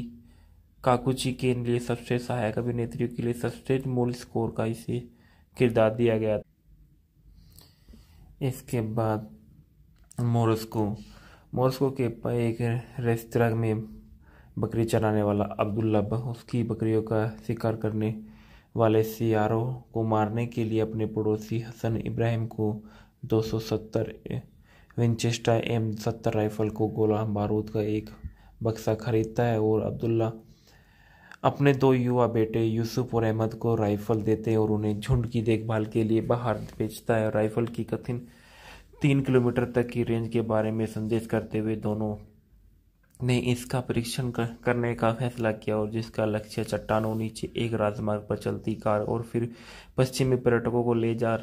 काकुची के लिए सबसे सहायक अभिनेत्रियों के लिए सबसे मूल स्कोर का इसे किरदार दिया गया इसके बाद मोरस्को मोरस्को के एक रेस्तरा में बकरी चराने वाला अब्दुल्ला बह उसकी बकरियों का शिकार करने वाले सियारों को मारने के लिए अपने पड़ोसी हसन इब्राहिम को 270 विंचेस्टर एम सत्तर राइफल को गोला बारूद का एक बक्सा खरीदता है और अब्दुल्ला अपने दो युवा बेटे यूसुफ और अहमद को राइफल देते हैं और उन्हें झुंड की देखभाल के लिए बाहर भेजता है राइफल की कथिन तीन किलोमीटर तक की रेंज के बारे में संदेश करते हुए दोनों ने इसका परीक्षण करने का फैसला किया और जिसका लक्ष्य चट्टानों नीचे एक राजमार्ग पर चलती कार और फिर पश्चिमी पर्यटकों को ले जा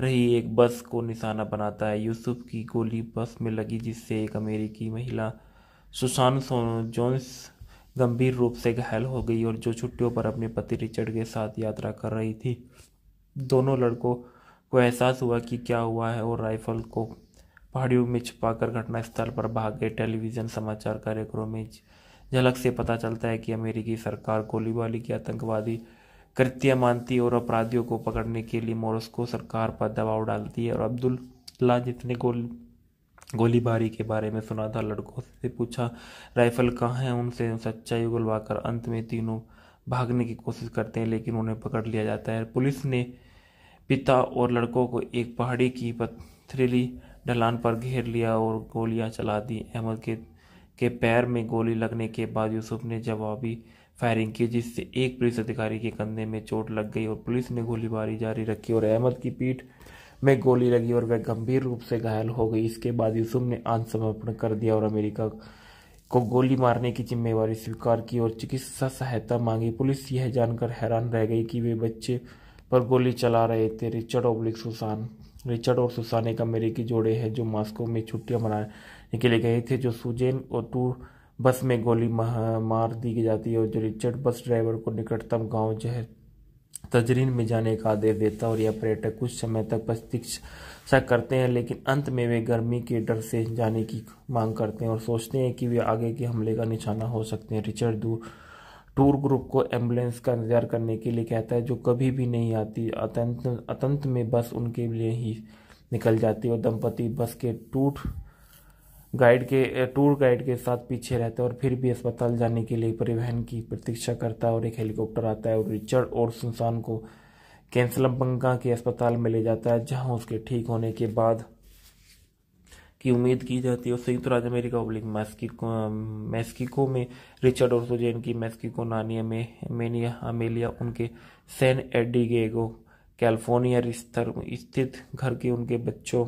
रही एक बस को निशाना बनाता है यूसुफ की गोली बस में लगी जिससे एक अमेरिकी महिला सुशान जोन्स गंभीर रूप से घायल हो गई और जो छुट्टियों पर अपने पति रिचर्ड के साथ यात्रा कर रही थी दोनों लड़कों को एहसास हुआ कि क्या हुआ है और राइफल को पहाड़ियों में छिपाकर घटनास्थल पर भाग गए टेलीविजन समाचार कार्यक्रम में झलक से पता चलता है कि अमेरिकी सरकार गोलीबारी की आतंकवादी कृत्य मानती और अपराधियों को पकड़ने के लिए मोरस्को सरकार पर दबाव डालती है और अब्दुल्ला जिसने गोल गोलीबारी के बारे में सुना था लड़कों से पूछा राइफल कहाँ है उनसे सच्चाई उगलवाकर अंत में तीनों भागने की कोशिश करते हैं लेकिन उन्हें पकड़ लिया जाता है पुलिस ने पिता और लड़कों को एक पहाड़ी की पथरीली ढलान पर घेर लिया और गोलियां चला दी अहमद के के पैर में गोली लगने के बाद यूसुफ ने जवाबी फायरिंग की जिससे एक पुलिस अधिकारी के कंधे में चोट लग गई और पुलिस ने गोलीबारी जारी रखी और अहमद की पीठ में गोली लगी और वह गंभीर रूप से घायल हो गई इसके बाद यूसुफ ने आत्मसमर्पण कर दिया और अमेरिका को गोली मारने की जिम्मेवारी स्वीकार की और चिकित्सा सहायता मांगी पुलिस यह जानकर हैरान रह गई कि वे बच्चे पर गोली चला रहे थे रिचर्ड ओब्लिक सुसान रिचर्ड और सुसाने का अमेरिकी जोड़े हैं जो मॉस्को में छुट्टियां मनाने के लिए गए थे जो सुजेन और टू बस में गोली मार दी जाती है और जो रिचर्ड बस ड्राइवर को निकटतम गांव जहर तजरीन में जाने का आदेश देता है और यह पर्यटक कुछ समय तक प्रतीक्षा करते हैं लेकिन अंत में वे गर्मी के डर से जाने की मांग करते हैं और सोचते हैं कि वे आगे के हमले का निशाना हो सकते हैं रिचर्ड दूर टूर ग्रुप को एम्बुलेंस का इंतजार करने के लिए कहता है जो कभी भी नहीं आती अतंत अतंत में बस उनके लिए ही निकल जाती है और दंपति बस के टूट गाइड के टूर गाइड के साथ पीछे रहते हैं और फिर भी अस्पताल जाने के लिए परिवहन की प्रतीक्षा करता है और एक हेलीकॉप्टर आता है और रिचर्ड और सुनसान को कैंसलम बंगा के अस्पताल में ले जाता है जहां उसके ठीक होने के बाद की उम्मीद की जाती है और संयुक्त तो राज्य अमेरिका ओब्लिक मैस्किको मैस्किको में रिचर्ड और सुजैन की मैस्किको नानिया में मेनिया अमेलिया उनके सैन एडिगेगो कैलिफोर्निया स्थित घर के उनके बच्चों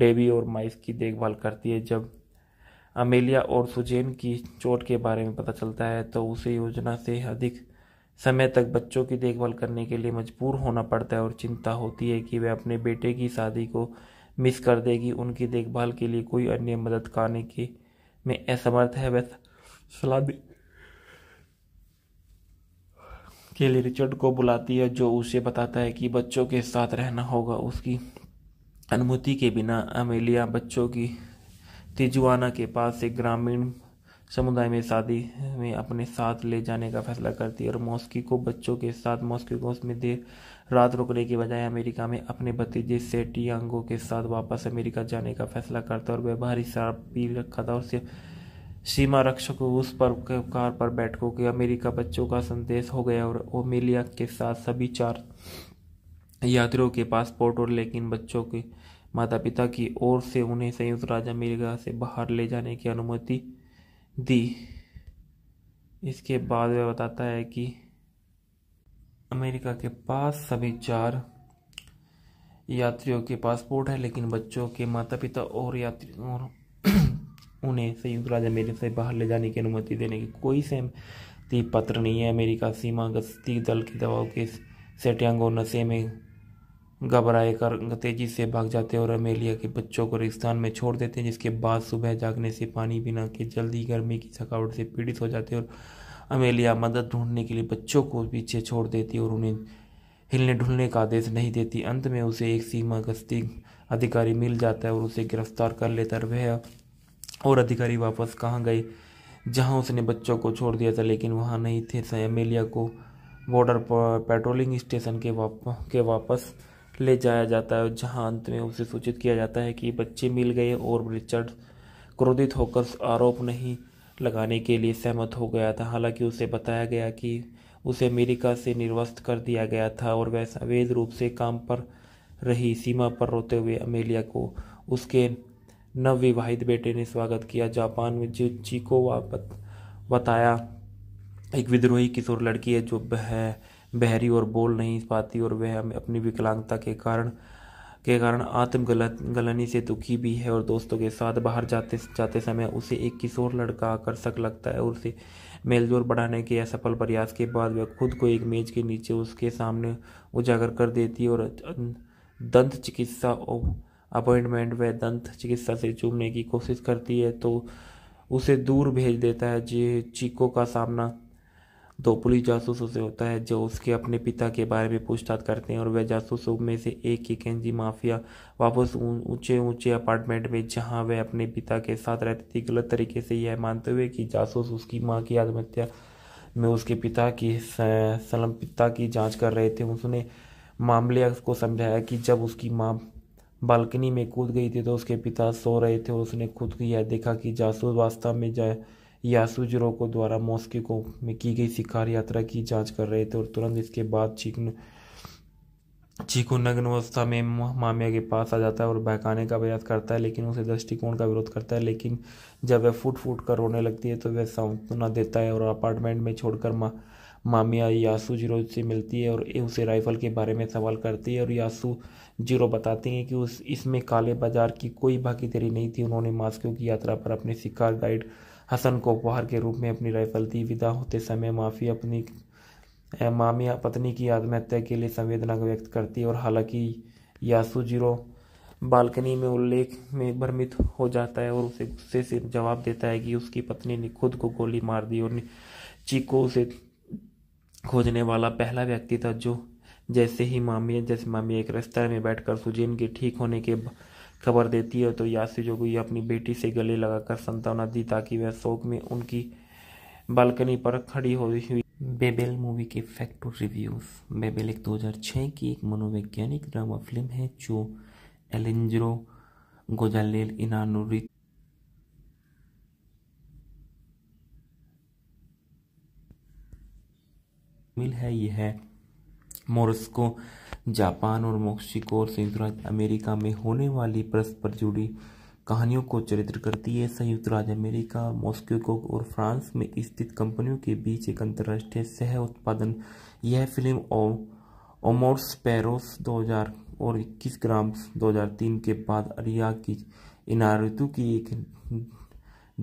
डेबी और माइस की देखभाल करती है जब अमेलिया और सुजैन की चोट के बारे में पता चलता है तो उसे योजना से अधिक समय तक बच्चों की देखभाल करने के लिए मजबूर होना पड़ता है और चिंता होती है कि वह अपने बेटे की शादी को मिस कर देगी उनकी देखभाल के लिए कोई अन्य मदद करने के में असमर्थ है वह सलाह के लिए रिचर्ड को बुलाती है जो उसे बताता है कि बच्चों के साथ रहना होगा उसकी अनुमति के बिना अमेलिया बच्चों की तिजुआना के पास एक ग्रामीण समुदाय में शादी में अपने साथ ले जाने का फैसला करती है और मॉस्की को बच्चों के साथ मॉस्की को उसमें देर रात रुकने की बजाय अमेरिका में अपने भतीजे अंगो के साथ वापस अमेरिका जाने का फैसला करता और वह भारी शराब पी रखा था और सिर्फ सीमा रक्षक उस पर कार पर बैठकों के अमेरिका बच्चों का संदेश हो गया और ओमेलिया के साथ सभी चार यात्रियों के पासपोर्ट और लेकिन बच्चों के माता पिता की ओर से उन्हें संयुक्त राज्य अमेरिका से बाहर ले जाने की अनुमति दी इसके बाद वह बताता है कि अमेरिका के पास सभी चार यात्रियों के पासपोर्ट है लेकिन बच्चों के माता पिता और यात्री और (clears throat) उन्हें संयुक्त राज्य अमेरिका से बाहर ले जाने की अनुमति देने की कोई सहमति पत्र नहीं है अमेरिका सीमा गश्ती दल के दबाव के सेटियांग और नशे में घबराए कर तेजी से भाग जाते हैं और अमेलिया के बच्चों को रेगिस्तान में छोड़ देते हैं जिसके बाद सुबह जागने से पानी बिना के जल्दी गर्मी की थकावट से पीड़ित हो जाते हैं और अमेलिया मदद ढूंढने के लिए बच्चों को पीछे छोड़ देती और उन्हें हिलने ढुलने का आदेश नहीं देती अंत में उसे एक सीमा गस्ती अधिकारी मिल जाता है और उसे गिरफ्तार कर लेता है वह और अधिकारी वापस कहाँ गए जहाँ उसने बच्चों को छोड़ दिया था लेकिन वहाँ नहीं थे अमेलिया को बॉर्डर पेट्रोलिंग स्टेशन के वाप के वापस ले जाया जाता है जहाँ अंत में उसे सूचित किया जाता है कि बच्चे मिल गए और रिचर्ड क्रोधित होकर आरोप नहीं लगाने के लिए सहमत हो गया था हालांकि उसे बताया गया कि उसे अमेरिका से निर्वस्त कर दिया गया था और वह अवैध रूप से काम पर रही सीमा पर रोते हुए अमेलिया को उसके नवविवाहित बेटे ने स्वागत किया जापान में जो चीको वापत बताया एक विद्रोही किशोर लड़की है जो बह बहरी और बोल नहीं पाती और वह अपनी विकलांगता के कारण के कारण आत्म गलत गलनी से दुखी भी है और दोस्तों के साथ बाहर जाते जाते समय उसे एक किशोर लड़का आकर्षक लगता है और उसे मेलजोल बढ़ाने के असफल प्रयास के बाद वह खुद को एक मेज के नीचे उसके सामने उजागर कर देती है और दंत चिकित्सा अपॉइंटमेंट वह दंत चिकित्सा से चूमने की कोशिश करती है तो उसे दूर भेज देता है जी चीको का सामना दो पुलिस जासूसों से होता है जो उसके अपने पिता के बारे में पूछताछ करते हैं और वह जासूसों में से एक ही केंजी माफिया वापस ऊंचे ऊंचे अपार्टमेंट में जहां वह अपने पिता के साथ रहती थी गलत तरीके से यह मानते हुए कि जासूस उसकी माँ की आत्महत्या में उसके पिता की सलम्पिता की जाँच कर रहे थे उसने मामले को समझाया कि जब उसकी माँ बालकनी में कूद गई थी तो उसके पिता सो रहे थे उसने खुद यह देखा कि जासूस वास्तव में जाए यासुजरोको द्वारा मॉस्को में की गई शिकार यात्रा की जांच कर रहे थे और तुरंत इसके बाद चीकन चीकू नग्न अवस्था में मामिया के पास आ जाता है और बहकाने का प्रयास करता है लेकिन उसे दृष्टिकोण का विरोध करता है लेकिन जब वह फूट फूट कर रोने लगती है तो वह सांत्वना देता है और अपार्टमेंट में छोड़कर मा, मामिया यासू जीरो से मिलती है और उसे राइफल के बारे में सवाल करती है और यासू जीरो बताती हैं कि उस इसमें काले बाजार की कोई भागीदारी नहीं थी उन्होंने मास्को की यात्रा पर अपने शिकार गाइड हसन को उपहार के रूप में अपनी राइफल दी विदा होते समय माफ़ी अपनी मामिया पत्नी की आत्महत्या के लिए संवेदना व्यक्त करती और हालांकि यासू जीरो बालकनी में उल्लेख में भ्रमित हो जाता है और उसे गुस्से से जवाब देता है कि उसकी पत्नी ने खुद को गोली मार दी और चीको उसे खोजने वाला पहला व्यक्ति था जो जैसे ही मामिया जैसे मामिया एक रेस्तरा में बैठकर सुजीन के ठीक होने के खबर देती है तो यासी जो यासुजोगी अपनी बेटी से गले लगाकर संतावना दी ताकि वह शोक में उनकी बालकनी पर खड़ी हो हुई बेबेल मूवी के फैक्ट और रिव्यूज बेबेल एक 2006 की एक मनोवैज्ञानिक ड्रामा फिल्म है जो एलेंजरो गोजालेल इनानुरित मिल है यह मोरस्को जापान और मोक्सिको और संयुक्त राज्य अमेरिका में होने वाली परस्पर जुड़ी कहानियों को चरित्र करती है संयुक्त राज्य अमेरिका मॉस्को और फ्रांस में स्थित कंपनियों के बीच एक अंतर्राष्ट्रीय सह उत्पादन यह फिल्म ओमोर्स पेरोस 2000 और 21 ग्राम 2003 के बाद अरिया की इनारितु की एक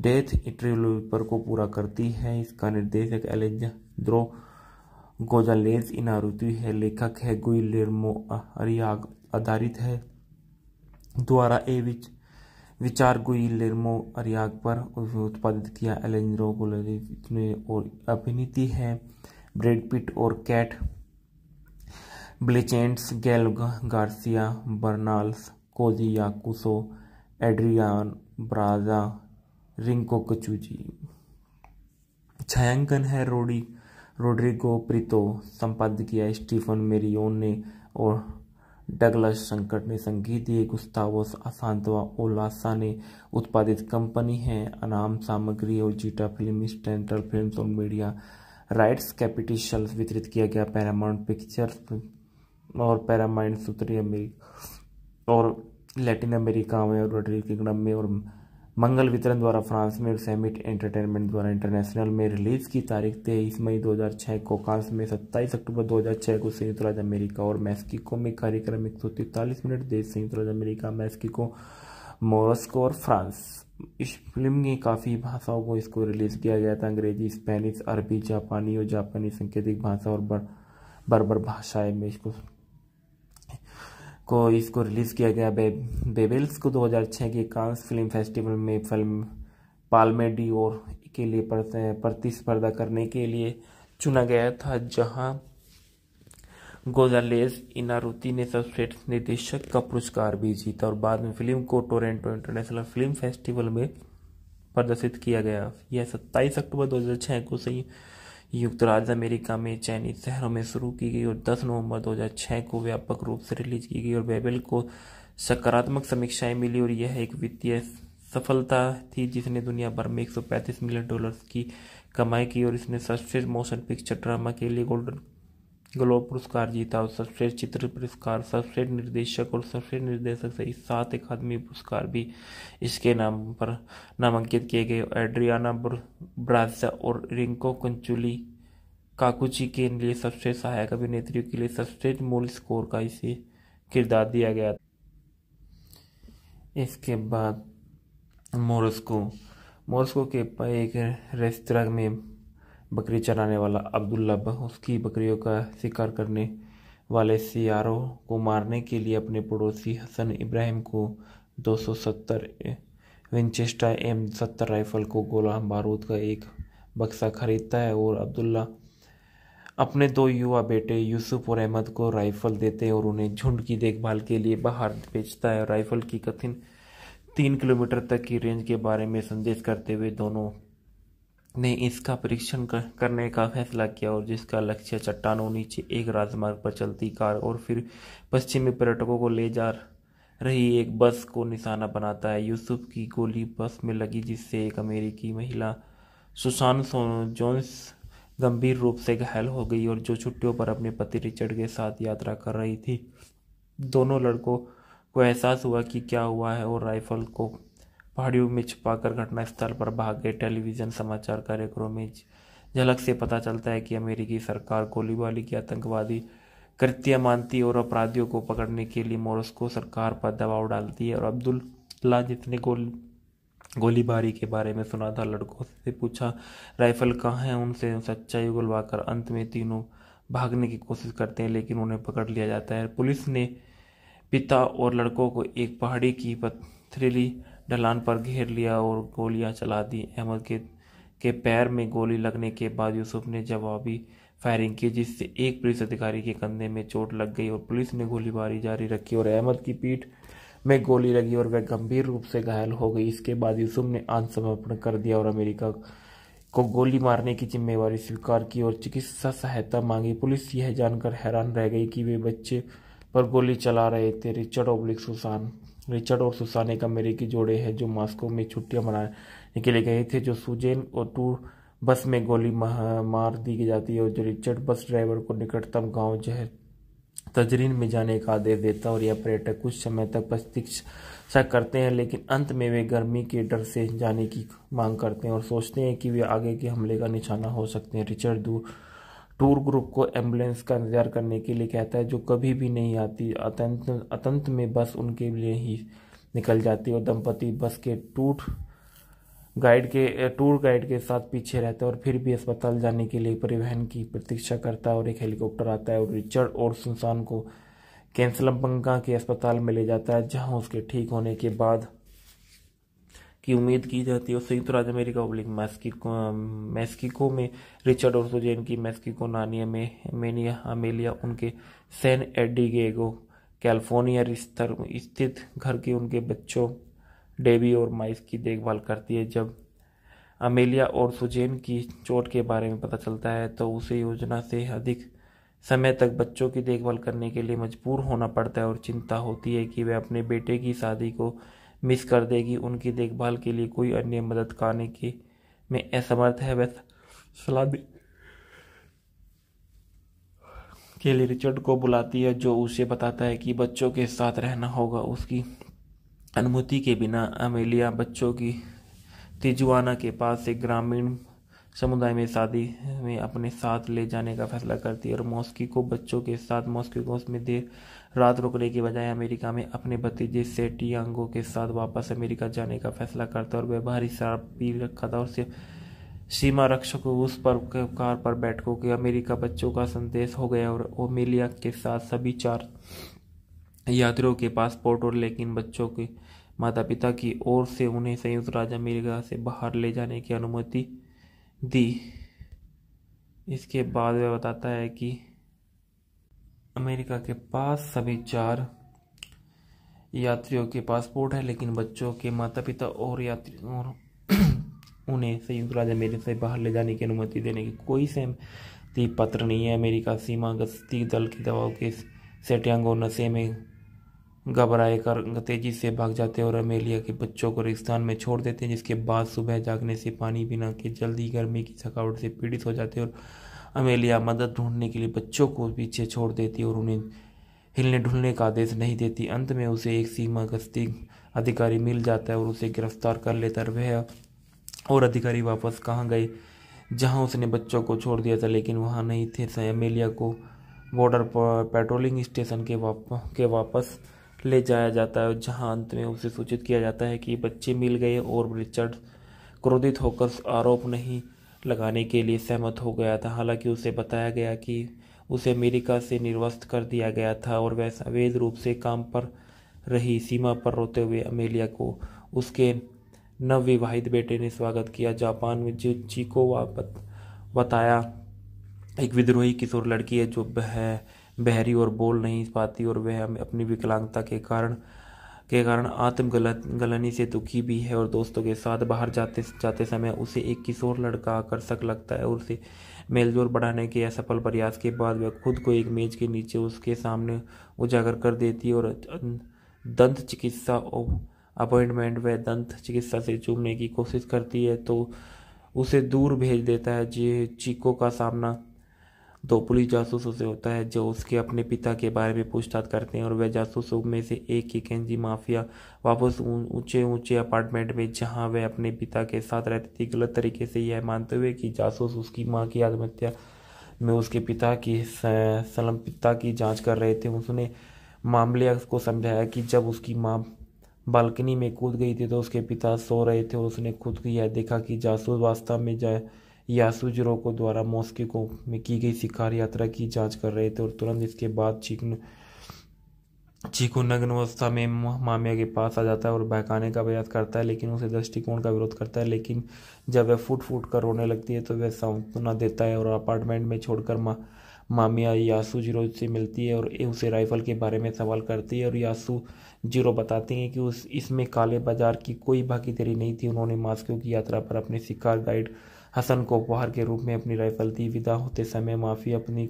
डेथ ट्रिलोपर को पूरा करती है इसका निर्देशक द्रो गोजालेज इनारुतु है लेखक है गुइलेर्मो अरियाग आधारित है द्वारा ए विच विचार गुइलेर्मो अरियाग पर उत्पादित किया एलेंजरो गोलेज ने और अभिनीति है ब्रेड पिट और Cate Blanchett's Gael Garcia Bernal's Koji Yakusho Adriana Barraza Rinko Kikuchi छायांकन है रोडी रोड्रिगो प्रितो संपादित किया स्टीफन मेरियोन ने और डगलस संकट ने संगीत दिए गुस्तावस असांतवा ओलासा ने उत्पादित कंपनी है अनाम सामग्री और जीटा फिल्म स्टेंटल फिल्म और मीडिया राइट्स कैपिटिशल वितरित किया गया पैरामाउंट पिक्चर्स और पैरामाइंड सूत्री अमेरिका और लैटिन अमेरिका में और रोड्रिगम में और मंगल वितरण द्वारा फ्रांस में और सेमिट एंटरटेनमेंट द्वारा इंटरनेशनल में रिलीज की तारीख तेईस मई 2006 को कांस में 27 अक्टूबर 2006 को संयुक्त राज्य अमेरिका और मैक्सिको में कार्यक्रम एक सौ तैतालीस मिनट देश संयुक्त राज्य अमेरिका मैक्सिको मोरस्को और फ्रांस इस फिल्म की काफ़ी भाषाओं को इसको रिलीज़ किया गया था अंग्रेजी स्पेनिश अरबी जापानी और जापानी सांकेतिक भाषा और बर बर्बर भाषाएं में इसको को इसको रिलीज़ किया गया बे, बेबेल्स को 2006 के कांस फिल्म फेस्टिवल में फिल्म पालमेडी और के लिए प्रतिस्पर्धा करने के लिए चुना गया था जहां गोजालेस इनारुति ने सर्वश्रेष्ठ निर्देशक का पुरस्कार भी जीता और बाद में फिल्म को टोरेंटो इंटरनेशनल फिल्म फेस्टिवल में प्रदर्शित किया गया यह 27 अक्टूबर 2006 को सही संयुक्त राज्य अमेरिका में चयनित शहरों में शुरू की गई और 10 नवंबर 2006 को व्यापक रूप से रिलीज की गई और बेबल को सकारात्मक समीक्षाएं मिली और यह एक वित्तीय सफलता थी जिसने दुनिया भर में 135 मिलियन डॉलर्स की कमाई की और इसने सर्वश्रेष्ठ मोशन पिक्चर ड्रामा के लिए गोल्डन ग्लोब पुरस्कार जीता और सर्वश्रेष्ठ चित्र पुरस्कार सर्वश्रेष्ठ निर्देशक और सर्वश्रेष्ठ निर्देशक सहित सात अकादमी पुरस्कार भी इसके नाम पर नामांकित किए गए एड्रियाना ब्राजा और रिंको कंचुली काकुची के लिए सबसे सहायक अभिनेत्रियों के लिए सबसे मूल स्कोर का इसे किरदार दिया गया इसके बाद मोरस्को मोरस्को के एक रेस्तरा में बकरी चराने वाला अब्दुल्लाबा उसकी बकरियों का शिकार करने वाले सियारों को मारने के लिए अपने पड़ोसी हसन इब्राहिम को 270 विंचेस्टर एम सत्तर राइफल को गोला बारूद का एक बक्सा खरीदता है और अब्दुल्ला अपने दो युवा बेटे यूसुफ और अहमद को राइफल देते हैं और उन्हें झुंड की देखभाल के लिए बाहर भेजता है राइफल की कथिन तीन किलोमीटर तक की रेंज के बारे में संदेश करते हुए दोनों ने इसका परीक्षण करने का फैसला किया और जिसका लक्ष्य चट्टानों नीचे एक राजमार्ग पर चलती कार और फिर पश्चिमी पर्यटकों को ले जा रही एक बस को निशाना बनाता है यूसुफ की गोली बस में लगी जिससे एक अमेरिकी महिला सुशान जोन्स गंभीर रूप से घायल हो गई और जो छुट्टियों पर अपने पति रिचर्ड के साथ यात्रा कर रही थी दोनों लड़कों को एहसास हुआ कि क्या हुआ है और राइफल को पहाड़ियों में छिपाकर घटनास्थल पर भाग गए टेलीविजन समाचार कार्यक्रम में झलक से पता चलता है कि अमेरिकी सरकार गोलीबारी की आतंकवादी कृत्य मानती और अपराधियों को पकड़ने के लिए मोरस्को सरकार पर दबाव डालती है और अब्दुल्ला जितने गोल गोलीबारी के बारे में सुना था लड़कों से पूछा राइफल कहाँ है उनसे सच्चाई उगलवाकर अंत में तीनों भागने की कोशिश करते हैं लेकिन उन्हें पकड़ लिया जाता है पुलिस ने पिता और लड़कों को एक पहाड़ी की पथरीली ढलान पर घेर लिया और गोलियां चला दी अहमद के के पैर में गोली लगने के बाद यूसुफ ने जवाबी फायरिंग की जिससे एक पुलिस अधिकारी के कंधे में चोट लग गई और पुलिस ने गोलीबारी जारी रखी और अहमद की पीठ में गोली लगी और वह गंभीर रूप से घायल हो गई इसके बाद यूसुफ ने आत्मसमर्पण कर दिया और अमेरिका को गोली मारने की जिम्मेवारी स्वीकार की और चिकित्सा सहायता मांगी पुलिस यह जानकर हैरान रह गई कि वे बच्चे पर गोली चला रहे थे रिचर्ड ओब्लिक सुसान रिचर्ड और सुसान एक अमेरिकी जोड़े हैं जो मॉस्को में छुट्टियां मनाने के लिए गए थे जो सुजेन और टू बस में गोली मार दी जाती है और जो रिचर्ड बस ड्राइवर को निकटतम गांव जहर तजरीन में जाने का आदेश देता और यह पर्यटक कुछ समय तक प्रतीक्षा करते हैं लेकिन अंत में वे गर्मी के डर से जाने की मांग करते हैं और सोचते हैं कि वे आगे के हमले का निशाना हो सकते हैं रिचर्ड दूर टूर ग्रुप को एम्बुलेंस का इंतजार करने के लिए कहता है जो कभी भी नहीं आती अतंत अतंत में बस उनके लिए ही निकल जाती और दंपति बस के टूट गाइड के टूर गाइड के साथ पीछे रहता है और फिर भी अस्पताल जाने के लिए परिवहन की प्रतीक्षा करता है और एक हेलीकॉप्टर आता है और रिचर्ड और सुनसान को कैंसलम के अस्पताल में ले जाता है जहां उसके ठीक होने के बाद की उम्मीद की जाती है और संयुक्त राज्य अमेरिका ओब्लिक मैस्किको मैस्किको में रिचर्ड और सुजैन की मैस्किको नानिया में मेनिया अमेलिया उनके सैन एडिगेगो कैलिफोर्निया स्तर स्थित घर के उनके बच्चों डेवी और माइस की देखभाल करती है जब अमेलिया और सुजैन की चोट के बारे में पता चलता है तो उसे योजना से अधिक समय तक बच्चों की देखभाल करने के लिए मजबूर होना पड़ता है और चिंता होती है कि वह अपने बेटे की शादी को मिस कर देगी उनकी देखभाल के लिए कोई अन्य मदद करने के में असमर्थ है वह सलाह के लिए रिचर्ड को बुलाती है जो उसे बताता है कि बच्चों के साथ रहना होगा उसकी अनुमति के बिना अमेलिया बच्चों की तिजुआना के पास एक ग्रामीण समुदाय में शादी में अपने साथ ले जाने का फैसला करती है और मॉस्की को बच्चों के साथ मॉस्की को उसमें देर रात रुकने के बजाय अमेरिका में अपने भतीजे सेंटियागो के साथ वापस अमेरिका जाने का फैसला करता और वह भारी शराब पी रखा था और सिर्फ सीमा रक्षकों उस पर कार पर बैठकों के अमेरिका बच्चों का संदेश हो गया और ओमेलिया के साथ सभी चार यात्रियों के पासपोर्ट और लेकिन बच्चों के माता पिता की ओर से उन्हें संयुक्त राज्य अमेरिका से बाहर ले जाने की अनुमति दी इसके बाद वह बताता है कि अमेरिका के पास सभी चार यात्रियों के पासपोर्ट है लेकिन बच्चों के माता पिता और यात्री और (clears throat) उन्हें संयुक्त राज्य अमेरिका से बाहर ले जाने की अनुमति देने की कोई सहमति पत्र नहीं है अमेरिका सीमा गश्ती दल की दवाओं के सेटियांग और नशे में घबराए कर तेजी से भाग जाते हैं और अमेलिया के बच्चों को रेगिस्तान में छोड़ देते हैं जिसके बाद सुबह जागने से पानी बिना के जल्दी गर्मी की थकावट से पीड़ित हो जाते हैं और अमेलिया मदद ढूंढने के लिए बच्चों को पीछे छोड़ देती और उन्हें हिलने ढुलने का आदेश नहीं देती अंत में उसे एक सीमा गश्ती अधिकारी मिल जाता है और उसे गिरफ्तार कर लेता है वह और अधिकारी वापस कहाँ गए जहाँ उसने बच्चों को छोड़ दिया था लेकिन वहाँ नहीं थे अमेलिया को बॉर्डर पर पेट्रोलिंग स्टेशन के वाप के वापस ले जाया जाता है जहाँ अंत में उसे सूचित किया जाता है कि बच्चे मिल गए और रिचर्ड क्रोधित होकर आरोप नहीं लगाने के लिए सहमत हो गया था हालांकि उसे बताया गया कि उसे अमेरिका से निर्वस्त कर दिया गया था और वह अवैध रूप से काम पर रही सीमा पर रोते हुए अमेलिया को उसके नवविवाहित बेटे ने स्वागत किया जापान में जो चीको वापत बताया एक विद्रोही किशोर लड़की है जो बह बहरी और बोल नहीं पाती और वह अपनी विकलांगता के कारण के कारण आत्म गलत गलनी से दुखी भी है और दोस्तों के साथ बाहर जाते जाते समय उसे एक किशोर लड़का आकर्षक लगता है और उसे मेलजोल बढ़ाने के असफल प्रयास के बाद वह खुद को एक मेज के नीचे उसके सामने उजागर कर देती है और दंत चिकित्सा अपॉइंटमेंट वह दंत चिकित्सा से चूमने की कोशिश करती है तो उसे दूर भेज देता है जी चीको का सामना दो पुलिस जासूसों से होता है जो उसके अपने पिता के बारे में पूछताछ करते हैं और वह जासूसों में से एक ही केंजी माफिया वापस ऊंचे ऊंचे अपार्टमेंट में जहां वह अपने पिता के साथ रहती थी गलत तरीके से यह मानते हुए कि जासूस उसकी माँ की आत्महत्या में उसके पिता की सलम्पिता की जाँच कर रहे थे उसने मामले को समझाया कि जब उसकी माँ बालकनी में कूद गई थी तो उसके पिता सो रहे थे और उसने खुद को यह देखा कि जासूस वास्तव में जाए यासुजरोको द्वारा मॉस्को में की गई शिकार यात्रा की जांच कर रहे थे और तुरंत इसके बाद चीकन चीकू नग्न अवस्था में मामिया के पास आ जाता है और बहकाने का प्रयास करता है लेकिन उसे दृष्टिकोण का विरोध करता है लेकिन जब वह फूट फूट कर रोने लगती है तो वह सांत्वना देता है और अपार्टमेंट में छोड़कर मा मामिया यासु जीरो से मिलती है और उसे राइफल के बारे में सवाल करती है और यासु जीरो बताती हैं कि उस इसमें काले बाजार की कोई भागीदारी नहीं थी उन्होंने मास्को की यात्रा पर अपने शिकार गाइड हसन को उपहार के रूप में अपनी राइफल दी विदा होते समय माफ़ी अपनी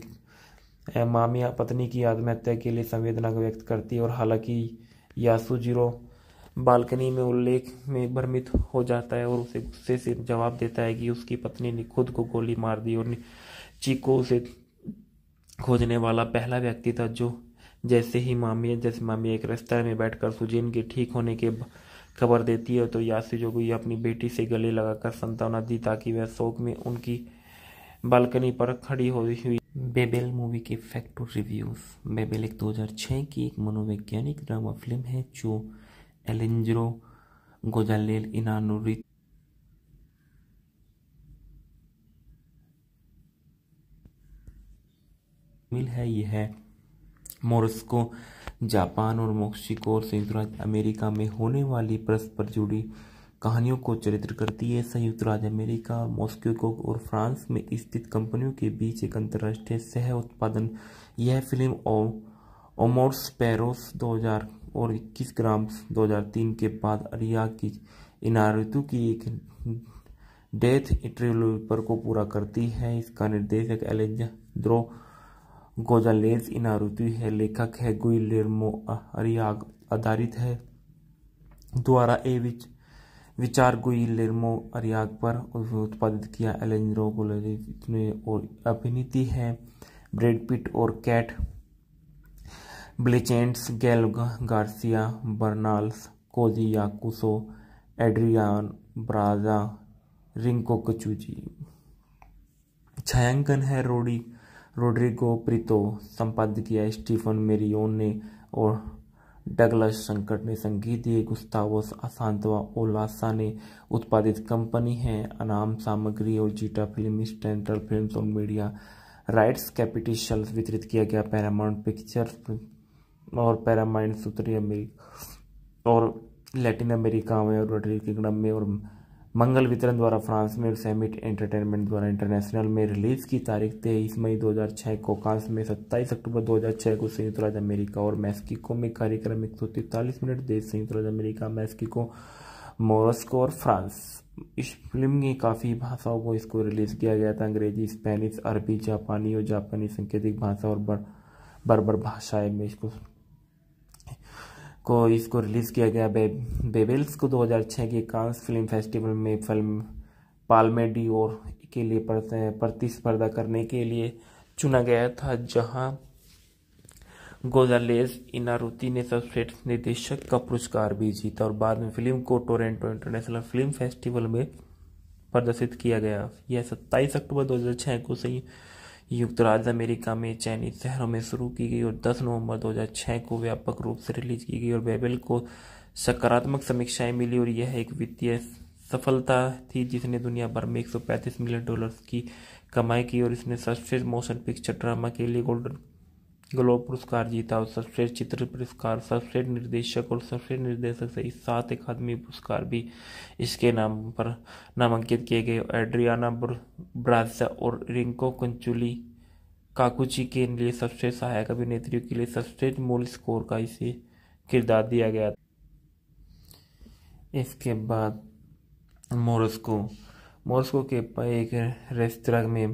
मामिया पत्नी की आत्महत्या के लिए संवेदना व्यक्त करती और हालांकि यासुजीरो बालकनी में उल्लेख में भ्रमित हो जाता है और उसे गुस्से से जवाब देता है कि उसकी पत्नी ने खुद को गोली मार दी और चीको उसे खोजने वाला पहला व्यक्ति था जो जैसे ही मामिया जैसे मामिया एक रेस्तरा में बैठकर सुजीन के ठीक होने के खबर देती है तो यासुजोगी अपनी बेटी से गले लगाकर संतावना दी ताकि वह शोक में उनकी बालकनी पर खड़ी हो हुई बेबेल मूवी के फैक्ट टू रिव्यूज बेबेल एक 2006 की एक मनोवैज्ञानिक ड्रामा फिल्म है जो एलेंजरो गोजालेल इनानुरित मिल है यह मोरस्को जापान और मोक्सिको और संयुक्त राज्य अमेरिका में होने वाली परस्पर जुड़ी कहानियों को चरित्र करती है संयुक्त राज्य अमेरिका मॉस्को और फ्रांस में स्थित कंपनियों के बीच एक अंतर्राष्ट्रीय सह उत्पादन यह फिल्म ओमोर्स पेरोस 2000 और 21 ग्राम 2003 के बाद अरिया की इनारितु की एक डेथ पर को पूरा करती है इसका निर्देशक द्रो गोजालेज इनारुतु है लेखक है गुइलेर्मो अरियाग आधारित है द्वारा ए विच विचार गुइलेर्मो अरियाग पर उत्पादित किया एलेंजरो गोलेज ने और अभिनीति है ब्रेड पिट और Cate Blanchett's Gael Garcia Bernal's Koji Yakusho Adriana Barraza Rinko Kikuchi छायांकन है रोडी रोड्रिगो प्रितो संपादित किया स्टीफन मेरियोन ने और डगलस संकट ने संगीत दिए गुस्तावस असांतवा ओलासा ने उत्पादित कंपनी है अनाम सामग्री और जीटा फिल्म स्टैंडर्ड फिल्म और मीडिया राइट्स कैपिटिशल वितरित किया गया पैरामाउंट पिक्चर्स और पैरामाइंड सूत्री अमेरिका और लैटिन अमेरिका में और रोटरी किंगडम में और मंगल वितरण द्वारा फ्रांस में और सेमिट एंटरटेनमेंट द्वारा इंटरनेशनल में रिलीज की तारीख तेईस मई 2006 को कांस में 27 अक्टूबर 2006 को संयुक्त राज्य अमेरिका और मैक्सिको में कार्यक्रम एक मिनट देश संयुक्त राज्य अमेरिका मैक्सिको मोरस्को और फ्रांस इस फिल्म की काफ़ी भाषाओं को इसको रिलीज़ किया गया था अंग्रेजी स्पेनिश अरबी जापानी और जापानी सांकेतिक भाषा और बर्बर भाषाएं में इसको को इसको रिलीज़ किया गया बे, बेबेल्स को 2006 के कांस फिल्म फेस्टिवल में फिल्म पालमेडी और के लिए प्रतिस्पर्धा करने के लिए चुना गया था जहां गोजालेस इनारुति ने सर्वश्रेष्ठ निर्देशक का पुरस्कार भी जीता और बाद में फिल्म को टोरेंटो इंटरनेशनल फिल्म फेस्टिवल में प्रदर्शित किया गया यह 27 अक्टूबर 2006 को संयुक्त संयुक्त राज्य अमेरिका में चयनित शहरों में शुरू की गई और 10 नवंबर 2006 को व्यापक रूप से रिलीज की गई और बेबेल को सकारात्मक समीक्षाएं मिली और यह एक वित्तीय सफलता थी जिसने दुनिया भर में एक मिलियन डॉलर की कमाई की और इसने सर्वश्रेष्ठ मोशन पिक्चर ड्रामा के लिए गोल्डन ग्लोब पुरस्कार जीता और सर्वश्रेष्ठ चित्र पुरस्कार सर्वश्रेष्ठ निर्देशक और सर्वश्रेष्ठ निर्देशक सहित सात अकादमी पुरस्कार भी इसके नाम पर नामांकित किए गए एड्रियाना ब्राजा और रिंको कंचुली काकुची के लिए सबसे सहायक अभिनेत्रियों के लिए सर्वश्रेष्ठ मूल स्कोर का इसे किरदार दिया गया इसके बाद मोरस्को मोरस्को के एक रेस्तरा में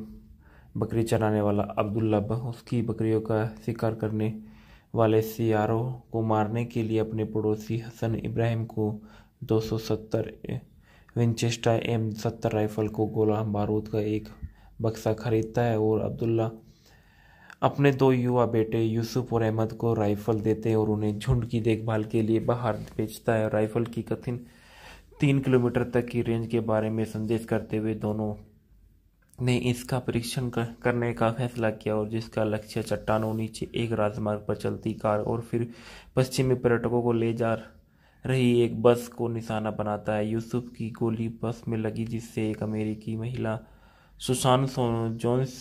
बकरी चराने वाला अब्दुल्ला बह उसकी बकरियों का शिकार करने वाले सियारों को मारने के लिए अपने पड़ोसी हसन इब्राहिम को 270 विंचेस्टर एम सत्तर राइफल को गोला बारूद का एक बक्सा खरीदता है और अब्दुल्ला अपने दो युवा बेटे यूसुफ और अहमद को राइफल देते हैं और उन्हें झुंड की देखभाल के लिए बाहर भेजता है राइफल की कथिन तीन किलोमीटर तक की रेंज के बारे में संदेश करते हुए दोनों ने इसका परीक्षण करने का फैसला किया और जिसका लक्ष्य चट्टानों नीचे एक राजमार्ग पर चलती कार और फिर पश्चिमी पर्यटकों को ले जा रही एक बस को निशाना बनाता है यूसुफ की गोली बस में लगी जिससे एक अमेरिकी महिला सुशान जोन्स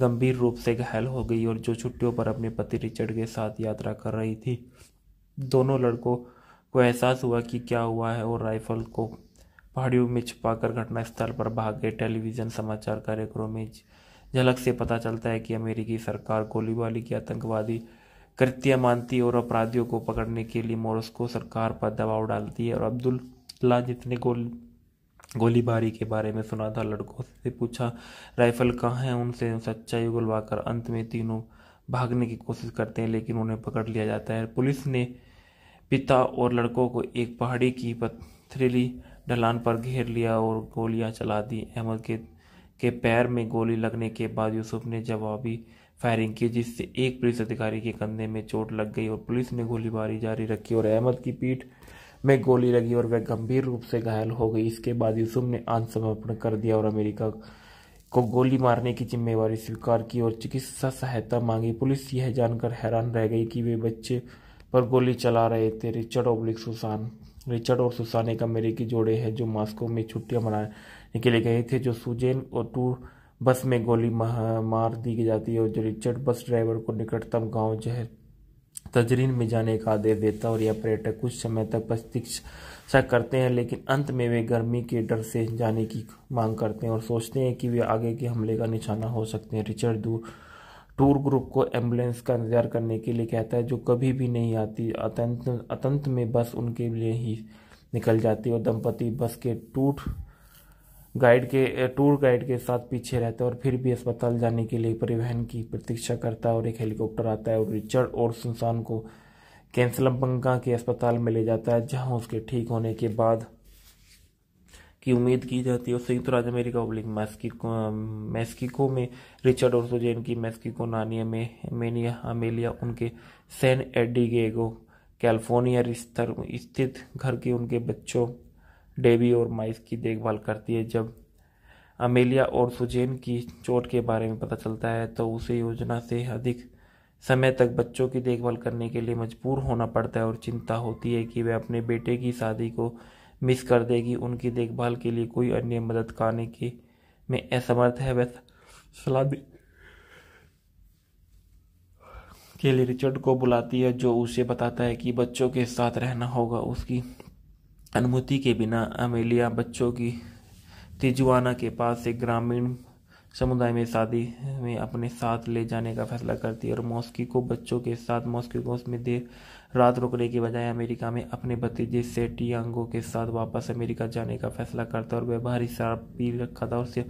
गंभीर रूप से घायल हो गई और जो छुट्टियों पर अपने पति रिचर्ड के साथ यात्रा कर रही थी दोनों लड़कों को एहसास हुआ कि क्या हुआ है और राइफल को पहाड़ियों में छुपाकर घटनास्थल पर भाग गए टेलीविजन समाचार कार्यक्रम में झलक से पता चलता है कि अमेरिकी सरकार गोलीबारी की आतंकवादी कृत्य मानती और अपराधियों को पकड़ने के लिए मोरस्को सरकार पर दबाव डालती है और अब्दुल्ला जितने गोल गोलीबारी के बारे में सुना था लड़कों से पूछा राइफल कहाँ है उनसे सच्चाई उगलवाकर अंत में तीनों भागने की कोशिश करते हैं लेकिन उन्हें पकड़ लिया जाता है पुलिस ने पिता और लड़कों को एक पहाड़ी की पथरीली ढलान पर घेर लिया और गोलियां चला दी अहमद के के पैर में गोली लगने के बाद यूसुफ ने जवाबी फायरिंग की जिससे एक पुलिस अधिकारी के कंधे में चोट लग गई और पुलिस ने गोलीबारी जारी रखी और अहमद की पीठ में गोली लगी और वह गंभीर रूप से घायल हो गई इसके बाद यूसुफ ने आत्मसमर्पण कर दिया और अमेरिका को गोली मारने की जिम्मेवारी स्वीकार की और चिकित्सा सहायता मांगी पुलिस यह जानकर हैरान रह गई कि वे बच्चे पर गोली चला रहे थे रिचर्ड ओब्लिक सुसान रिचर्ड और सुसान एक अमेरिकी जोड़े हैं जो मास्को में छुट्टियां मनाने के लिए गए थे जो सुजेन और टू बस में गोली मार दी जाती है और जो रिचर्ड बस ड्राइवर को निकटतम गांव जहर तजरीन में जाने का आदेश देता है और यह पर्यटक कुछ समय तक प्रतीक्षा करते हैं लेकिन अंत में वे गर्मी के डर से जाने की मांग करते हैं और सोचते हैं कि वे आगे के हमले का निशाना हो सकते हैं रिचर्ड दूर टूर ग्रुप को एम्बुलेंस का इंतजार करने के लिए कहता है जो कभी भी नहीं आती अतंत अतंत में बस उनके लिए ही निकल जाती है और दंपति बस के टूट गाइड के टूर गाइड के साथ पीछे रहता है और फिर भी अस्पताल जाने के लिए परिवहन की प्रतीक्षा करता है और एक हेलीकॉप्टर आता है और रिचर्ड और सुनसान को कैंसलम बंगा के अस्पताल में ले जाता है जहां उसके ठीक होने के बाद की उम्मीद की जाती है और संयुक्त तो राज्य अमेरिका ओब्लिक मैस्किको मैस्किको में रिचर्ड और सुजैन की मैस्किको नानिया में मेनिया अमेलिया उनके सैन एडिगेगो कैलिफोर्निया स्तर स्थित घर के उनके बच्चों डेवी और माइस की देखभाल करती है जब अमेलिया और सुजैन की चोट के बारे में पता चलता है तो उसे योजना से अधिक समय तक बच्चों की देखभाल करने के लिए मजबूर होना पड़ता है और चिंता होती है कि वह अपने बेटे की शादी को मिस कर देगी उनकी देखभाल के लिए कोई अन्य मदद करने के में असमर्थ है वैसा सलाह के लिए रिचर्ड को बुलाती है जो उसे बताता है कि बच्चों के साथ रहना होगा उसकी अनुमति के बिना अमेलिया बच्चों की तिजुआना के पास एक ग्रामीण समुदाय में शादी में अपने साथ ले जाने का फैसला करती है और मॉस्की को बच्चों के साथ मॉस्की को उसमें देर रात रुकने की बजाय अमेरिका में अपने भतीजे सेटियांगो के साथ वापस अमेरिका जाने का फैसला करता और वह भारी शराब पी रखा था और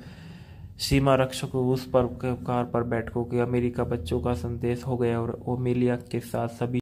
सीमा रक्षकों उस पर कार पर बैठकों के अमेरिका बच्चों का संदेश हो गया और ओमेलिया के साथ सभी